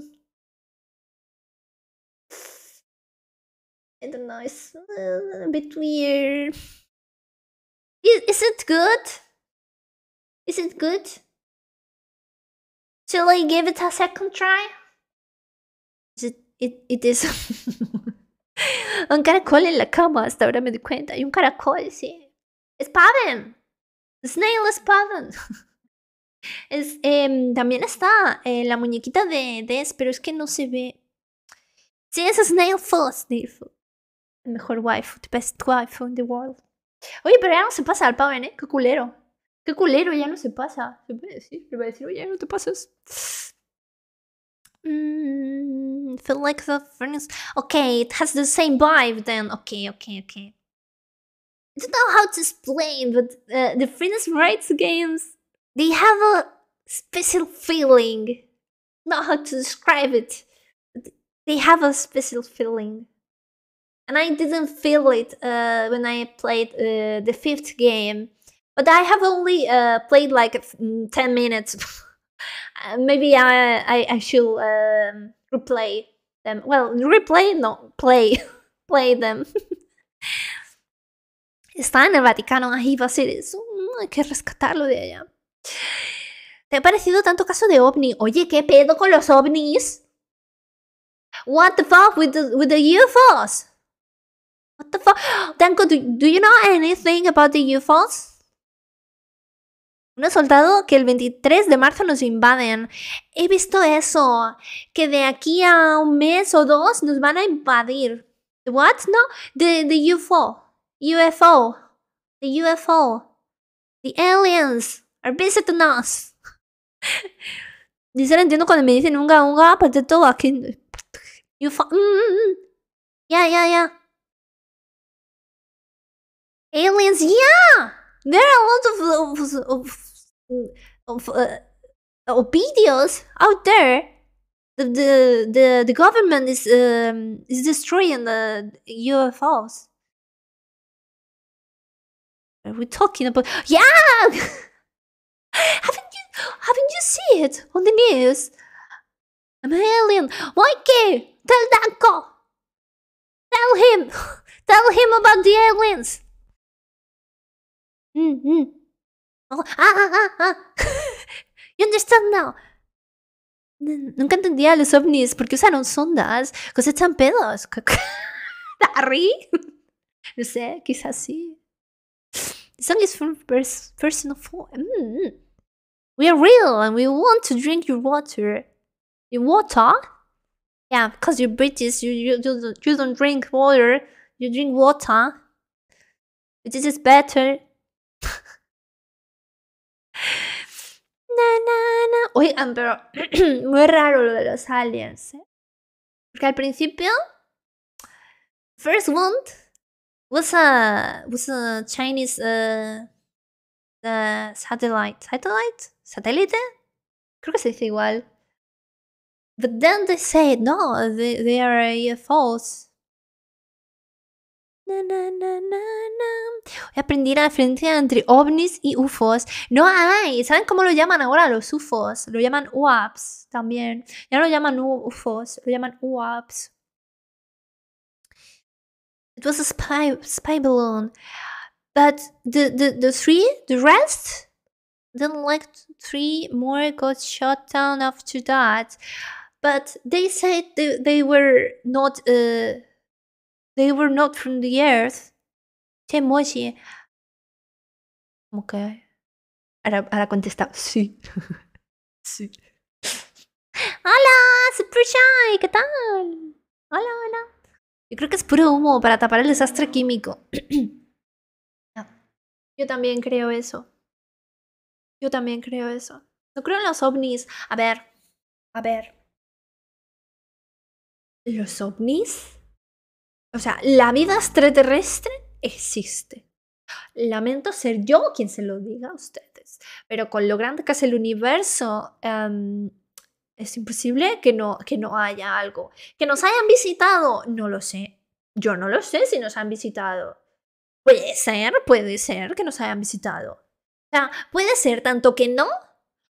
I don't know, it's a bit weird. Is, is it good? Is it good? Shall I give it a second try? It, it, it *laughs* un caracol en la cama, hasta ahora me di cuenta. Hay un caracol, sí. ¡Spaven! ¡Snail Spaven! *laughs* es, eh, también está eh, la muñequita de Des, pero es que no se ve. Sí, es Snail Foss, Snail El mejor waifu, the best waifu in the world. Oye, pero ya no se pasa al Paven, ¿eh? Qué culero. Qué culero, ya no se pasa. Se puede decir, le va a decir, oye, no te pasas. Mm, feel like the furnace. Okay, it has the same vibe then. Okay, okay, okay. I don't know how to explain, but uh, the Phoenix Rights games, they have a special feeling. Not how to describe it. They have a special feeling. And I didn't feel it uh, when I played uh, the fifth game but I have only uh, played like mm, ten minutes. *laughs* Uh, maybe I I, I should um, replay them. Well, replay not play *laughs* play them. *laughs* Está en el Vaticano, ahí va a ser eso. Mm, hay que rescatarlo de allá. ¿Te ha parecido tanto caso de ovni? Oye, ¿qué pedo con los ovnis? What the fuck with the, with the UFOs? What the fuck? *gasps* Danko, do, do you know anything about the UFOs? Un soldado que el 23 de marzo nos invaden. He visto eso, que de aquí a un mes o dos nos van a invadir. What? No, the, the UFO. UFO. The UFO. The aliens are visiting us. Dice, entiendo cuando me dicen unga unga, pero de todo aquí. UFO. Mm, mm, mm. Ya, ya, ya. Aliens, yeah! There are a lot of of mm, of, uh, obedience out there. The the the, the government is um, is destroying the UFOs. Are we talking about? Yeah, *laughs* haven't you haven't you seen it on the news? I'm an alien. Mikey, tell Danko. Tell him. *laughs* Tell him about the aliens. Mm, ah, ah, ah, ah. you understand now. Nunca entendía a los ovnis porque usaron sondas, cosas tan pedos. ¿Dari? no sé, quizás sí. This song is from pers personal form. Mm. We are real and we want to drink your water. Your water? Yeah, because you're British, you, you, you, you don't drink water, you drink water. This is better Oigan, ah, pero *clears throat* muy raro lo de los aliens. ¿eh? Porque al principio, First Wound was a, was a Chinese uh, uh, satellite. Satellite? ¿Satélite? Creo que se dice igual. But then they said, no, they, they are false. Na, na, na, Voy a aprender a diferencia entre ovnis y UFOs. No hay. ¿Saben cómo lo llaman ahora los UFOs? Lo llaman UAPs también. Ya no lo llaman UFOs, lo llaman UAPs. It was a spy, spy balloon. But the, the, the three, the rest, then like three more got shot down after that. But they said they, they were not. Uh, They were not from the earth. Che, mochi? Como que. Ahora, contesta, sí. *laughs* sí. ¡Hola! ¡Super Shy! ¿Qué tal? ¡Hola, hola! Yo creo que es puro humo para tapar el desastre químico. *clears throat* Ah, yo también creo eso. Yo también creo eso. No creo en los ovnis. A ver, a ver. ¿Los ovnis? O sea, la vida extraterrestre existe. Lamento ser yo quien se lo diga a ustedes, pero con lo grande que es el universo, em, es imposible que no, que no haya algo. Que nos hayan visitado, no lo sé. Yo no lo sé si nos han visitado. Puede ser, puede ser que nos hayan visitado. O sea, puede ser tanto que no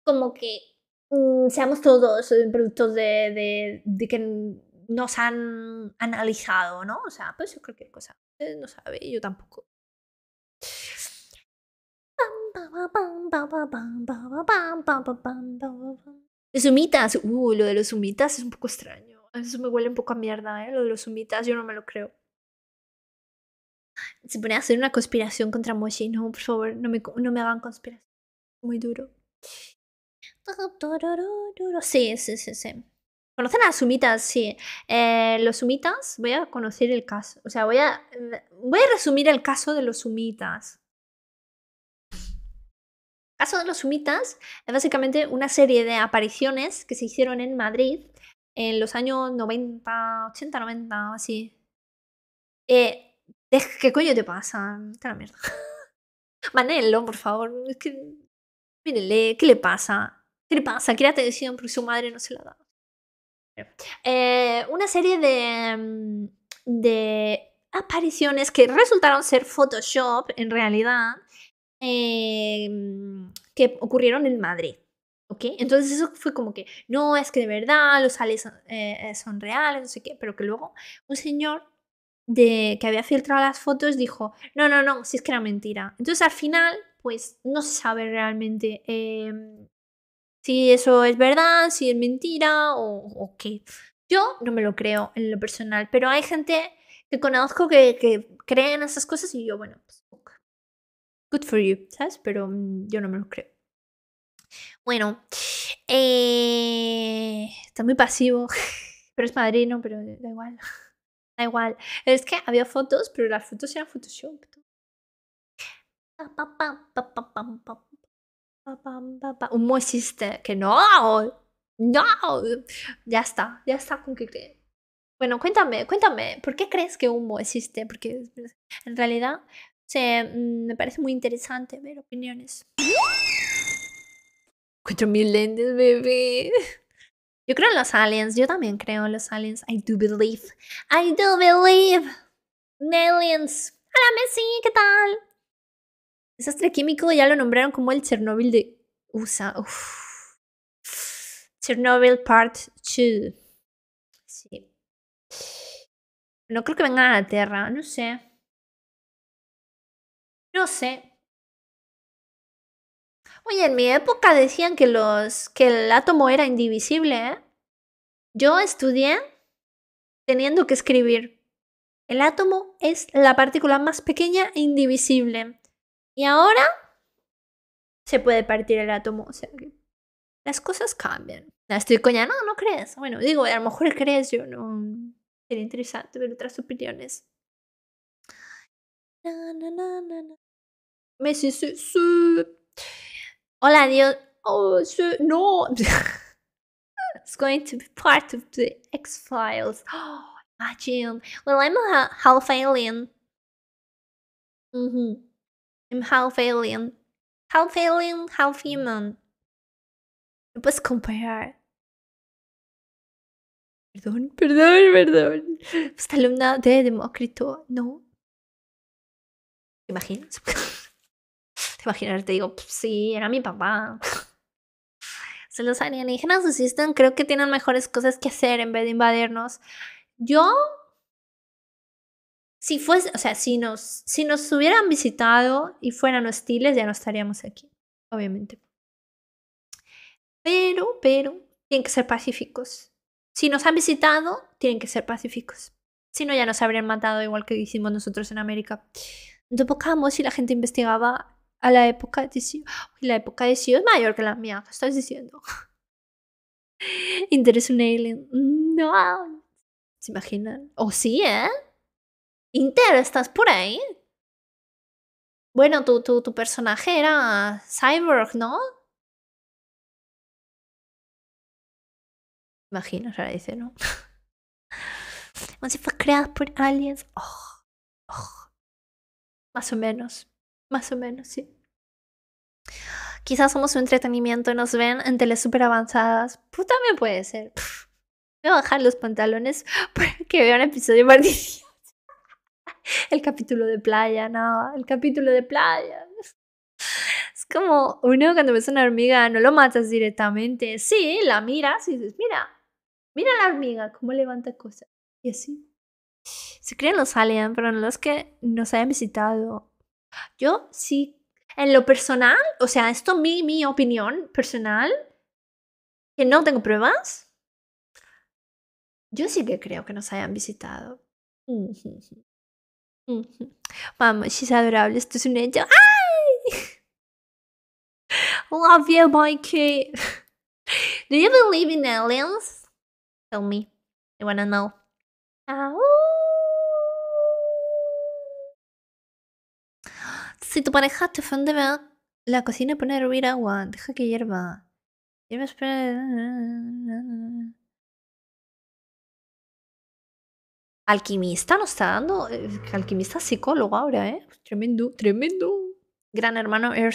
como que mm, seamos todos productos de, de, de que nos han analizado, ¿no? O sea, pues, creo que cualquier cosa. no sabe, yo tampoco. Los humitas, uh, lo de los humitas es un poco extraño. Eso me huele un poco a mierda, ¿eh? Lo de los humitas, yo no me lo creo. Se pone a hacer una conspiración contra Mochi. No, por favor, no me, no me hagan conspiración. Muy duro. Sí, sí, sí, sí. ¿Conocen a sumitas? Sí. los sumitas, voy a conocer el caso. O sea, voy a, voy a resumir el caso de los sumitas. El caso de los sumitas es básicamente una serie de apariciones que se hicieron en Madrid en los años 90, 80, 90, o así. ¿Qué coño te pasa? ¡Qué Manelo, por favor. mírenle, ¿qué le pasa? ¿Qué le pasa? Quiere atención porque su madre no se la da. Eh, una serie mm, de, apariciones que resultaron ser Photoshop en realidad, eh, mm, que ocurrieron en Madrid. ¿Ok? Entonces eso fue como que, no, es que de verdad los aliens eh, son reales, no sé qué, pero que luego un señor de, que había filtrado las fotos dijo, no, no, no, si es que era mentira. Entonces al final, pues no se sabe realmente eh, si eso es verdad, si es mentira o, qué. Yo no me lo creo en lo personal, pero hay gente que conozco que, que cree en esas cosas y yo, bueno, pues, good for you, ¿sabes? Pero mm, yo no me lo creo. Bueno, eh, está muy pasivo, *laughs* pero es madrino, pero da igual. *laughs* Da igual. Es que había fotos, pero las fotos eran Photoshop. Un EXISTE? que no, no, ya está, ya está con que creen. Bueno, cuéntame, cuéntame, ¿por qué crees que humo existe? Porque en realidad se, mm, me parece muy interesante ver opiniones. cuatro mil lentes, bebé. Yo creo en los aliens, yo también creo en los aliens. I do believe, I do believe. aliens. Hola, Messi, ¿qué tal? Desastre químico ya lo nombraron como el Chernobyl de USA. Chernobyl Part 2. No creo que vengan a la Tierra, no sé. No sé. Oye, en mi época decían que los que el átomo era indivisible, ¿eh? Yo estudié teniendo que escribir. El átomo es la partícula más pequeña e indivisible. Y ahora se puede partir el átomo. O sea, las cosas cambian. estoy coña, no, no crees. Bueno, digo, a lo mejor crees, yo no. Sería interesante ver otras opiniones. Me dice, sí, Hola, Dios. Oh, sí, no. *laughs* It's going to be part of the X Files. Oh, *gasps* imagine. Well, I'm a half alien. Mm -hmm. I'm em, half alien. Half alien, half human. No puedes comparar. Perdón, *laughs* perdón, perdón. Esta pues, alumna de Demócrito, no. ¿Te imaginas? *laughs* Te imaginas, te digo, pues, sí, era mi papá. Se los alienígenas existen, creo que tienen mejores cosas que hacer en vez de invadirnos. Yo si o sea, si nos, si nos hubieran visitado y fueran hostiles, ya no estaríamos aquí, obviamente. Pero, pero, tienen que ser pacíficos. Si nos han visitado, tienen que ser pacíficos. Si no, ya nos habrían matado igual que hicimos nosotros en América. Tocamos y la gente investigaba a la época de Sio. La época de Sio es mayor que la mía, ¿qué estás diciendo? *laughs* Interés un alien. No. ¿Se imaginan? O sí, ¿eh? Inter, ¿estás por ahí? Bueno, tu, tu, tu personaje era Cyborg, ¿no? Imagino, ahora dice, ¿no? *laughs* si fue creada por aliens. Oh, oh, Más o menos, más o menos, sí. Quizás somos un entretenimiento, nos ven en teles super avanzadas. Pues también puede ser. voy a bajar los pantalones *laughs* para que vea un episodio *laughs* maldito. *laughs* el capítulo de playa, nada. el capítulo de playa. Es como, uno cuando ves una hormiga no lo matas directamente, sí, la miras y dices, mira, mira la hormiga, cómo levanta cosas. Y así. Se creen los aliens, pero no los que nos hayan visitado. Yo sí, en lo personal, o sea, esto mi, mi opinión personal, que no tengo pruebas, yo sí que creo que nos hayan visitado. Mamá, she's adorable. Esto es un hecho. ¡Ay! *laughs* Love you, kid. Do you believe in aliens? Tell me. I wanna know. Si tu pareja te ofende, la cocina poner pone a hervir agua. Deja que hierva. Hierva, espera. Alquimista nos está dando. Alquimista psicólogo ahora, ¿eh? Tremendo, tremendo. Gran hermano *laughs* Hola,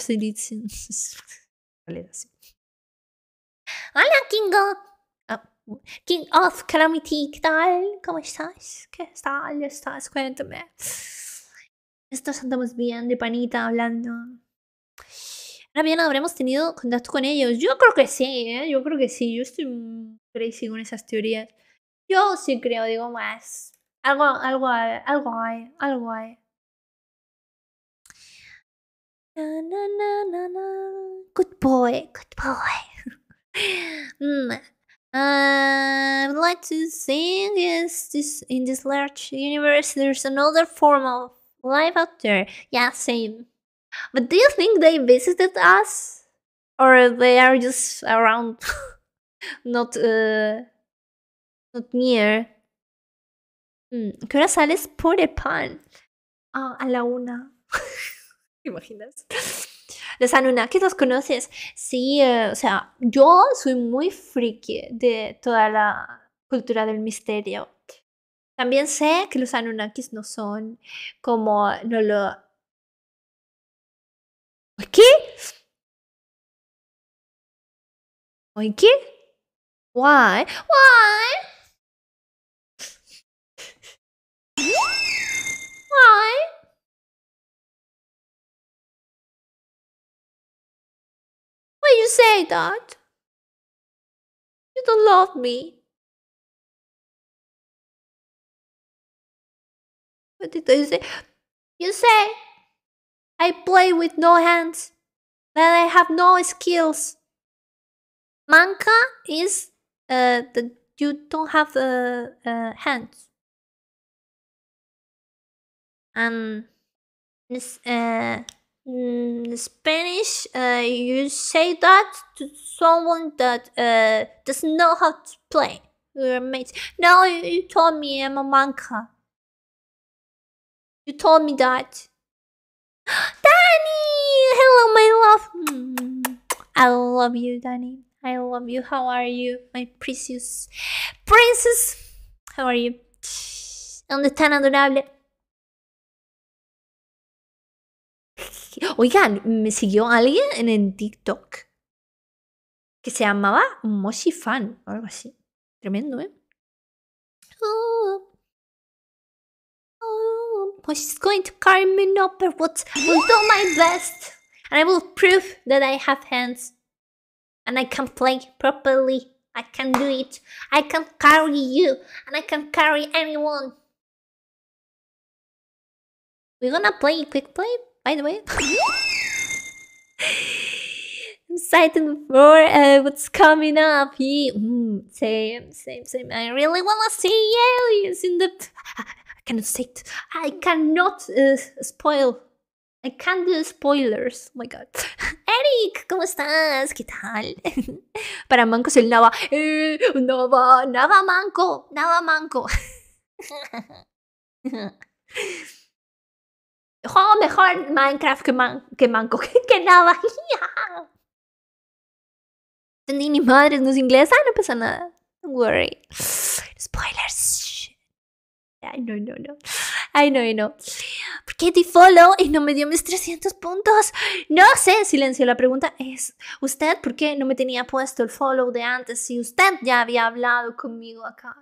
Kingo. Ah, King of Calamity, ¿qué tal? ¿Cómo estás? ¿Qué tal estás? Cuéntame. Estos andamos bien, de panita, hablando. Ahora bien, habremos tenido contacto con ellos. Yo creo que sí, ¿eh? Yo creo que sí. Yo estoy crazy con esas teorías. Yo sí creo, digo más. Algo, algo, algo hay, algo hay. Na, na, na, na. Good boy, good boy. *laughs* mm. I would like to sing yes, this in this large universe there's another form of life out there. Yeah, same. But do you think they visited us? Or they are just around *laughs* not uh not near? Mm, ¿Qué hora sales por el pan? a la una. *laughs* ¿Te imaginas? Los Anunnakis los conoces. Sí, eh, o sea, yo soy muy friki de toda la cultura del misterio. También sé que los Anunnakis no son como no lo. ¿Qué? ¿Qué? Why? Why? Why? Why you say that? You don't love me. What did you say? You say I play with no hands, that I have no skills. Manka is uh, the you don't have uh, uh, hands and um, this, uh, mm, Spanish, uh, you say that to someone that uh, doesn't know how to play. Your mates. No, you, you told me I'm a manca. You told me that. *gasps* Danny! Hello, my love. Mm. I love you, Danny. I love you. How are you, my precious princess? How are you? the está adorable? Oigan, me siguió alguien en, en TikTok que se llamaba Moshi Fan o algo así. Tremendo, ¿eh? Oh. Oh, she's going to carry me no but I will do my best. And I will prove that I have hands. And I can play properly. I can do it. I can carry you. And I can carry anyone. We're gonna play quick play by the way. I'm excited for uh, what's coming up. He, Mm, same, same, same. I really wanna see you. in the. I cannot say it. I cannot uh, spoil. I can't do spoilers. Oh my god. *laughs* Eric, ¿cómo estás? ¿Qué tal? *laughs* Para Mancos el Nava. Eh, Nava, Nava Manco, Nava Manco. *laughs* Juego mejor Minecraft que, man, que Manco, *laughs* que, que nada. *laughs* Entendí ni madres, no es inglés. Ah, no pasa nada. Don't worry. *sighs* Spoilers. Ay, no, no, no. Ay, no, no. ¿Por qué di follow y no me dio mis 300 puntos? No sé, silencio. La pregunta es, ¿usted por qué no me tenía puesto el follow de antes si usted ya había hablado conmigo acá?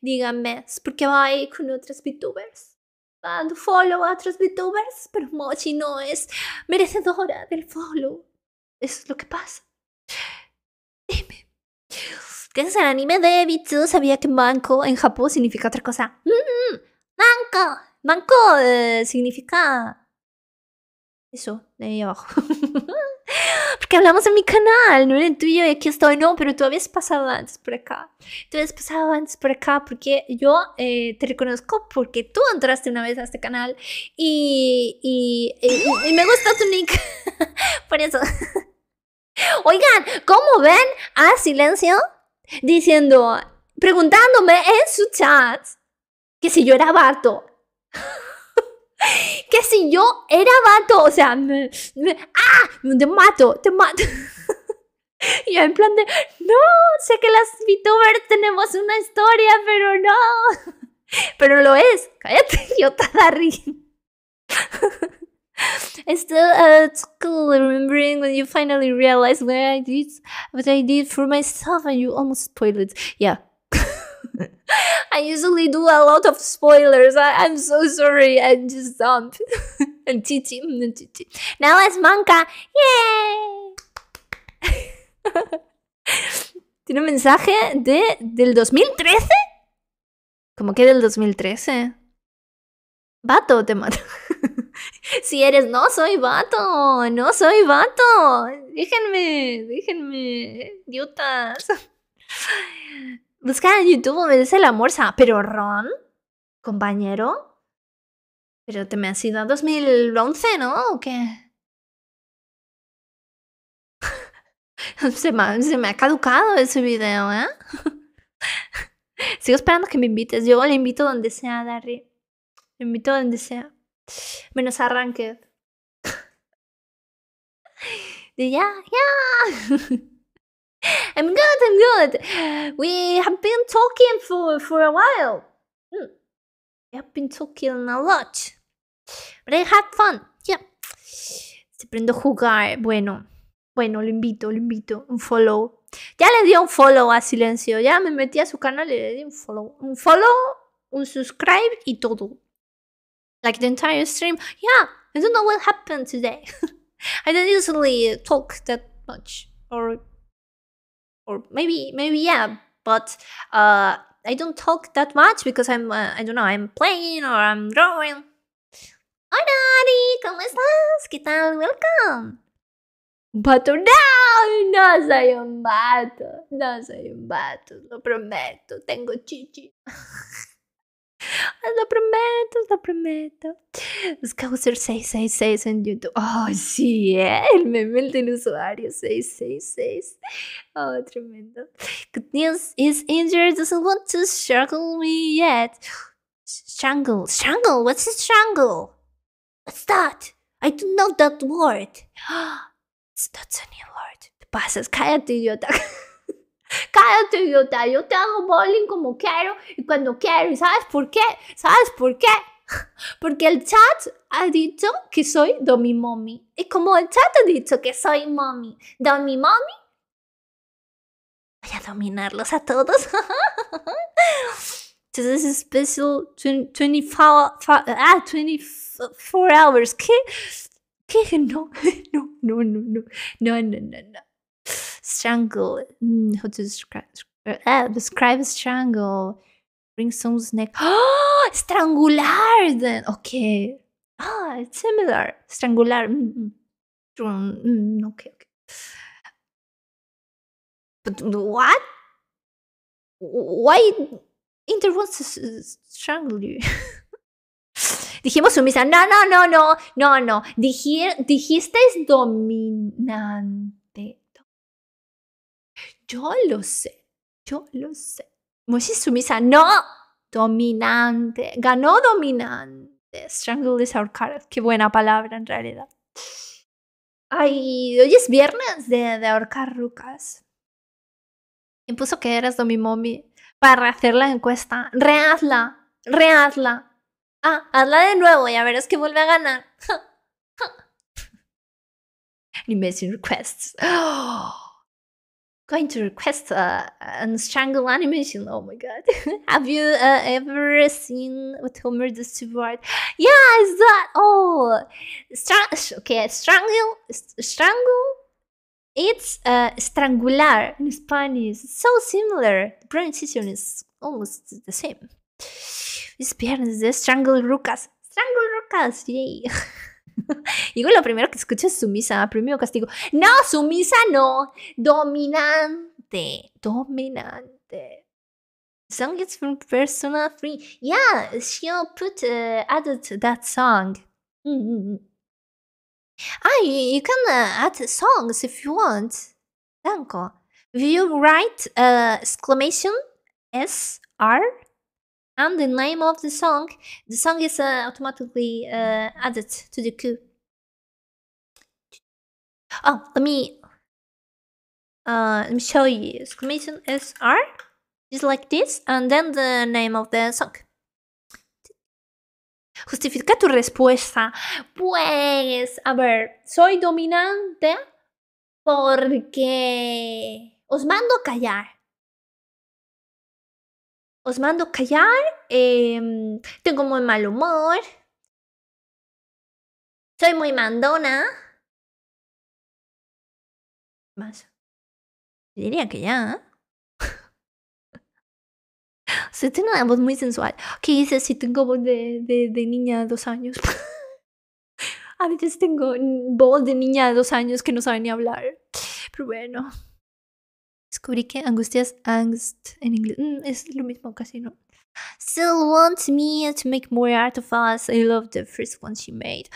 Dígame ¿por qué va ahí con otras VTubers? dando follow a otros VTubers, pero Mochi no es merecedora del follow. Eso es lo que pasa. Dime. ¿Qué es el anime de Bitsu? Sabía que manco en Japón significa otra cosa. Mm, manco. Manco eh, significa eso, de ahí abajo. *laughs* Porque hablamos en mi canal, no en el tuyo, y aquí estoy. No, pero tú habías pasado antes por acá. Tú habías pasado antes por acá porque yo eh, te reconozco porque tú entraste una vez a este canal y, y, me gusta tu nick. *laughs* por eso. *laughs* Oigan, ¿cómo ven a Silencio? Diciendo, preguntándome en su chat que si yo era Barto que si yo era vato, o sea, me, ah, te mato, te mato. *laughs* y yo en plan de, no, sé que las VTubers tenemos una historia, pero no. *laughs* pero lo es, cállate, *laughs* idiota, Darry It's still at school remembering when you finally realized what I did, what I did for myself, and you almost spoiled it. Yeah, *laughs* I usually do a lot of spoilers. I'm so sorry. I just dump. *laughs* and mm, Now es Manca. ¡Yay! *laughs* Tiene un mensaje de, del 2013. ¿Cómo que del 2013? Vato, te mato. si eres, no soy vato, no soy vato. Déjenme, déjenme, idiotas. Busca pues, en YouTube merece la morsa. Pero Ron, compañero. Pero te me has ido a 2011, ¿no? ¿O qué? *laughs* se, me, ha caducado ese video, ¿eh? *laughs* Sigo esperando que me invites. Yo le invito donde sea, Darry. Le invito donde sea. Menos arranque, *laughs* ya, ya. *laughs* I'm good, I'm good. We have been talking for, for a while. Mm. We have been talking a lot. But I had fun. Yeah. Se prendo a jugar. Bueno. Bueno, lo invito, lo invito. Un follow. Ya le di un follow a Silencio. Ya me metí a su canal y le di un follow. Un follow, un subscribe y todo. Like the entire stream. Yeah. I don't know what happened today. *laughs* I don't usually talk that much. Or or maybe maybe yeah but uh, i don't talk that much because i'm uh, i don't know i'm playing or i'm drawing hola Ari, cómo estás qué tal welcome Bato, no, no soy un vato, no soy un vato, lo prometo, tengo chichi. *laughs* Lo prometo, lo prometo. Scouser 666 you YouTube. Oh, sí, ¿eh? el meme del usuario 666. Oh, tremendo. Good news is injured doesn't want to strangle me yet. Strangle, strangle, what's a strangle? What's that? I don't know that word. That's a new word. Te pasas, cállate, idiota. *laughs* Cállate, idiota, yo te hago bowling como quiero y cuando quiero. ¿Y sabes por qué? ¿Sabes por qué? Porque el chat ha dicho que soy Domi Mommy. Y como el chat ha dicho que soy Mommy, Domi Mommy, voy a dominarlos a todos. *laughs* Entonces es especial 24, ah, hours. ¿Qué? ¿Qué? *laughs* No, no, no, no, no, no, no, no. strangle. Mm, how to describe? Uh, describe strangle. Bring some snake. Oh, strangular. Then okay. Ah, it's similar. Strangular. Mm, mm, mm, mm okay, okay. But what? Why Inter wants to strangle you? *laughs* Dijimos sumisa. No, no, no, no, no, no. Dij dijisteis dominante. Yo lo sé, yo lo sé. Moshi sumisa, no. Dominante, ganó dominante. Strangle is our Qué buena palabra en realidad. Ay, hoy es viernes de, ahorcar rucas. Impuso que eras Domi para hacer la encuesta. Rehazla, rehazla. Ah, hazla de nuevo y a ver que vuelve a ganar. Animation *laughs* requests. ¡Oh! going to request uh, an strangle animation. Oh my god! *laughs* Have you uh, ever seen with Homer the Steward? Yeah, is that all? Strang- okay, strangle, st- strangle. It's uh, strangular in Spanish. It's so similar. The pronunciation is almost the same. This is the strangle rucas. Strangle rucas, yay! *laughs* Digo, *laughs* lo primero que escucho es sumisa, primero castigo. No, sumisa no, dominante, dominante. Song is from Persona 3. Yeah, she'll put uh, added that song. Mm, mm, mm. Ah, you, can uh, add songs if you want. Danko. you write uh, exclamation S R and the name of the song. The song is uh, automatically uh, added to the queue. Oh, let me uh, let me show you. Exclamation SR just like this, and then the name of the song. Justifica tu respuesta. Pues, a ver, soy dominante porque os mando callar. os mando callar, em, tengo muy mal humor, soy muy mandona. Más. Diría que ya. o ¿eh? *laughs* tiene una voz muy sensual. ¿Qué dices si tengo voz de, de niña de dos años? *laughs* A veces tengo voz de niña de dos años que no sabe ni hablar. Pero bueno. descubrí que angustia es angst en inglés. Mm, es lo mismo, casi no. Still wants me to make more art of us. I love the first one she made.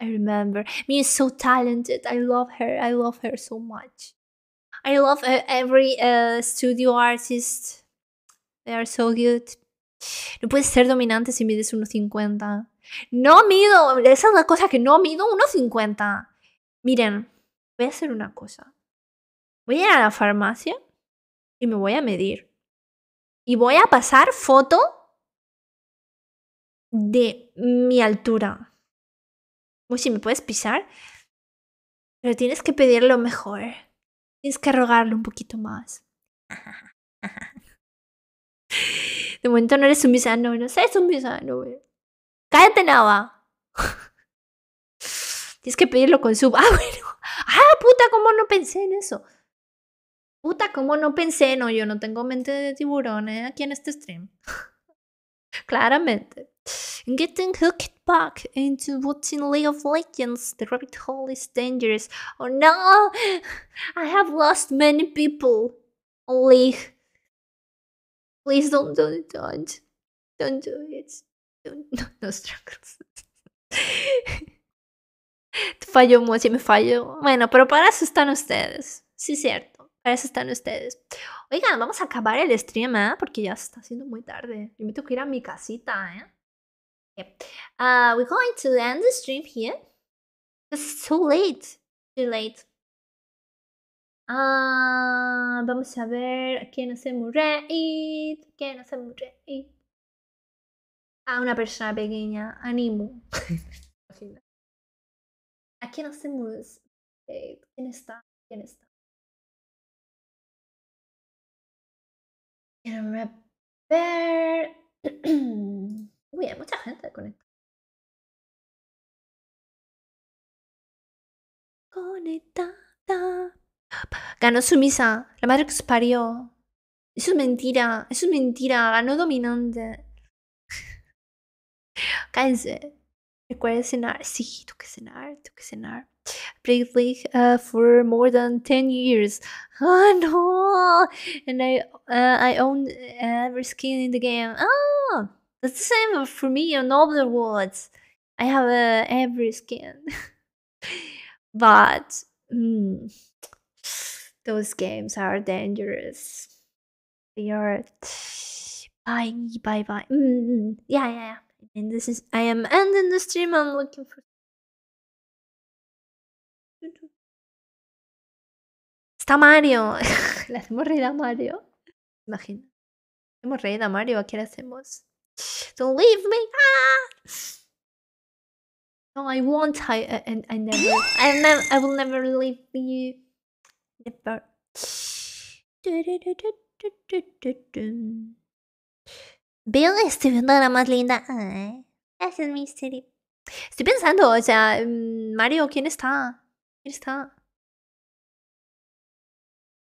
I remember. Me is so talented. I love her. I love her so much. I love uh, every uh, studio artist. They are so good. No puedes ser dominante si mides 1.50. No mido. Esa es la cosa que no mido 1.50. Miren, voy a hacer una cosa. voy a ir a la farmacia y me voy a medir. Y voy a pasar foto de mi altura. Uy, si me puedes pisar, pero tienes que pedirlo mejor. Tienes que rogarlo un poquito más. *laughs* De momento no eres un no, no sé es un güey. Cállate, Nava. *laughs* Tienes que pedirlo con sub. Ah, *laughs* Ah, puta, ¿cómo no pensé en eso? Puta, ¿cómo no pensé? No, yo no tengo mente de tiburón ¿eh? aquí en este stream. *laughs* Claramente. Getting hooked back into watching League of Legends, the rabbit hole is dangerous. Oh no! *laughs* I have lost many people. Only Please don't, don't, don't. Don't do it. Don't, *laughs* no, no struggles. Falló mucho y me falló. Bueno, pero para eso están ustedes. Sí, cierto. Para eso están ustedes. Oigan, vamos a acabar el stream, ¿eh? Porque ya está haciendo muy tarde. Yo me tengo que ir a mi casita, ¿eh? Ah, we're going to end the stream here. It's too late. Too late. Ah, vamos a ver a quién hacemos reír. ¿Quién hacemos reír? A una persona pequeña. Animo. *laughs* ¿A quién hacemos reír? ¿Quién está? ¿Quién está? rapper. *clears throat* Uy, hay mucha gente conectada. Conectada. Ganó sumisa. La madre que se parió. Eso es mentira. Eso es mentira. Ganó dominante. *laughs* Cállense. required cenar, sí, tuve que cenar, tuve que cenar. Played League uh, for more than 10 years. Oh *laughs* ah, no! And I uh, I own uh, every skin in the game. Oh! That's the same for me on other worlds. I have uh, every skin. *laughs* but mm, those games are dangerous. They are *sighs* bye bye bye. Mm, mm, mm. yeah, yeah, yeah. And this is I am ending the stream. I'm looking for Está Mario. Le *laughs* hacemos reír a Mario. Imagina. Hemos reído a Mario, ¿a qué le hacemos? Don't leave me. Ah! No, I won't. I, I, I never. I never. I will never leave you. Never. Veo estoy viendo la más linda. es el Mystery. Estoy pensando, o sea, mm, Mario, ¿quién está? ¿Quién está?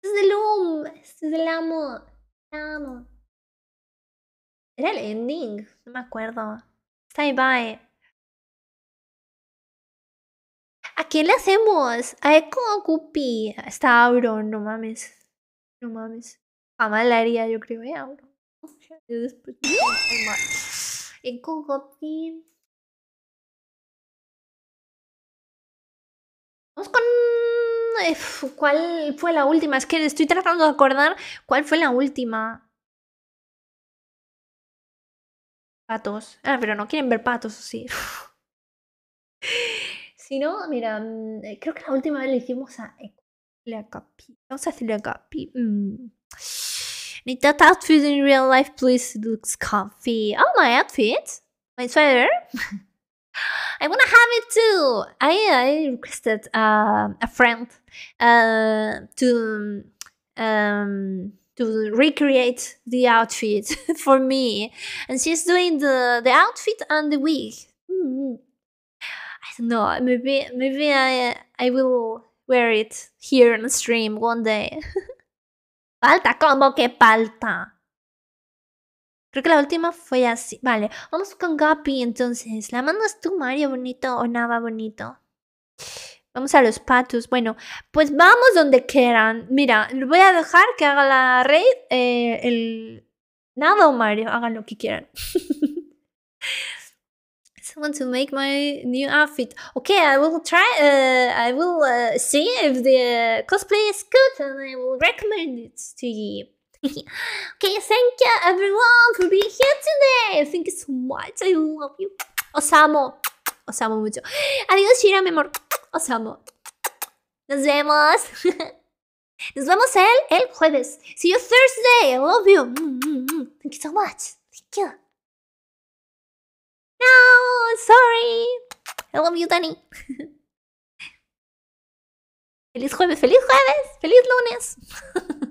Este es el este es el amo, el Era el ending, no me acuerdo. Bye bye. ¿A quién le hacemos? A Echo o Está auro, no mames. No mames. A Malaria, yo creo, eh, Auro *laughs* en Vamos con eh, ¿Cuál fue la última? Es que estoy tratando de acordar cuál fue la última. Patos. Ah, pero no quieren ver patos, sí. *laughs* si no, mira, mm, eh, creo que la última vez le hicimos a Vamos a decirle a Capi. Need that outfit in real life, please. It looks comfy. Oh, my outfit? My sweater? *laughs* I wanna have it too. I I requested uh, a friend uh, to um, to recreate the outfit *laughs* for me, and she's doing the the outfit and the wig. Mm. I don't know. Maybe maybe I I will wear it here on stream one day. *laughs* Falta, ¿cómo que falta Creo que la última fue así. Vale, vamos con Gapi entonces. ¿La mandas tú, Mario Bonito o Nava Bonito? Vamos a los patos. Bueno, pues vamos donde quieran. Mira, voy a dejar que haga la raid. Eh, el... Nada o Mario, hagan lo que quieran. *laughs* want to make my new outfit. Okay, I will try. Uh, I will uh, see if the cosplay is good, and I will recommend it to you. *laughs* okay, thank you everyone for being here today. Thank you so much. I love you. Os amo. Os amo mucho. Adiós, Shira, mi amor. Os amo. Nos vemos. *laughs* Nos vemos el, el jueves. See you Thursday. I love you. Mm, mm, mm. Thank you so much. Thank you. No, sorry. I love you, Dani. *laughs* feliz jueves, feliz jueves, feliz lunes. *laughs*